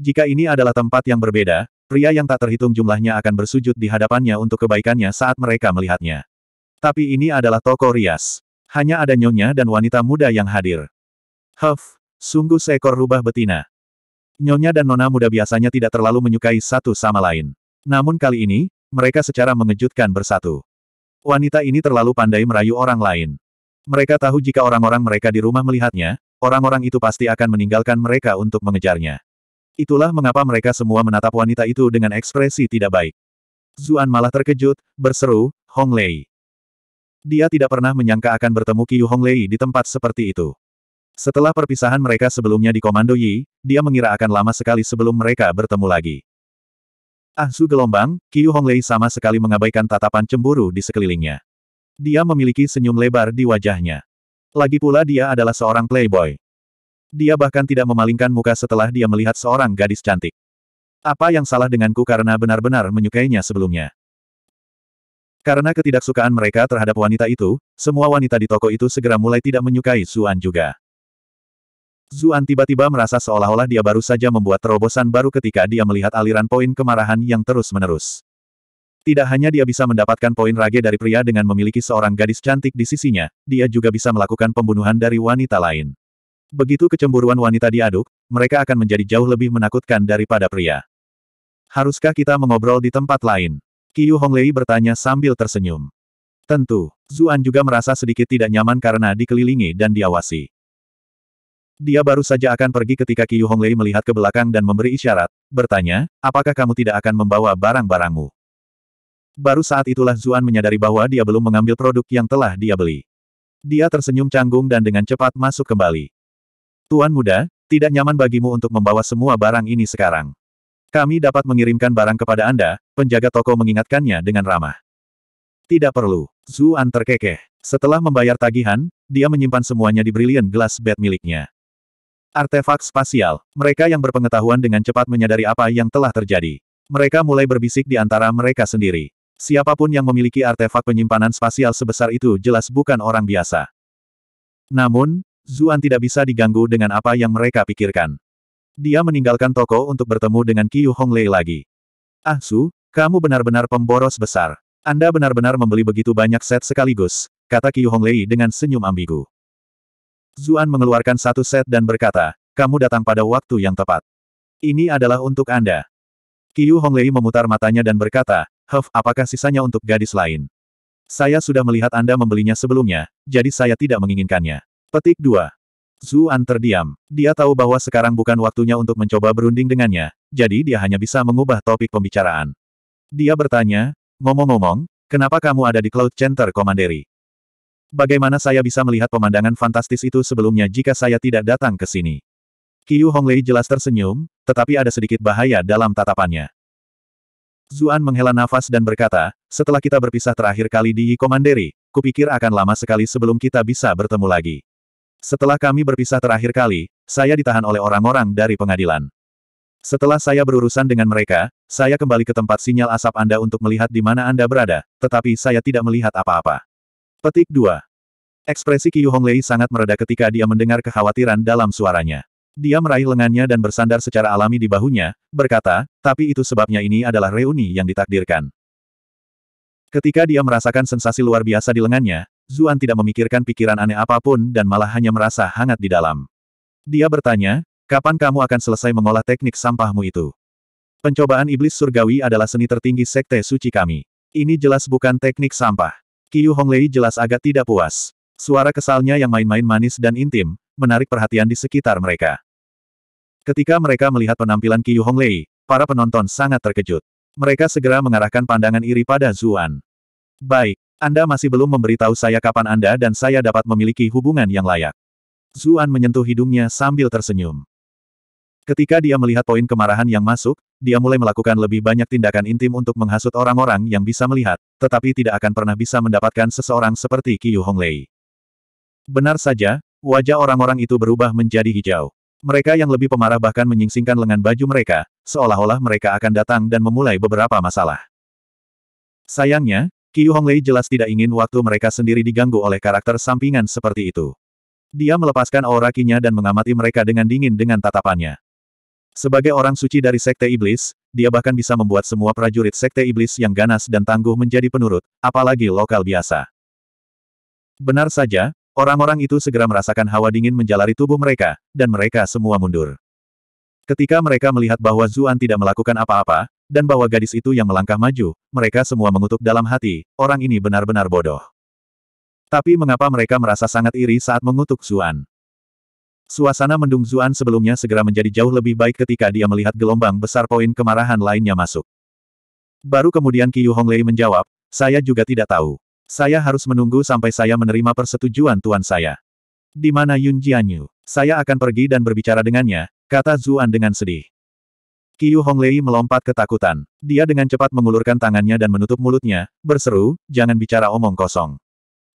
Jika ini adalah tempat yang berbeda, pria yang tak terhitung jumlahnya akan bersujud di hadapannya untuk kebaikannya saat mereka melihatnya. Tapi ini adalah toko rias. Hanya ada nyonya dan wanita muda yang hadir. Huff, sungguh seekor rubah betina. Nyonya dan nona muda biasanya tidak terlalu menyukai satu sama lain. Namun kali ini, mereka secara mengejutkan bersatu. Wanita ini terlalu pandai merayu orang lain. Mereka tahu jika orang-orang mereka di rumah melihatnya, orang-orang itu pasti akan meninggalkan mereka untuk mengejarnya. Itulah mengapa mereka semua menatap wanita itu dengan ekspresi tidak baik. Zuan malah terkejut, berseru, Hong Lei. Dia tidak pernah menyangka akan bertemu Qiu Hong Lei di tempat seperti itu. Setelah perpisahan mereka sebelumnya di Komando Yi, dia mengira akan lama sekali sebelum mereka bertemu lagi. Ahsu gelombang, Qiu Honglei sama sekali mengabaikan tatapan cemburu di sekelilingnya. Dia memiliki senyum lebar di wajahnya. Lagi pula dia adalah seorang playboy. Dia bahkan tidak memalingkan muka setelah dia melihat seorang gadis cantik. Apa yang salah denganku karena benar-benar menyukainya sebelumnya? Karena ketidaksukaan mereka terhadap wanita itu, semua wanita di toko itu segera mulai tidak menyukai Suan juga. Zuan tiba-tiba merasa seolah-olah dia baru saja membuat terobosan baru ketika dia melihat aliran poin kemarahan yang terus-menerus. Tidak hanya dia bisa mendapatkan poin rage dari pria dengan memiliki seorang gadis cantik di sisinya, dia juga bisa melakukan pembunuhan dari wanita lain. Begitu kecemburuan wanita diaduk, mereka akan menjadi jauh lebih menakutkan daripada pria. Haruskah kita mengobrol di tempat lain? Qiu Honglei bertanya sambil tersenyum. Tentu, Zuan juga merasa sedikit tidak nyaman karena dikelilingi dan diawasi. Dia baru saja akan pergi ketika Qiu Honglei melihat ke belakang dan memberi isyarat, bertanya, apakah kamu tidak akan membawa barang-barangmu? Baru saat itulah Zuan menyadari bahwa dia belum mengambil produk yang telah dia beli. Dia tersenyum canggung dan dengan cepat masuk kembali. Tuan muda, tidak nyaman bagimu untuk membawa semua barang ini sekarang. Kami dapat mengirimkan barang kepada Anda, penjaga toko mengingatkannya dengan ramah. Tidak perlu. Zuan terkekeh. Setelah membayar tagihan, dia menyimpan semuanya di Brilliant Glass Bed miliknya. Artefak spasial. Mereka yang berpengetahuan dengan cepat menyadari apa yang telah terjadi. Mereka mulai berbisik di antara mereka sendiri. Siapapun yang memiliki artefak penyimpanan spasial sebesar itu jelas bukan orang biasa. Namun, Zuan tidak bisa diganggu dengan apa yang mereka pikirkan. Dia meninggalkan toko untuk bertemu dengan Qiu Honglei lagi. Ah Su, kamu benar-benar pemboros besar. Anda benar-benar membeli begitu banyak set sekaligus, kata Qiu Honglei dengan senyum ambigu. Zuan mengeluarkan satu set dan berkata, kamu datang pada waktu yang tepat. Ini adalah untuk Anda. Qiu Honglei memutar matanya dan berkata, Huff, apakah sisanya untuk gadis lain? Saya sudah melihat Anda membelinya sebelumnya, jadi saya tidak menginginkannya. Petik 2. Zuan terdiam. Dia tahu bahwa sekarang bukan waktunya untuk mencoba berunding dengannya, jadi dia hanya bisa mengubah topik pembicaraan. Dia bertanya, ngomong-ngomong, kenapa kamu ada di Cloud Center, Komanderi? Bagaimana saya bisa melihat pemandangan fantastis itu sebelumnya jika saya tidak datang ke sini? Qiu Honglei jelas tersenyum, tetapi ada sedikit bahaya dalam tatapannya. Zuan menghela nafas dan berkata, setelah kita berpisah terakhir kali di Komanderi, kupikir akan lama sekali sebelum kita bisa bertemu lagi. Setelah kami berpisah terakhir kali, saya ditahan oleh orang-orang dari pengadilan. Setelah saya berurusan dengan mereka, saya kembali ke tempat sinyal asap Anda untuk melihat di mana Anda berada, tetapi saya tidak melihat apa-apa. Petik 2. Ekspresi Qiu Honglei sangat meredah ketika dia mendengar kekhawatiran dalam suaranya. Dia meraih lengannya dan bersandar secara alami di bahunya, berkata, tapi itu sebabnya ini adalah reuni yang ditakdirkan. Ketika dia merasakan sensasi luar biasa di lengannya, Zuan tidak memikirkan pikiran aneh apapun dan malah hanya merasa hangat di dalam. Dia bertanya, kapan kamu akan selesai mengolah teknik sampahmu itu? Pencobaan iblis surgawi adalah seni tertinggi sekte suci kami. Ini jelas bukan teknik sampah. Qiu Honglei jelas agak tidak puas. Suara kesalnya yang main-main manis dan intim, menarik perhatian di sekitar mereka. Ketika mereka melihat penampilan Qiu Honglei, para penonton sangat terkejut. Mereka segera mengarahkan pandangan iri pada Zuan. Baik, Anda masih belum memberitahu saya kapan Anda dan saya dapat memiliki hubungan yang layak. Zuan menyentuh hidungnya sambil tersenyum. Ketika dia melihat poin kemarahan yang masuk, dia mulai melakukan lebih banyak tindakan intim untuk menghasut orang-orang yang bisa melihat, tetapi tidak akan pernah bisa mendapatkan seseorang seperti Qiu Honglei. Benar saja, wajah orang-orang itu berubah menjadi hijau. Mereka yang lebih pemarah bahkan menyingsingkan lengan baju mereka, seolah-olah mereka akan datang dan memulai beberapa masalah. Sayangnya, Qiu Honglei jelas tidak ingin waktu mereka sendiri diganggu oleh karakter sampingan seperti itu. Dia melepaskan aura kinya dan mengamati mereka dengan dingin dengan tatapannya. Sebagai orang suci dari Sekte Iblis, dia bahkan bisa membuat semua prajurit Sekte Iblis yang ganas dan tangguh menjadi penurut, apalagi lokal biasa. Benar saja, orang-orang itu segera merasakan hawa dingin menjalari tubuh mereka, dan mereka semua mundur. Ketika mereka melihat bahwa Zuan tidak melakukan apa-apa, dan bahwa gadis itu yang melangkah maju, mereka semua mengutuk dalam hati, orang ini benar-benar bodoh. Tapi mengapa mereka merasa sangat iri saat mengutuk Zuan? Suasana mendung Zuan sebelumnya segera menjadi jauh lebih baik ketika dia melihat gelombang besar poin kemarahan lainnya masuk. Baru kemudian Qiu Honglei menjawab, saya juga tidak tahu. Saya harus menunggu sampai saya menerima persetujuan tuan saya. Di mana Yun Jianyu? Saya akan pergi dan berbicara dengannya, kata Zuan dengan sedih. Qiu Honglei melompat ketakutan. Dia dengan cepat mengulurkan tangannya dan menutup mulutnya, berseru, jangan bicara omong kosong.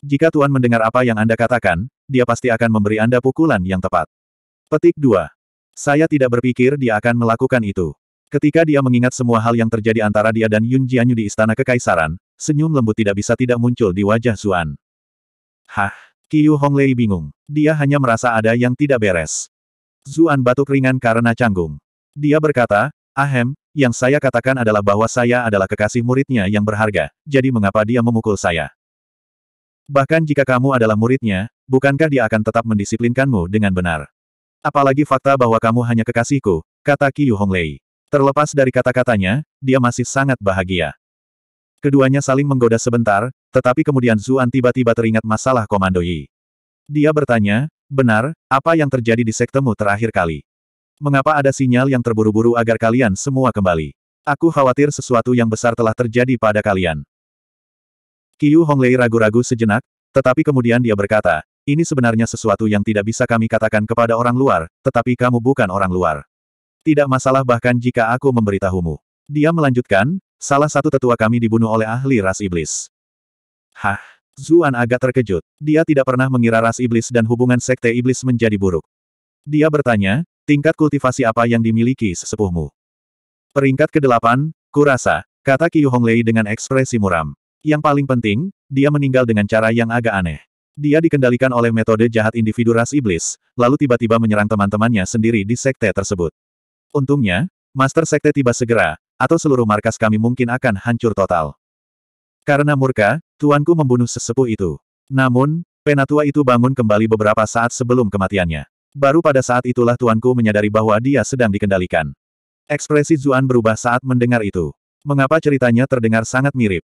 Jika Tuan mendengar apa yang Anda katakan, dia pasti akan memberi Anda pukulan yang tepat. Petik 2. Saya tidak berpikir dia akan melakukan itu. Ketika dia mengingat semua hal yang terjadi antara dia dan Yun Jianyu di Istana Kekaisaran, senyum lembut tidak bisa tidak muncul di wajah Zuan. Hah? Qiu Honglei bingung. Dia hanya merasa ada yang tidak beres. Zuan batuk ringan karena canggung. Dia berkata, Ahem, yang saya katakan adalah bahwa saya adalah kekasih muridnya yang berharga, jadi mengapa dia memukul saya? Bahkan jika kamu adalah muridnya, bukankah dia akan tetap mendisiplinkanmu dengan benar? Apalagi fakta bahwa kamu hanya kekasihku, kata Qiyu Honglei. Terlepas dari kata-katanya, dia masih sangat bahagia. Keduanya saling menggoda sebentar, tetapi kemudian Zuan tiba-tiba teringat masalah Komando Yi. Dia bertanya, benar, apa yang terjadi di sektemu terakhir kali? Mengapa ada sinyal yang terburu-buru agar kalian semua kembali? Aku khawatir sesuatu yang besar telah terjadi pada kalian. Qiu Honglei ragu-ragu sejenak, tetapi kemudian dia berkata, ini sebenarnya sesuatu yang tidak bisa kami katakan kepada orang luar, tetapi kamu bukan orang luar. Tidak masalah bahkan jika aku memberitahumu. Dia melanjutkan, salah satu tetua kami dibunuh oleh ahli ras iblis. Hah? Zuan agak terkejut. Dia tidak pernah mengira ras iblis dan hubungan sekte iblis menjadi buruk. Dia bertanya, tingkat kultivasi apa yang dimiliki sesepuhmu? Peringkat ke-8, kurasa, kata Qiu Honglei dengan ekspresi muram. Yang paling penting, dia meninggal dengan cara yang agak aneh. Dia dikendalikan oleh metode jahat individu ras iblis, lalu tiba-tiba menyerang teman-temannya sendiri di sekte tersebut. Untungnya, Master Sekte tiba segera, atau seluruh markas kami mungkin akan hancur total. Karena murka, tuanku membunuh sesepuh itu. Namun, penatua itu bangun kembali beberapa saat sebelum kematiannya. Baru pada saat itulah tuanku menyadari bahwa dia sedang dikendalikan. Ekspresi Zuan berubah saat mendengar itu. Mengapa ceritanya terdengar sangat mirip?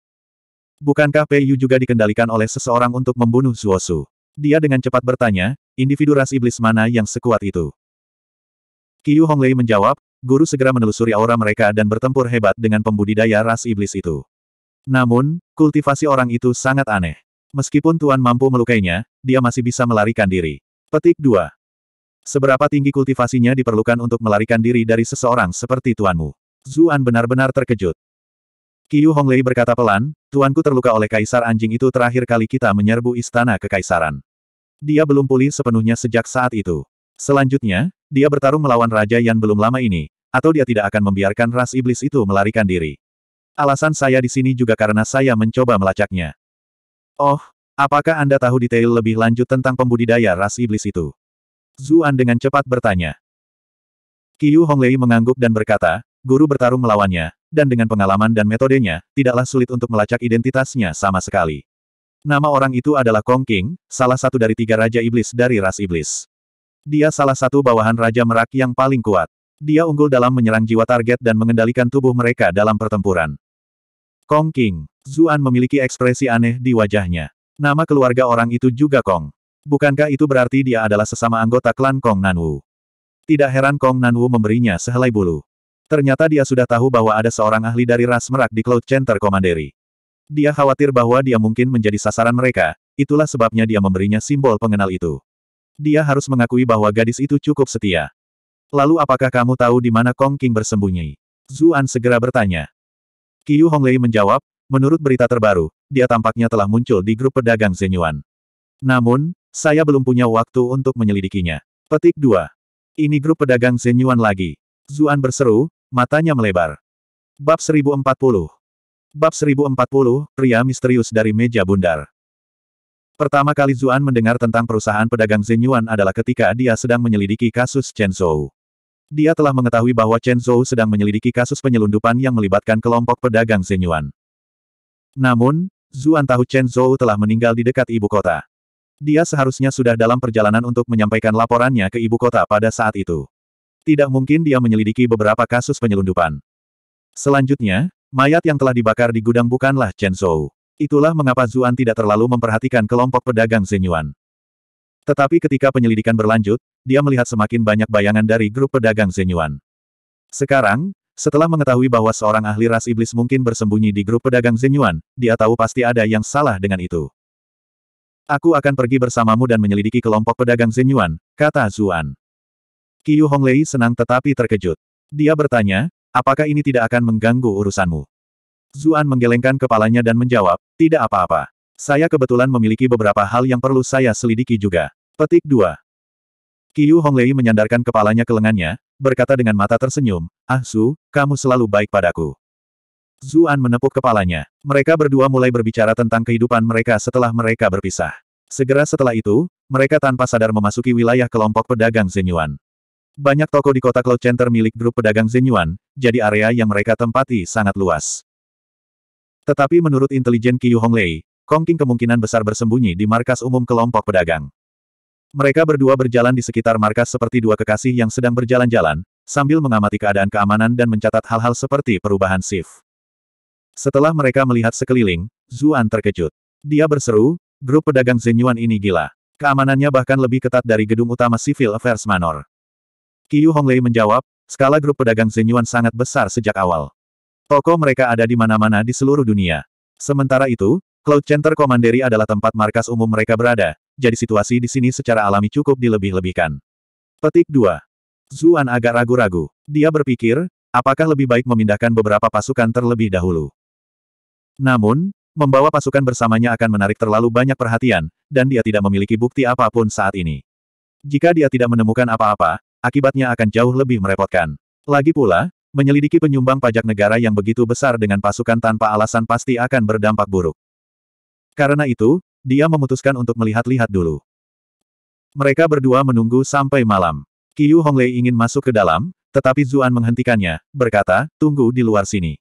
Bukankah Pei Yu juga dikendalikan oleh seseorang untuk membunuh Zuosu? Dia dengan cepat bertanya, individu ras iblis mana yang sekuat itu? Qiu Honglei menjawab, guru segera menelusuri aura mereka dan bertempur hebat dengan pembudidaya ras iblis itu. Namun, kultivasi orang itu sangat aneh. Meskipun Tuan mampu melukainya, dia masih bisa melarikan diri. Petik 2. Seberapa tinggi kultivasinya diperlukan untuk melarikan diri dari seseorang seperti Tuanmu? Zuan benar-benar terkejut. Qiu Honglei berkata pelan, tuanku terluka oleh kaisar anjing itu terakhir kali kita menyerbu istana kekaisaran. Dia belum pulih sepenuhnya sejak saat itu. Selanjutnya, dia bertarung melawan Raja yang belum lama ini, atau dia tidak akan membiarkan ras iblis itu melarikan diri. Alasan saya di sini juga karena saya mencoba melacaknya. Oh, apakah Anda tahu detail lebih lanjut tentang pembudidaya ras iblis itu? Zuan dengan cepat bertanya. Qiu Honglei mengangguk dan berkata, guru bertarung melawannya, dan dengan pengalaman dan metodenya, tidaklah sulit untuk melacak identitasnya sama sekali. Nama orang itu adalah Kong King, salah satu dari tiga Raja Iblis dari ras Iblis. Dia salah satu bawahan Raja Merak yang paling kuat. Dia unggul dalam menyerang jiwa target dan mengendalikan tubuh mereka dalam pertempuran. Kong King, Zuan memiliki ekspresi aneh di wajahnya. Nama keluarga orang itu juga Kong. Bukankah itu berarti dia adalah sesama anggota klan Kong Nanwu? Tidak heran Kong Nanwu memberinya sehelai bulu. Ternyata dia sudah tahu bahwa ada seorang ahli dari ras merak di Cloud Center Commandery. Dia khawatir bahwa dia mungkin menjadi sasaran mereka, itulah sebabnya dia memberinya simbol pengenal itu. Dia harus mengakui bahwa gadis itu cukup setia. Lalu apakah kamu tahu di mana Kong King bersembunyi? Zuan segera bertanya. Qiu Honglei menjawab, menurut berita terbaru, dia tampaknya telah muncul di grup pedagang Zenyuan. Namun, saya belum punya waktu untuk menyelidikinya. Petik 2. Ini grup pedagang Zenyuan lagi. Zuan berseru, Matanya melebar. Bab 1040 Bab 1040, pria misterius dari meja bundar. Pertama kali Zuan mendengar tentang perusahaan pedagang Zenyuan adalah ketika dia sedang menyelidiki kasus Chen Zhou. Dia telah mengetahui bahwa Chen Zhou sedang menyelidiki kasus penyelundupan yang melibatkan kelompok pedagang Zenyuan. Namun, Zuan tahu Chen Zhou telah meninggal di dekat ibu kota. Dia seharusnya sudah dalam perjalanan untuk menyampaikan laporannya ke ibu kota pada saat itu. Tidak mungkin dia menyelidiki beberapa kasus penyelundupan. Selanjutnya, mayat yang telah dibakar di gudang bukanlah Chen Zhou. Itulah mengapa Zuan tidak terlalu memperhatikan kelompok pedagang Zenyuan. Tetapi ketika penyelidikan berlanjut, dia melihat semakin banyak bayangan dari grup pedagang Zenyuan. Sekarang, setelah mengetahui bahwa seorang ahli ras iblis mungkin bersembunyi di grup pedagang Zenyuan, dia tahu pasti ada yang salah dengan itu. Aku akan pergi bersamamu dan menyelidiki kelompok pedagang Zenyuan, kata Zuan. Qiu Honglei senang tetapi terkejut. Dia bertanya, apakah ini tidak akan mengganggu urusanmu? Zuan menggelengkan kepalanya dan menjawab, tidak apa-apa. Saya kebetulan memiliki beberapa hal yang perlu saya selidiki juga. Petik 2. Qiu Honglei menyandarkan kepalanya ke lengannya, berkata dengan mata tersenyum, Ah Su, kamu selalu baik padaku. Zuan menepuk kepalanya. Mereka berdua mulai berbicara tentang kehidupan mereka setelah mereka berpisah. Segera setelah itu, mereka tanpa sadar memasuki wilayah kelompok pedagang Zenyuan. Banyak toko di kota Cloud Center milik grup pedagang Zenyuan, jadi area yang mereka tempati sangat luas. Tetapi menurut intelijen Qiu Honglei, Kong King kemungkinan besar bersembunyi di markas umum kelompok pedagang. Mereka berdua berjalan di sekitar markas seperti dua kekasih yang sedang berjalan-jalan, sambil mengamati keadaan keamanan dan mencatat hal-hal seperti perubahan shift. Setelah mereka melihat sekeliling, Zuan terkejut. Dia berseru, grup pedagang Zenyuan ini gila. Keamanannya bahkan lebih ketat dari gedung utama Civil Affairs Manor. Qiu Honglei menjawab, skala grup pedagang Zenyuan sangat besar sejak awal. Toko mereka ada di mana-mana di seluruh dunia. Sementara itu, Cloud Center Commandery adalah tempat markas umum mereka berada, jadi situasi di sini secara alami cukup dilebih-lebihkan. Petik 2. Zuan agak ragu-ragu. Dia berpikir, apakah lebih baik memindahkan beberapa pasukan terlebih dahulu. Namun, membawa pasukan bersamanya akan menarik terlalu banyak perhatian, dan dia tidak memiliki bukti apapun saat ini. Jika dia tidak menemukan apa-apa, akibatnya akan jauh lebih merepotkan. Lagi pula, menyelidiki penyumbang pajak negara yang begitu besar dengan pasukan tanpa alasan pasti akan berdampak buruk. Karena itu, dia memutuskan untuk melihat-lihat dulu. Mereka berdua menunggu sampai malam. Qiu Honglei ingin masuk ke dalam, tetapi Zuan menghentikannya, berkata, tunggu di luar sini.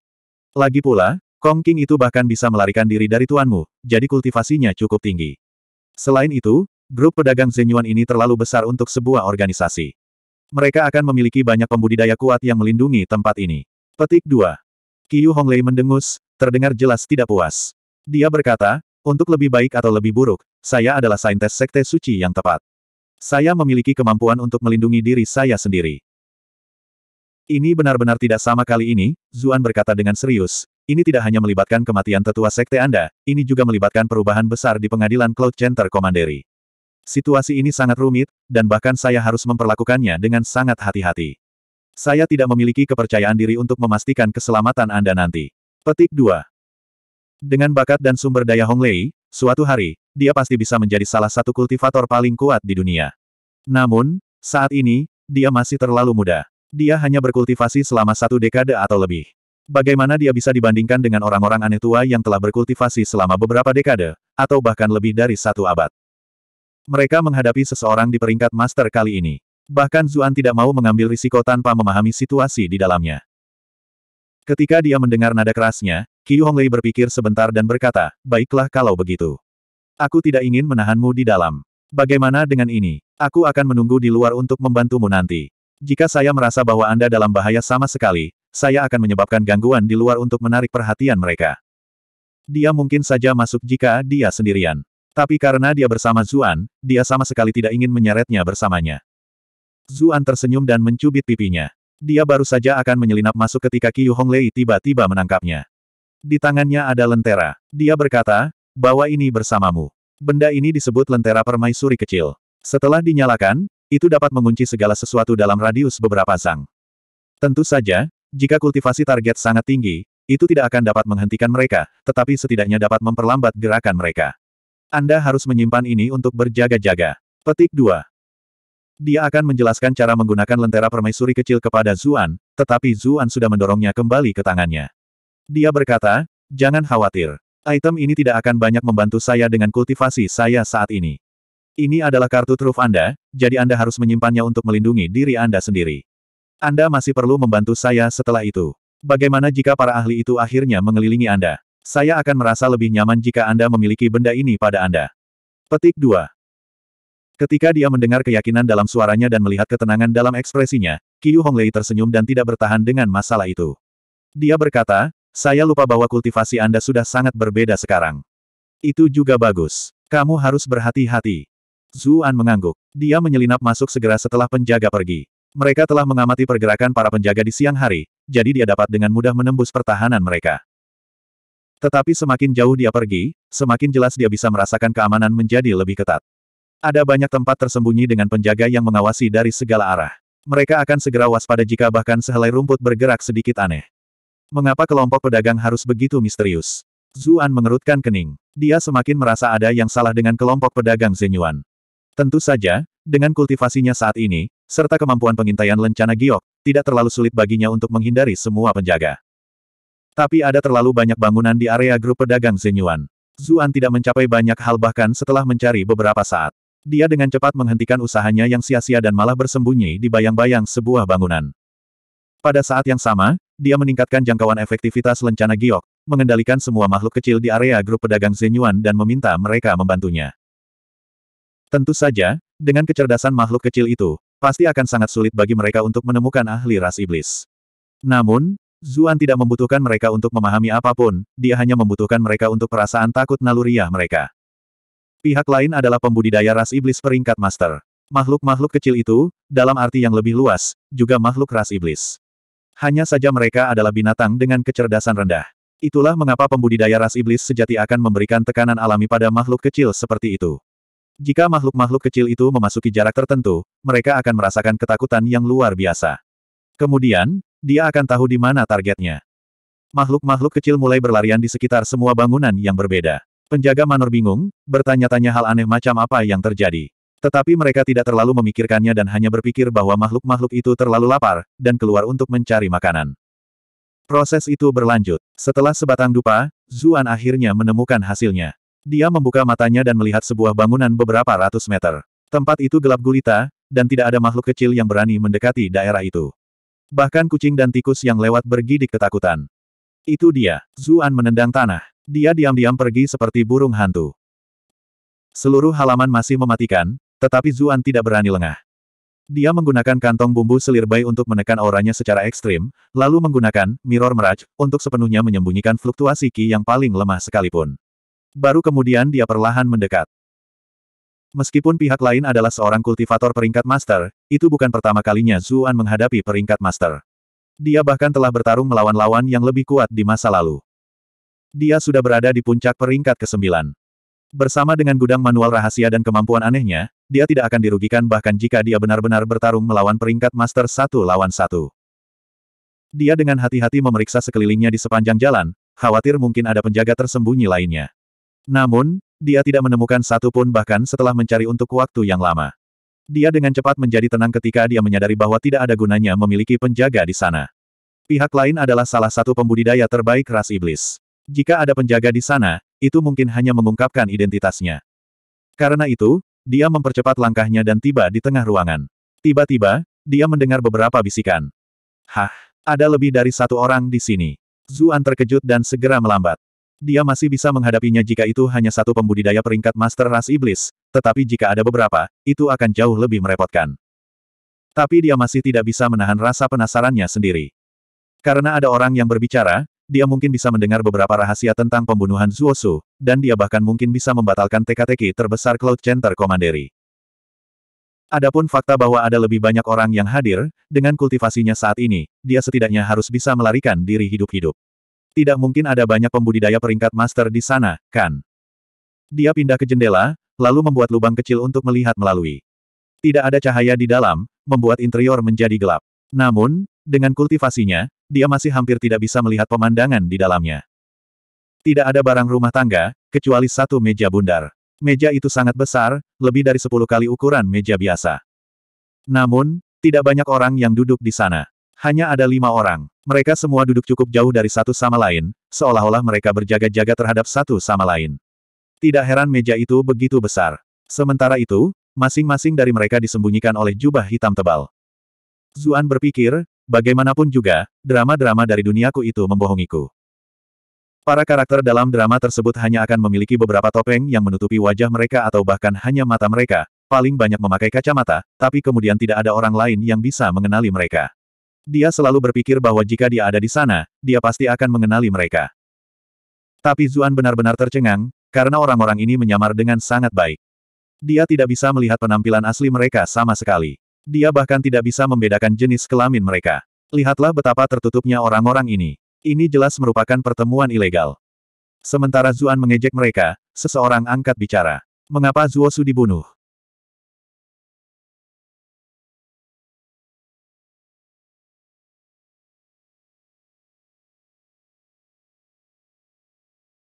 Lagi pula, Kong King itu bahkan bisa melarikan diri dari tuanmu, jadi kultivasinya cukup tinggi. Selain itu, grup pedagang Zenyuan ini terlalu besar untuk sebuah organisasi. Mereka akan memiliki banyak pembudidaya kuat yang melindungi tempat ini. Petik 2. Qiu Honglei mendengus, terdengar jelas tidak puas. Dia berkata, untuk lebih baik atau lebih buruk, saya adalah saintes sekte suci yang tepat. Saya memiliki kemampuan untuk melindungi diri saya sendiri. Ini benar-benar tidak sama kali ini, Zuan berkata dengan serius. Ini tidak hanya melibatkan kematian tetua sekte Anda, ini juga melibatkan perubahan besar di pengadilan Cloud Center Komanderi. Situasi ini sangat rumit, dan bahkan saya harus memperlakukannya dengan sangat hati-hati. Saya tidak memiliki kepercayaan diri untuk memastikan keselamatan Anda nanti. Petik 2. Dengan bakat dan sumber daya Hong Lei, suatu hari, dia pasti bisa menjadi salah satu kultivator paling kuat di dunia. Namun, saat ini, dia masih terlalu muda. Dia hanya berkultivasi selama satu dekade atau lebih. Bagaimana dia bisa dibandingkan dengan orang-orang aneh tua yang telah berkultivasi selama beberapa dekade, atau bahkan lebih dari satu abad? Mereka menghadapi seseorang di peringkat master kali ini. Bahkan Zuan tidak mau mengambil risiko tanpa memahami situasi di dalamnya. Ketika dia mendengar nada kerasnya, Qiu Honglei berpikir sebentar dan berkata, baiklah kalau begitu. Aku tidak ingin menahanmu di dalam. Bagaimana dengan ini? Aku akan menunggu di luar untuk membantumu nanti. Jika saya merasa bahwa Anda dalam bahaya sama sekali, saya akan menyebabkan gangguan di luar untuk menarik perhatian mereka. Dia mungkin saja masuk jika dia sendirian. Tapi karena dia bersama Zuan, dia sama sekali tidak ingin menyeretnya bersamanya. Zuan tersenyum dan mencubit pipinya. Dia baru saja akan menyelinap masuk ketika Qiu Honglei tiba-tiba menangkapnya. Di tangannya ada lentera. Dia berkata, bawa ini bersamamu. Benda ini disebut lentera permaisuri kecil. Setelah dinyalakan, itu dapat mengunci segala sesuatu dalam radius beberapa sang. Tentu saja, jika kultivasi target sangat tinggi, itu tidak akan dapat menghentikan mereka, tetapi setidaknya dapat memperlambat gerakan mereka. Anda harus menyimpan ini untuk berjaga-jaga. Petik 2. Dia akan menjelaskan cara menggunakan lentera permaisuri kecil kepada Zuan, tetapi Zuan sudah mendorongnya kembali ke tangannya. Dia berkata, jangan khawatir. Item ini tidak akan banyak membantu saya dengan kultivasi saya saat ini. Ini adalah kartu truf Anda, jadi Anda harus menyimpannya untuk melindungi diri Anda sendiri. Anda masih perlu membantu saya setelah itu. Bagaimana jika para ahli itu akhirnya mengelilingi Anda? Saya akan merasa lebih nyaman jika Anda memiliki benda ini pada Anda. Petik 2. Ketika dia mendengar keyakinan dalam suaranya dan melihat ketenangan dalam ekspresinya, Qiu Honglei tersenyum dan tidak bertahan dengan masalah itu. Dia berkata, saya lupa bahwa kultivasi Anda sudah sangat berbeda sekarang. Itu juga bagus. Kamu harus berhati-hati. Zuan mengangguk. Dia menyelinap masuk segera setelah penjaga pergi. Mereka telah mengamati pergerakan para penjaga di siang hari, jadi dia dapat dengan mudah menembus pertahanan mereka. Tetapi semakin jauh dia pergi, semakin jelas dia bisa merasakan keamanan menjadi lebih ketat. Ada banyak tempat tersembunyi dengan penjaga yang mengawasi dari segala arah. Mereka akan segera waspada jika bahkan sehelai rumput bergerak sedikit aneh. Mengapa kelompok pedagang harus begitu misterius? Zuan mengerutkan kening. Dia semakin merasa ada yang salah dengan kelompok pedagang Zenyuan. Tentu saja, dengan kultivasinya saat ini, serta kemampuan pengintaian lencana giok, tidak terlalu sulit baginya untuk menghindari semua penjaga. Tapi ada terlalu banyak bangunan di area grup pedagang Zenyuan. Zuan tidak mencapai banyak hal bahkan setelah mencari beberapa saat. Dia dengan cepat menghentikan usahanya yang sia-sia dan malah bersembunyi di bayang-bayang sebuah bangunan. Pada saat yang sama, dia meningkatkan jangkauan efektivitas lencana giok, mengendalikan semua makhluk kecil di area grup pedagang Zenyuan dan meminta mereka membantunya. Tentu saja, dengan kecerdasan makhluk kecil itu, pasti akan sangat sulit bagi mereka untuk menemukan ahli ras iblis. Namun, Zuan tidak membutuhkan mereka untuk memahami apapun, dia hanya membutuhkan mereka untuk perasaan takut naluriah mereka. Pihak lain adalah pembudidaya ras iblis peringkat master. Makhluk-makhluk kecil itu, dalam arti yang lebih luas, juga makhluk ras iblis. Hanya saja mereka adalah binatang dengan kecerdasan rendah. Itulah mengapa pembudidaya ras iblis sejati akan memberikan tekanan alami pada makhluk kecil seperti itu. Jika makhluk-makhluk kecil itu memasuki jarak tertentu, mereka akan merasakan ketakutan yang luar biasa. Kemudian, dia akan tahu di mana targetnya. Makhluk-makhluk kecil mulai berlarian di sekitar semua bangunan yang berbeda. Penjaga manor bingung, bertanya-tanya hal aneh macam apa yang terjadi. Tetapi mereka tidak terlalu memikirkannya dan hanya berpikir bahwa makhluk-makhluk itu terlalu lapar, dan keluar untuk mencari makanan. Proses itu berlanjut. Setelah sebatang dupa, Zuan akhirnya menemukan hasilnya. Dia membuka matanya dan melihat sebuah bangunan beberapa ratus meter. Tempat itu gelap gulita, dan tidak ada makhluk kecil yang berani mendekati daerah itu. Bahkan kucing dan tikus yang lewat bergidik ketakutan. Itu dia, Zuan menendang tanah. Dia diam-diam pergi seperti burung hantu. Seluruh halaman masih mematikan, tetapi Zuan tidak berani lengah. Dia menggunakan kantong bumbu selir selirbai untuk menekan auranya secara ekstrim, lalu menggunakan mirror meraj untuk sepenuhnya menyembunyikan fluktuasi ki yang paling lemah sekalipun. Baru kemudian dia perlahan mendekat. Meskipun pihak lain adalah seorang kultivator peringkat master, itu bukan pertama kalinya Zuan menghadapi peringkat master. Dia bahkan telah bertarung melawan lawan yang lebih kuat di masa lalu. Dia sudah berada di puncak peringkat ke-9. Bersama dengan gudang manual rahasia dan kemampuan anehnya, dia tidak akan dirugikan bahkan jika dia benar-benar bertarung melawan peringkat master satu lawan satu. Dia dengan hati-hati memeriksa sekelilingnya di sepanjang jalan, khawatir mungkin ada penjaga tersembunyi lainnya. Namun, dia tidak menemukan satu pun bahkan setelah mencari untuk waktu yang lama. Dia dengan cepat menjadi tenang ketika dia menyadari bahwa tidak ada gunanya memiliki penjaga di sana. Pihak lain adalah salah satu pembudidaya terbaik ras iblis. Jika ada penjaga di sana, itu mungkin hanya mengungkapkan identitasnya. Karena itu, dia mempercepat langkahnya dan tiba di tengah ruangan. Tiba-tiba, dia mendengar beberapa bisikan. Hah, ada lebih dari satu orang di sini. Zuan terkejut dan segera melambat. Dia masih bisa menghadapinya jika itu hanya satu pembudidaya peringkat master ras iblis, tetapi jika ada beberapa, itu akan jauh lebih merepotkan. Tapi dia masih tidak bisa menahan rasa penasarannya sendiri. Karena ada orang yang berbicara, dia mungkin bisa mendengar beberapa rahasia tentang pembunuhan Zuosu, dan dia bahkan mungkin bisa membatalkan teka-teki terbesar Cloud Center Komanderi. Adapun fakta bahwa ada lebih banyak orang yang hadir, dengan kultivasinya saat ini, dia setidaknya harus bisa melarikan diri hidup-hidup. Tidak mungkin ada banyak pembudidaya peringkat master di sana, kan? Dia pindah ke jendela, lalu membuat lubang kecil untuk melihat melalui. Tidak ada cahaya di dalam, membuat interior menjadi gelap. Namun, dengan kultivasinya, dia masih hampir tidak bisa melihat pemandangan di dalamnya. Tidak ada barang rumah tangga, kecuali satu meja bundar. Meja itu sangat besar, lebih dari sepuluh kali ukuran meja biasa. Namun, tidak banyak orang yang duduk di sana. Hanya ada lima orang. Mereka semua duduk cukup jauh dari satu sama lain, seolah-olah mereka berjaga-jaga terhadap satu sama lain. Tidak heran meja itu begitu besar. Sementara itu, masing-masing dari mereka disembunyikan oleh jubah hitam tebal. Zuan berpikir, bagaimanapun juga, drama-drama dari duniaku itu membohongiku. Para karakter dalam drama tersebut hanya akan memiliki beberapa topeng yang menutupi wajah mereka atau bahkan hanya mata mereka, paling banyak memakai kacamata, tapi kemudian tidak ada orang lain yang bisa mengenali mereka. Dia selalu berpikir bahwa jika dia ada di sana, dia pasti akan mengenali mereka. Tapi Zuan benar-benar tercengang, karena orang-orang ini menyamar dengan sangat baik. Dia tidak bisa melihat penampilan asli mereka sama sekali. Dia bahkan tidak bisa membedakan jenis kelamin mereka. Lihatlah betapa tertutupnya orang-orang ini. Ini jelas merupakan pertemuan ilegal. Sementara Zuan mengejek mereka, seseorang angkat bicara. Mengapa Zuo Su dibunuh?